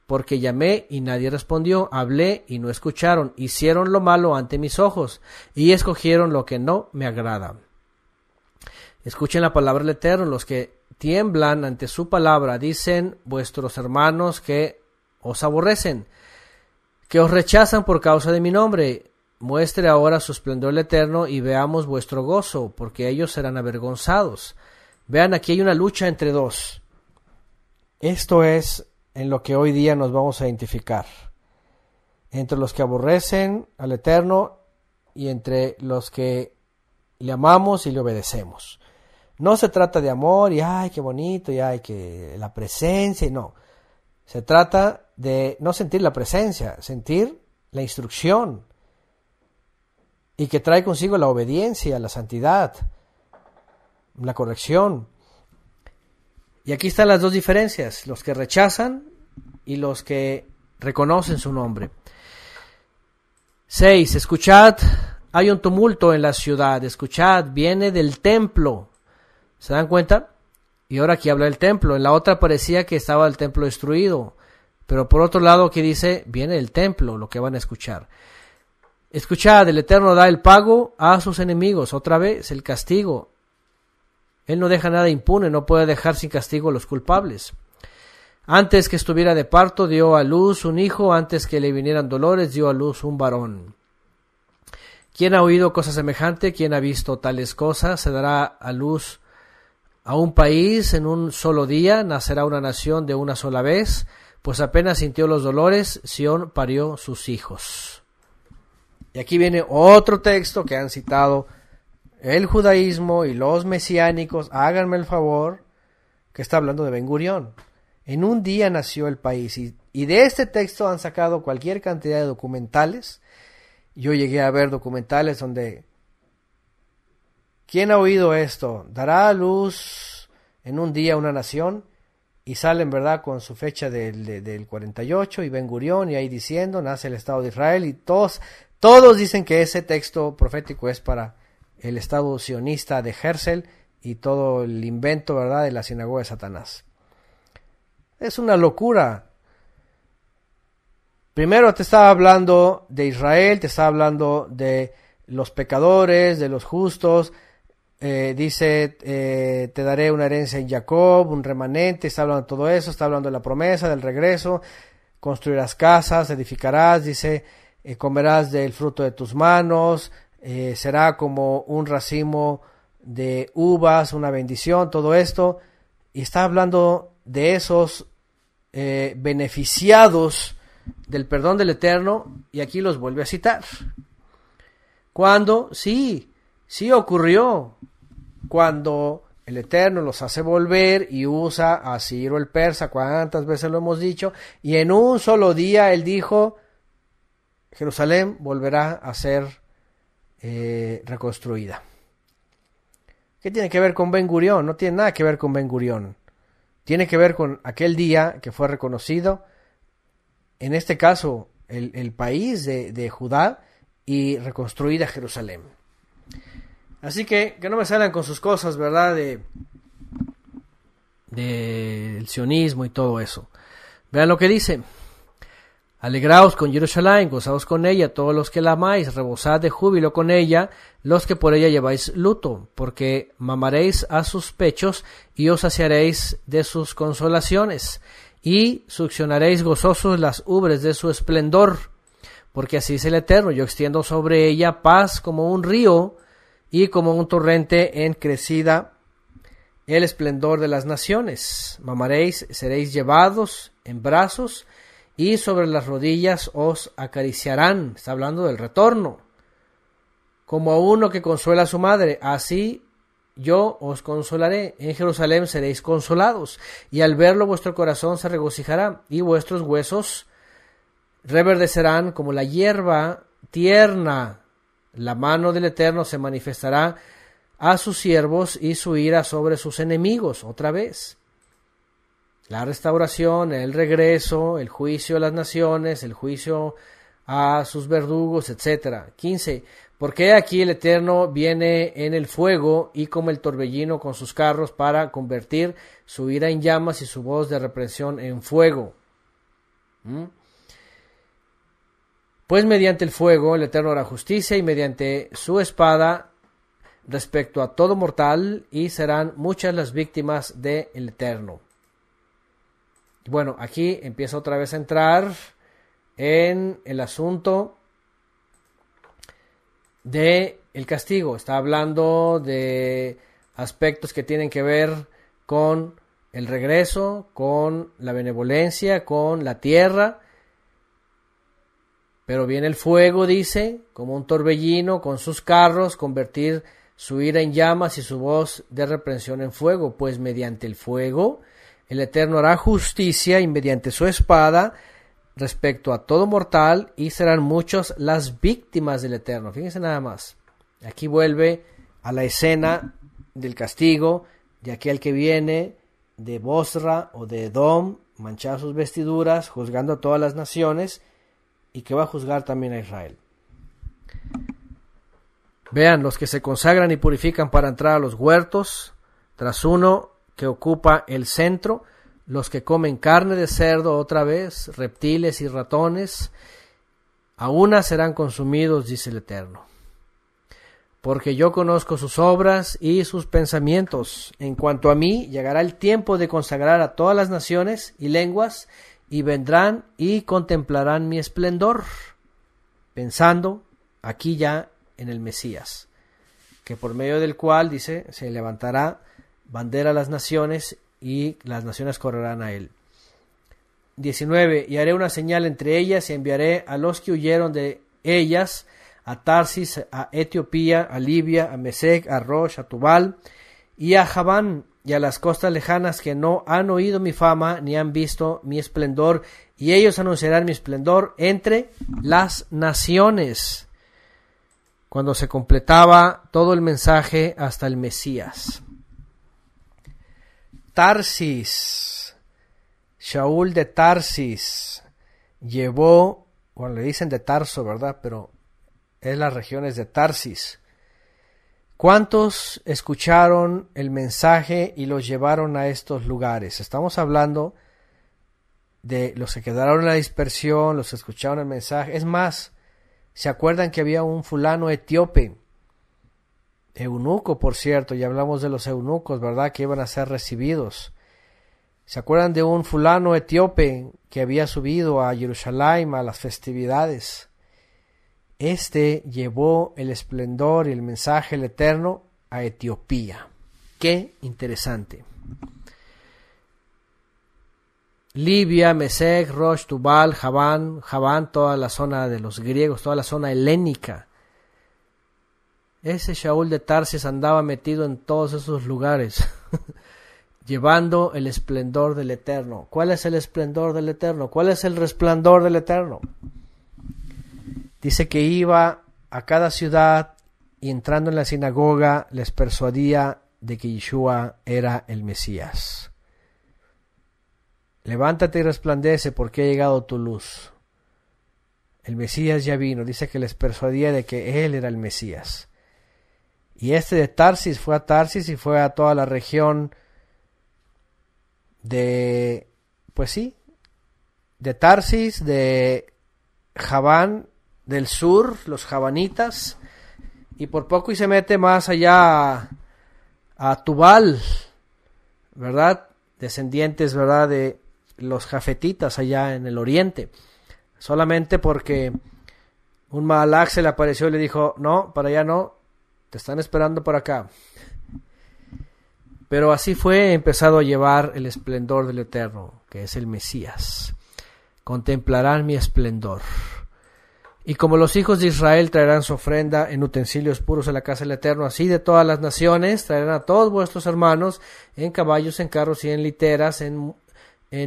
porque llamé y nadie respondió, hablé y no escucharon, hicieron lo malo ante mis ojos y escogieron lo que no me agrada. Escuchen la palabra del Eterno, los que tiemblan ante su palabra, dicen vuestros hermanos que os aborrecen, que os rechazan por causa de mi nombre. Muestre ahora su esplendor el Eterno y veamos vuestro gozo, porque ellos serán avergonzados. Vean, aquí hay una lucha entre dos. Esto es en lo que hoy día nos vamos a identificar. Entre los que aborrecen al Eterno y entre los que le amamos y le obedecemos. No se trata de amor y ay, qué bonito y ay, que la presencia, no. Se trata de no sentir la presencia, sentir la instrucción y que trae consigo la obediencia, la santidad, la corrección. Y aquí están las dos diferencias, los que rechazan y los que reconocen su nombre. Seis, Escuchad, hay un tumulto en la ciudad, escuchad, viene del templo ¿Se dan cuenta? Y ahora aquí habla del templo. En la otra parecía que estaba el templo destruido. Pero por otro lado aquí dice, viene el templo, lo que van a escuchar. Escuchad, el Eterno da el pago a sus enemigos. Otra vez, el castigo. Él no deja nada impune, no puede dejar sin castigo a los culpables. Antes que estuviera de parto, dio a luz un hijo, antes que le vinieran dolores, dio a luz un varón. ¿Quién ha oído cosa semejante? ¿Quién ha visto tales cosas? Se dará a luz a un país en un solo día, nacerá una nación de una sola vez, pues apenas sintió los dolores, Sión parió sus hijos. Y aquí viene otro texto que han citado el judaísmo y los mesiánicos, háganme el favor, que está hablando de Ben Gurión. En un día nació el país y, y de este texto han sacado cualquier cantidad de documentales. Yo llegué a ver documentales donde ¿Quién ha oído esto? ¿Dará luz en un día una nación? Y salen, ¿verdad?, con su fecha del, 48 y Ben Gurión y ahí diciendo, nace el Estado de Israel y todos, todos dicen que ese texto profético es para el Estado sionista de Herzl y todo el invento, ¿verdad?, de la sinagoga de Satanás. Es una locura. Primero te estaba hablando de Israel, te estaba hablando de los pecadores, de los justos, eh, dice, eh, te daré una herencia en Jacob, un remanente, está hablando de todo eso, está hablando de la promesa, del regreso, construirás casas, edificarás, dice, eh, comerás del fruto de tus manos, será como un racimo de uvas, una bendición, todo esto, y está hablando de esos beneficiados del perdón del Eterno, y aquí los vuelve a citar. cuando Sí, sí ocurrió, cuando el Eterno los hace volver y usa a Ciro el Persa, cuántas veces lo hemos dicho, y en un solo día él dijo, Jerusalén volverá a ser eh, reconstruida. ¿Qué tiene que ver con Ben Gurión? No tiene nada que ver con Ben Gurión. Tiene que ver con aquel día que fue reconocido, en este caso, el, país de Judá y reconstruida Jerusalén. Así que que no me salgan con sus cosas, ¿verdad? De del sionismo y todo eso. Vean lo que dice. Alegraos con Jerusalén, gozaos con ella, todos los que la amáis, rebosad de júbilo con ella, los que por ella lleváis luto, porque mamaréis a sus pechos y os saciaréis de sus consolaciones, y succionaréis gozosos las ubres de su esplendor, porque así es el Eterno, yo extiendo sobre ella paz como un río, y como un torrente en crecida el esplendor de las naciones. Mamaréis, seréis llevados en brazos y sobre las rodillas os acariciarán. Está hablando del retorno. Como a uno que consuela a su madre, así yo os consolaré. En Jerusalén seréis consolados, y al verlo vuestro corazón se regocijará, y vuestros huesos reverdecerán como la hierba tierna. La mano del Eterno se manifestará a sus siervos y su ira sobre sus enemigos otra vez. La restauración, el regreso, el juicio a las naciones, el juicio a sus verdugos, etc. 15. Porque aquí el Eterno viene en el fuego y como el torbellino con sus carros para convertir su ira en llamas y su voz de represión en fuego. ¿Mm? Pues mediante el fuego el Eterno hará justicia y mediante su espada respecto a todo mortal y serán muchas las víctimas del Eterno. Bueno, aquí empieza otra vez a entrar en el asunto de el castigo. Está hablando de aspectos que tienen que ver con el regreso, con la benevolencia, con la tierra pero viene el fuego, dice, como un torbellino, con sus carros, convertir su ira en llamas y su voz de reprensión en fuego, pues mediante el fuego el Eterno hará justicia y mediante su espada respecto a todo mortal y serán muchos las víctimas del Eterno. Fíjense nada más. Aquí vuelve a la escena del castigo de aquel que viene de Bosra o de Edom, manchar sus vestiduras, juzgando a todas las naciones y que va a juzgar también a Israel. Vean los que se consagran y purifican para entrar a los huertos, tras uno que ocupa el centro, los que comen carne de cerdo otra vez, reptiles y ratones, a una serán consumidos, dice el Eterno. Porque yo conozco sus obras y sus pensamientos. En cuanto a mí, llegará el tiempo de consagrar a todas las naciones y lenguas y vendrán y contemplarán mi esplendor, pensando aquí ya en el Mesías, que por medio del cual, dice, se levantará bandera a las naciones y las naciones correrán a él. 19. Y haré una señal entre ellas y enviaré a los que huyeron de ellas, a Tarsis, a Etiopía, a Libia, a Mesec, a Rosh, a Tubal y a Javán, y a las costas lejanas que no han oído mi fama ni han visto mi esplendor, y ellos anunciarán mi esplendor entre las naciones, cuando se completaba todo el mensaje hasta el Mesías. Tarsis, Shaul de Tarsis, llevó, bueno, le dicen de Tarso, ¿verdad? Pero es las regiones de Tarsis ¿Cuántos escucharon el mensaje y los llevaron a estos lugares? Estamos hablando de los que quedaron en la dispersión, los que escucharon el mensaje. Es más, ¿se acuerdan que había un fulano etíope? Eunuco, por cierto, ya hablamos de los eunucos, ¿verdad? Que iban a ser recibidos. ¿Se acuerdan de un fulano etíope que había subido a Jerusalén a las festividades? Este llevó el esplendor y el mensaje del Eterno a Etiopía. Qué interesante. Libia, Mesec, Rosh, Tubal, Javán, Javán, toda la zona de los griegos, toda la zona helénica. Ese Shaul de Tarsis andaba metido en todos esos lugares, llevando el esplendor del Eterno. ¿Cuál es el esplendor del Eterno? ¿Cuál es el resplandor del Eterno? Dice que iba a cada ciudad y entrando en la sinagoga les persuadía de que Yeshua era el Mesías. Levántate y resplandece porque ha llegado tu luz. El Mesías ya vino, dice que les persuadía de que él era el Mesías. Y este de Tarsis fue a Tarsis y fue a toda la región de, pues sí, de Tarsis, de Javán del sur, los jabanitas, y por poco y se mete más allá a, Tubal, ¿verdad? Descendientes, ¿verdad? De los jafetitas allá en el oriente, solamente porque un Malak se le apareció y le dijo, no, para allá no, te están esperando por acá. Pero así fue empezado a llevar el esplendor del Eterno, que es el Mesías. Contemplarán mi esplendor. Y como los hijos de Israel traerán su ofrenda en utensilios puros a la casa del Eterno, así de todas las naciones traerán a todos vuestros hermanos en caballos, en carros y en literas, en,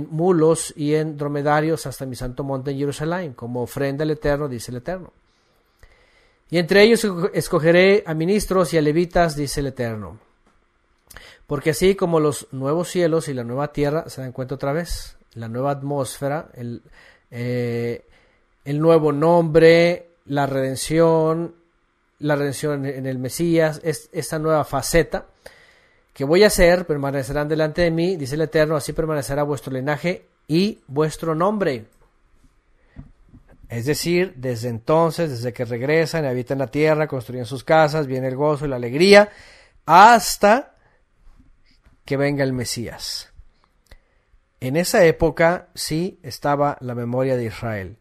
mulos y en dromedarios hasta mi santo monte en Jerusalén, como ofrenda al Eterno, dice el Eterno. Y entre ellos escogeré a ministros y a levitas, dice el Eterno. Porque así como los nuevos cielos y la nueva tierra, se dan cuenta otra vez, la nueva atmósfera, el, eh, el nuevo nombre, la redención, la redención en el Mesías, es esta nueva faceta que voy a hacer, permanecerán delante de mí, dice el Eterno, así permanecerá vuestro linaje y vuestro nombre. Es decir, desde entonces, desde que regresan y habitan la tierra, construyen sus casas, viene el gozo y la alegría, hasta que venga el Mesías. En esa época sí estaba la memoria de Israel.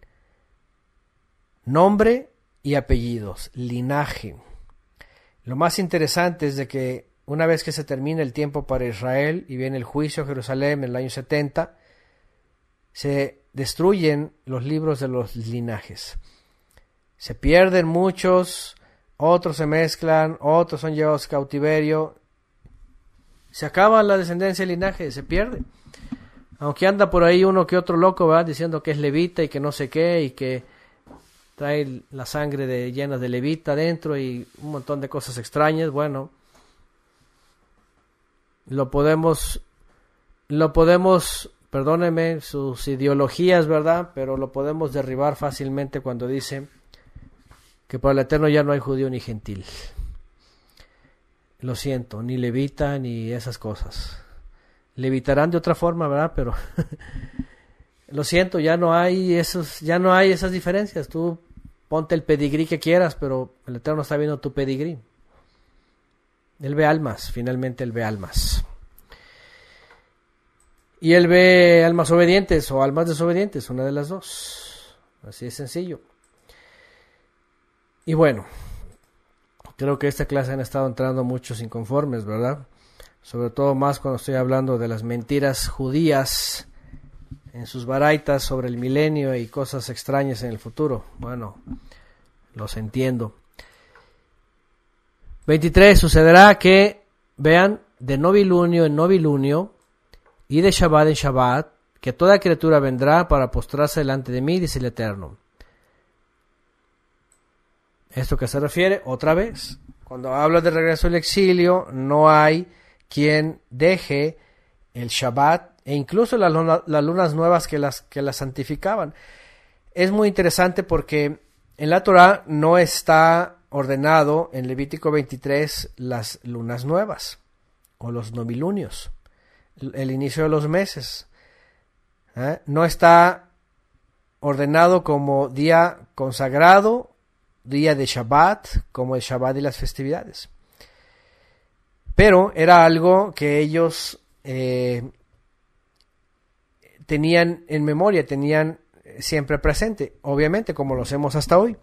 Nombre y apellidos, linaje. Lo más interesante es de que una vez que se termina el tiempo para Israel y viene el juicio a Jerusalén en el año 70, se destruyen los libros de los linajes. Se pierden muchos, otros se mezclan, otros son llevados cautiverio. Se acaba la descendencia del linaje, se pierde. Aunque anda por ahí uno que otro loco, va diciendo que es levita y que no sé qué y que trae la sangre de, llena de levita dentro y un montón de cosas extrañas. Bueno, lo podemos, lo podemos, perdónenme sus ideologías, ¿verdad? Pero lo podemos derribar fácilmente cuando dice que para el Eterno ya no hay judío ni gentil. Lo siento, ni levita ni esas cosas. Levitarán de otra forma, ¿verdad? Pero lo siento, ya no hay esos, ya no hay esas diferencias. Tú ponte el pedigrí que quieras, pero el Eterno está viendo tu pedigrí. Él ve almas, finalmente él ve almas. Y él ve almas obedientes o almas desobedientes, una de las dos. Así de sencillo. Y bueno, creo que esta clase han estado entrando muchos inconformes, ¿verdad? Sobre todo más cuando estoy hablando de las mentiras judías en sus baraitas sobre el milenio y cosas extrañas en el futuro. Bueno, los entiendo. 23. Sucederá que vean de novilunio en novilunio y de Shabbat en Shabbat, que toda criatura vendrá para postrarse delante de mí, dice el Eterno. ¿Esto que se refiere? Otra vez, cuando habla de regreso al exilio, no hay quien deje el Shabbat e incluso las, lunas nuevas que las, que las santificaban. Es muy interesante porque en la Torah no está ordenado en Levítico 23 las lunas nuevas o los novilunios, el inicio de los meses. ¿eh? No está ordenado como día consagrado, día de Shabbat, como el Shabbat y las festividades. Pero era algo que ellos eh, tenían en memoria, tenían eh, siempre presente, obviamente, como lo hacemos hasta hoy.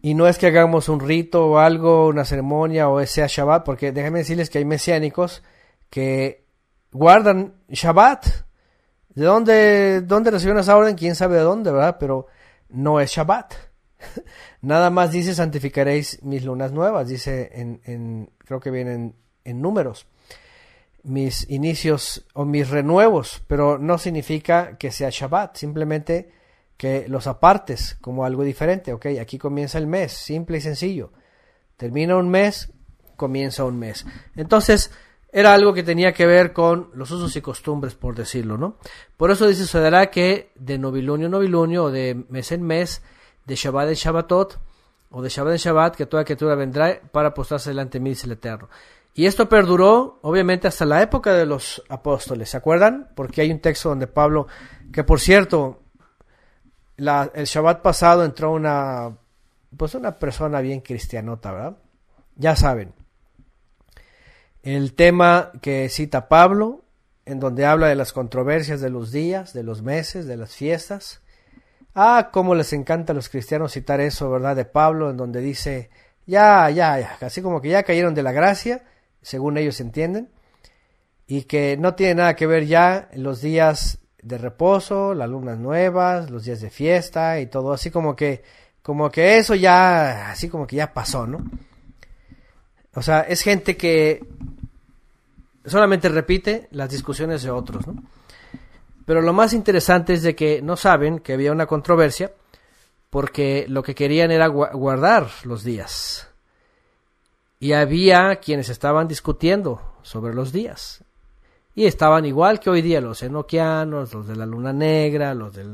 Y no es que hagamos un rito o algo, una ceremonia o sea Shabbat, porque déjenme decirles que hay mesiánicos que guardan Shabbat. ¿De dónde, dónde recibieron esa orden? ¿Quién sabe de dónde, verdad? Pero no es Shabbat. Nada más dice santificaréis mis lunas nuevas, dice en, en creo que vienen en números mis inicios o mis renuevos, pero no significa que sea Shabbat, simplemente que los apartes como algo diferente, ok, aquí comienza el mes, simple y sencillo, termina un mes, comienza un mes. Entonces, era algo que tenía que ver con los usos y costumbres, por decirlo, ¿no? Por eso dice, sucederá que de novilunio en novilunio, o de mes en mes, de Shabbat en Shabbatot, o de Shabbat en Shabbat, que toda criatura vendrá para apostarse delante de mí, dice el Eterno. Y esto perduró, obviamente, hasta la época de los apóstoles, ¿se acuerdan? Porque hay un texto donde Pablo, que por cierto, el Shabbat pasado entró una, pues una persona bien cristianota, ¿verdad? Ya saben. El tema que cita Pablo, en donde habla de las controversias de los días, de los meses, de las fiestas. Ah, cómo les encanta a los cristianos citar eso, ¿verdad? De Pablo, en donde dice, ya, ya, ya, así como que ya cayeron de la gracia según ellos entienden, y que no tiene nada que ver ya los días de reposo, las lunas nuevas, los días de fiesta y todo, así como que, como que eso ya, así como que ya pasó, ¿no? O sea, es gente que solamente repite las discusiones de otros, ¿no? Pero lo más interesante es de que no saben que había una controversia porque lo que querían era guardar los días y había quienes estaban discutiendo sobre los días. Y estaban igual que hoy día los enoquianos, los de la luna negra, los de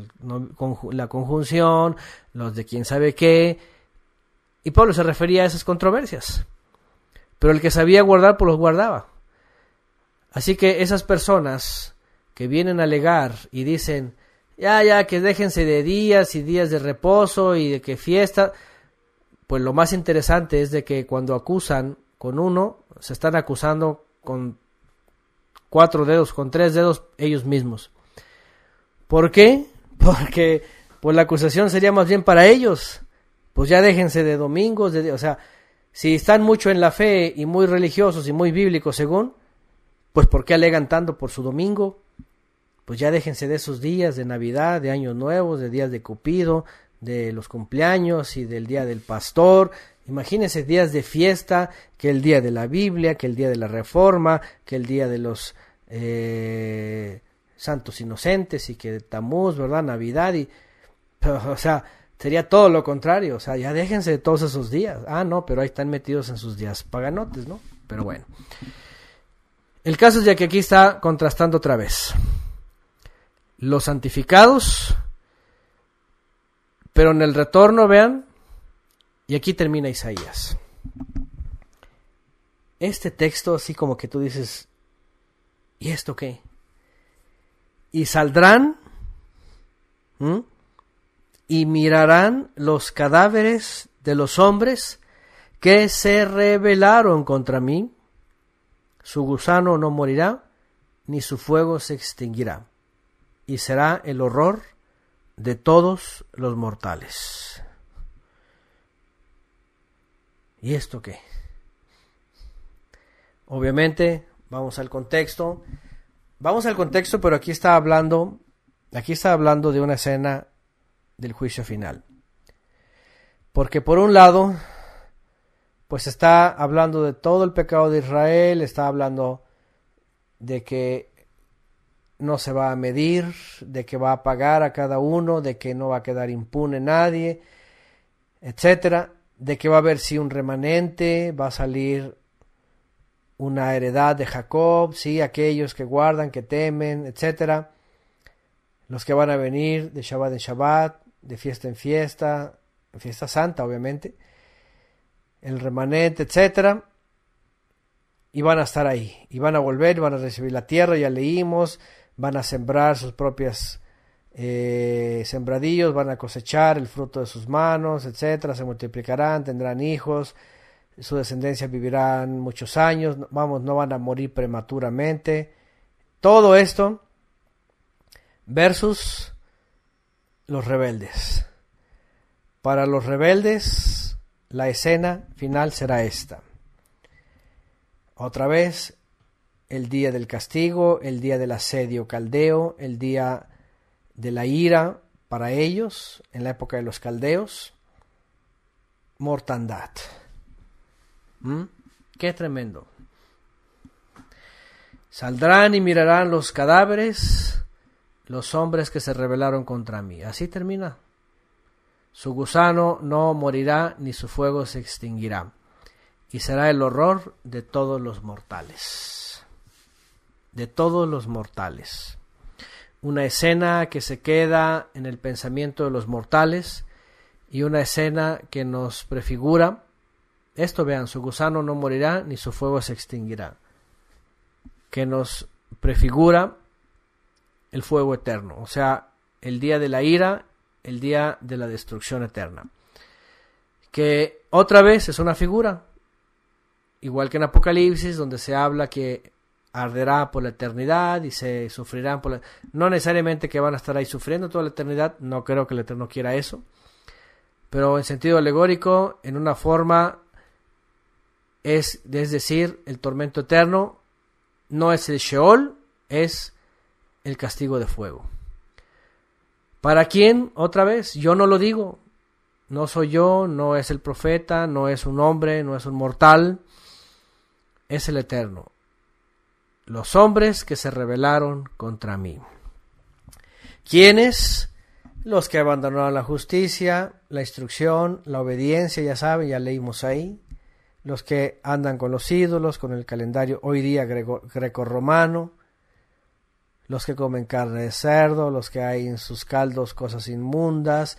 la conjunción, los de quién sabe qué. Y Pablo se refería a esas controversias. Pero el que sabía guardar, pues los guardaba. Así que esas personas que vienen a alegar y dicen, ya, ya, que déjense de días y días de reposo y de que fiesta, pues lo más interesante es de que cuando acusan con uno, se están acusando con cuatro dedos, con tres dedos ellos mismos. ¿Por qué? Porque pues la acusación sería más bien para ellos. Pues ya déjense de domingos, de, o sea, si están mucho en la fe y muy religiosos y muy bíblicos según, pues ¿por qué alegan tanto por su domingo? Pues ya déjense de esos días de Navidad, de Años Nuevos, de días de Cupido, de los cumpleaños y del Día del Pastor. Imagínense días de fiesta, que el Día de la Biblia, que el Día de la Reforma, que el Día de los eh, Santos Inocentes y que Tamuz, ¿verdad? Navidad y... o sea, sería todo lo contrario. O sea, ya déjense de todos esos días. Ah, no, pero ahí están metidos en sus días paganotes, ¿no? Pero bueno. El caso es ya que aquí está contrastando otra vez. Los santificados pero en el retorno, vean, y aquí termina Isaías. Este texto, así como que tú dices, ¿y esto qué? Y saldrán y mirarán los cadáveres de los hombres que se rebelaron contra mí. Su gusano no morirá, ni su fuego se extinguirá, y será el horror de todos los mortales. ¿Y esto qué? Obviamente, vamos al contexto. Vamos al contexto, pero aquí está hablando, aquí está hablando de una escena del juicio final. Porque por un lado, pues está hablando de todo el pecado de Israel, está hablando de que no se va a medir, de que va a pagar a cada uno, de que no va a quedar impune nadie, etcétera, de que va a haber si un remanente, va a salir una heredad de Jacob, sí, aquellos que guardan, que temen, etcétera, los que van a venir de Shabbat en Shabbat, de fiesta en fiesta, fiesta santa, obviamente, el remanente, etcétera, y van a estar ahí, y van a volver, van a recibir la tierra, ya leímos, van a sembrar sus propias eh, sembradillos, van a cosechar el fruto de sus manos, etcétera, se multiplicarán, tendrán hijos, su descendencia vivirán muchos años, vamos, no van a morir prematuramente. Todo esto versus los rebeldes. Para los rebeldes, la escena final será esta. Otra vez, el día del castigo, el día del asedio caldeo, el día de la ira para ellos, en la época de los caldeos, mortandad. ¿Mm? Qué tremendo. Saldrán y mirarán los cadáveres, los hombres que se rebelaron contra mí. Así termina. Su gusano no morirá, ni su fuego se extinguirá, y será el horror de todos los mortales de todos los mortales. Una escena que se queda en el pensamiento de los mortales y una escena que nos prefigura. Esto vean, su gusano no morirá ni su fuego se extinguirá. Que nos prefigura el fuego eterno, o sea, el día de la ira, el día de la destrucción eterna. Que otra vez es una figura, igual que en Apocalipsis, donde se habla que arderá por la eternidad y se sufrirán por la... No necesariamente que van a estar ahí sufriendo toda la eternidad, no creo que el Eterno quiera eso, pero en sentido alegórico, en una forma, es, es decir, el tormento eterno no es el Sheol, es el castigo de fuego. ¿Para quién? Otra vez, yo no lo digo. No soy yo, no es el profeta, no es un hombre, no es un mortal, es el Eterno los hombres que se rebelaron contra mí. ¿Quiénes? Los que abandonaron la justicia, la instrucción, la obediencia, ya saben, ya leímos ahí. Los que andan con los ídolos, con el calendario hoy día greco-romano. Los que comen carne de cerdo, los que hay en sus caldos cosas inmundas,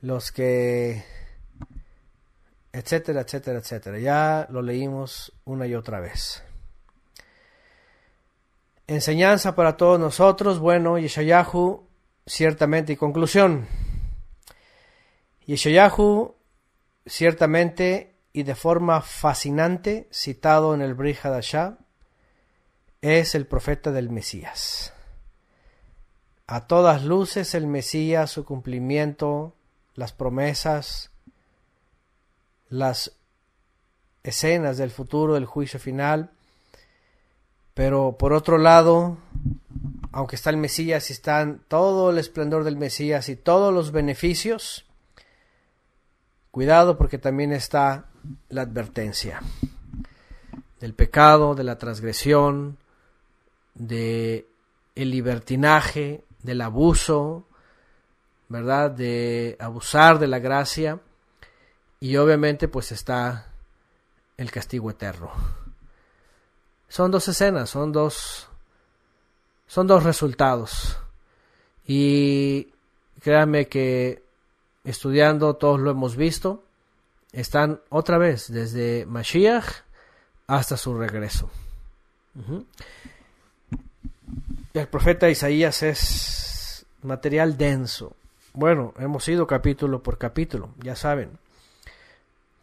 los que etcétera, etcétera, etcétera. Ya lo leímos una y otra vez. Enseñanza para todos nosotros, bueno, Yeshayahu, ciertamente, y conclusión. Yeshayahu, ciertamente y de forma fascinante, citado en el Brihadashah, es el profeta del Mesías. A todas luces el Mesías, su cumplimiento, las promesas, las escenas del futuro, del juicio final, pero por otro lado, aunque está el Mesías y están todo el esplendor del Mesías y todos los beneficios, cuidado porque también está la advertencia del pecado, de la transgresión, de el libertinaje, del abuso, ¿verdad? De abusar de la gracia y obviamente pues está el castigo eterno son dos escenas, son dos, son dos resultados. Y créanme que estudiando todos lo hemos visto, están otra vez desde Mashiach hasta su regreso. El profeta Isaías es material denso. Bueno, hemos ido capítulo por capítulo, ya saben.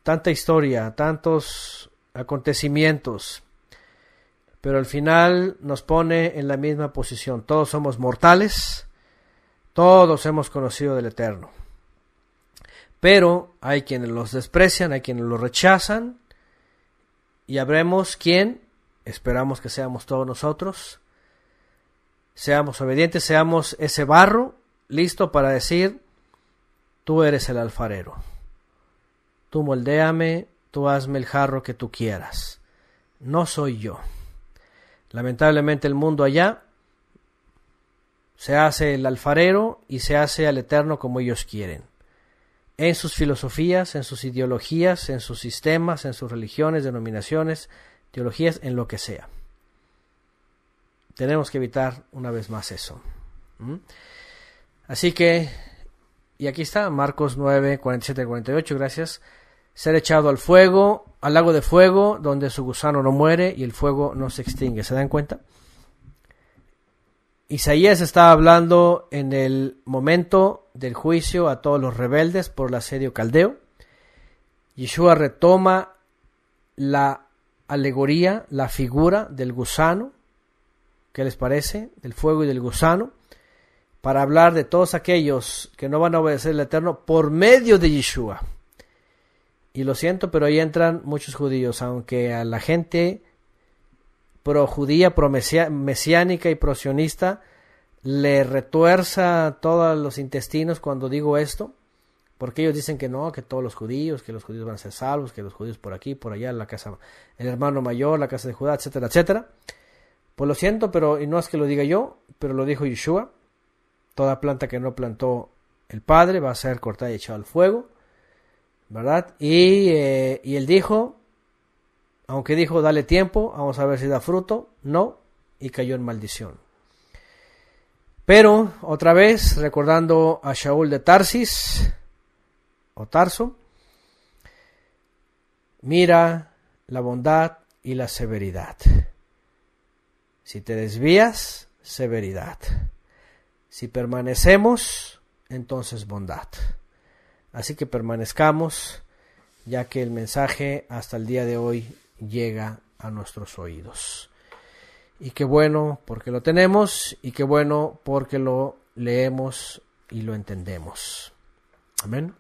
Tanta historia, tantos acontecimientos pero al final nos pone en la misma posición. Todos somos mortales, todos hemos conocido del Eterno. Pero hay quienes los desprecian, hay quienes los rechazan, y habremos quien, esperamos que seamos todos nosotros, seamos obedientes, seamos ese barro listo para decir, tú eres el alfarero, tú moldéame, tú hazme el jarro que tú quieras, no soy yo. Lamentablemente el mundo allá se hace el alfarero y se hace al eterno como ellos quieren. En sus filosofías, en sus ideologías, en sus sistemas, en sus religiones, denominaciones, teologías, en lo que sea. Tenemos que evitar una vez más eso. ¿Mm? Así que, y aquí está, Marcos 9, y 48, gracias ser echado al fuego, al lago de fuego, donde su gusano no muere y el fuego no se extingue. ¿Se dan cuenta? Isaías está hablando en el momento del juicio a todos los rebeldes por el asedio caldeo. Yeshua retoma la alegoría, la figura del gusano, ¿qué les parece? Del fuego y del gusano, para hablar de todos aquellos que no van a obedecer al Eterno por medio de Yeshua. Y lo siento, pero ahí entran muchos judíos, aunque a la gente pro judía, mesiánica y pro sionista le retuerza todos los intestinos cuando digo esto, porque ellos dicen que no, que todos los judíos, que los judíos van a ser salvos, que los judíos por aquí, por allá, la casa, el hermano mayor, la casa de Judá, etcétera, etcétera. Pues lo siento, pero y no es que lo diga yo, pero lo dijo Yeshua. Toda planta que no plantó el Padre va a ser cortada y echada al fuego. ¿verdad? Y, eh, y él dijo, aunque dijo, dale tiempo, vamos a ver si da fruto, no, y cayó en maldición. Pero, otra vez, recordando a Shaul de Tarsis, o Tarso, mira la bondad y la severidad. Si te desvías, severidad. Si permanecemos, entonces bondad. Así que permanezcamos, ya que el mensaje hasta el día de hoy llega a nuestros oídos. Y qué bueno porque lo tenemos y qué bueno porque lo leemos y lo entendemos. Amén.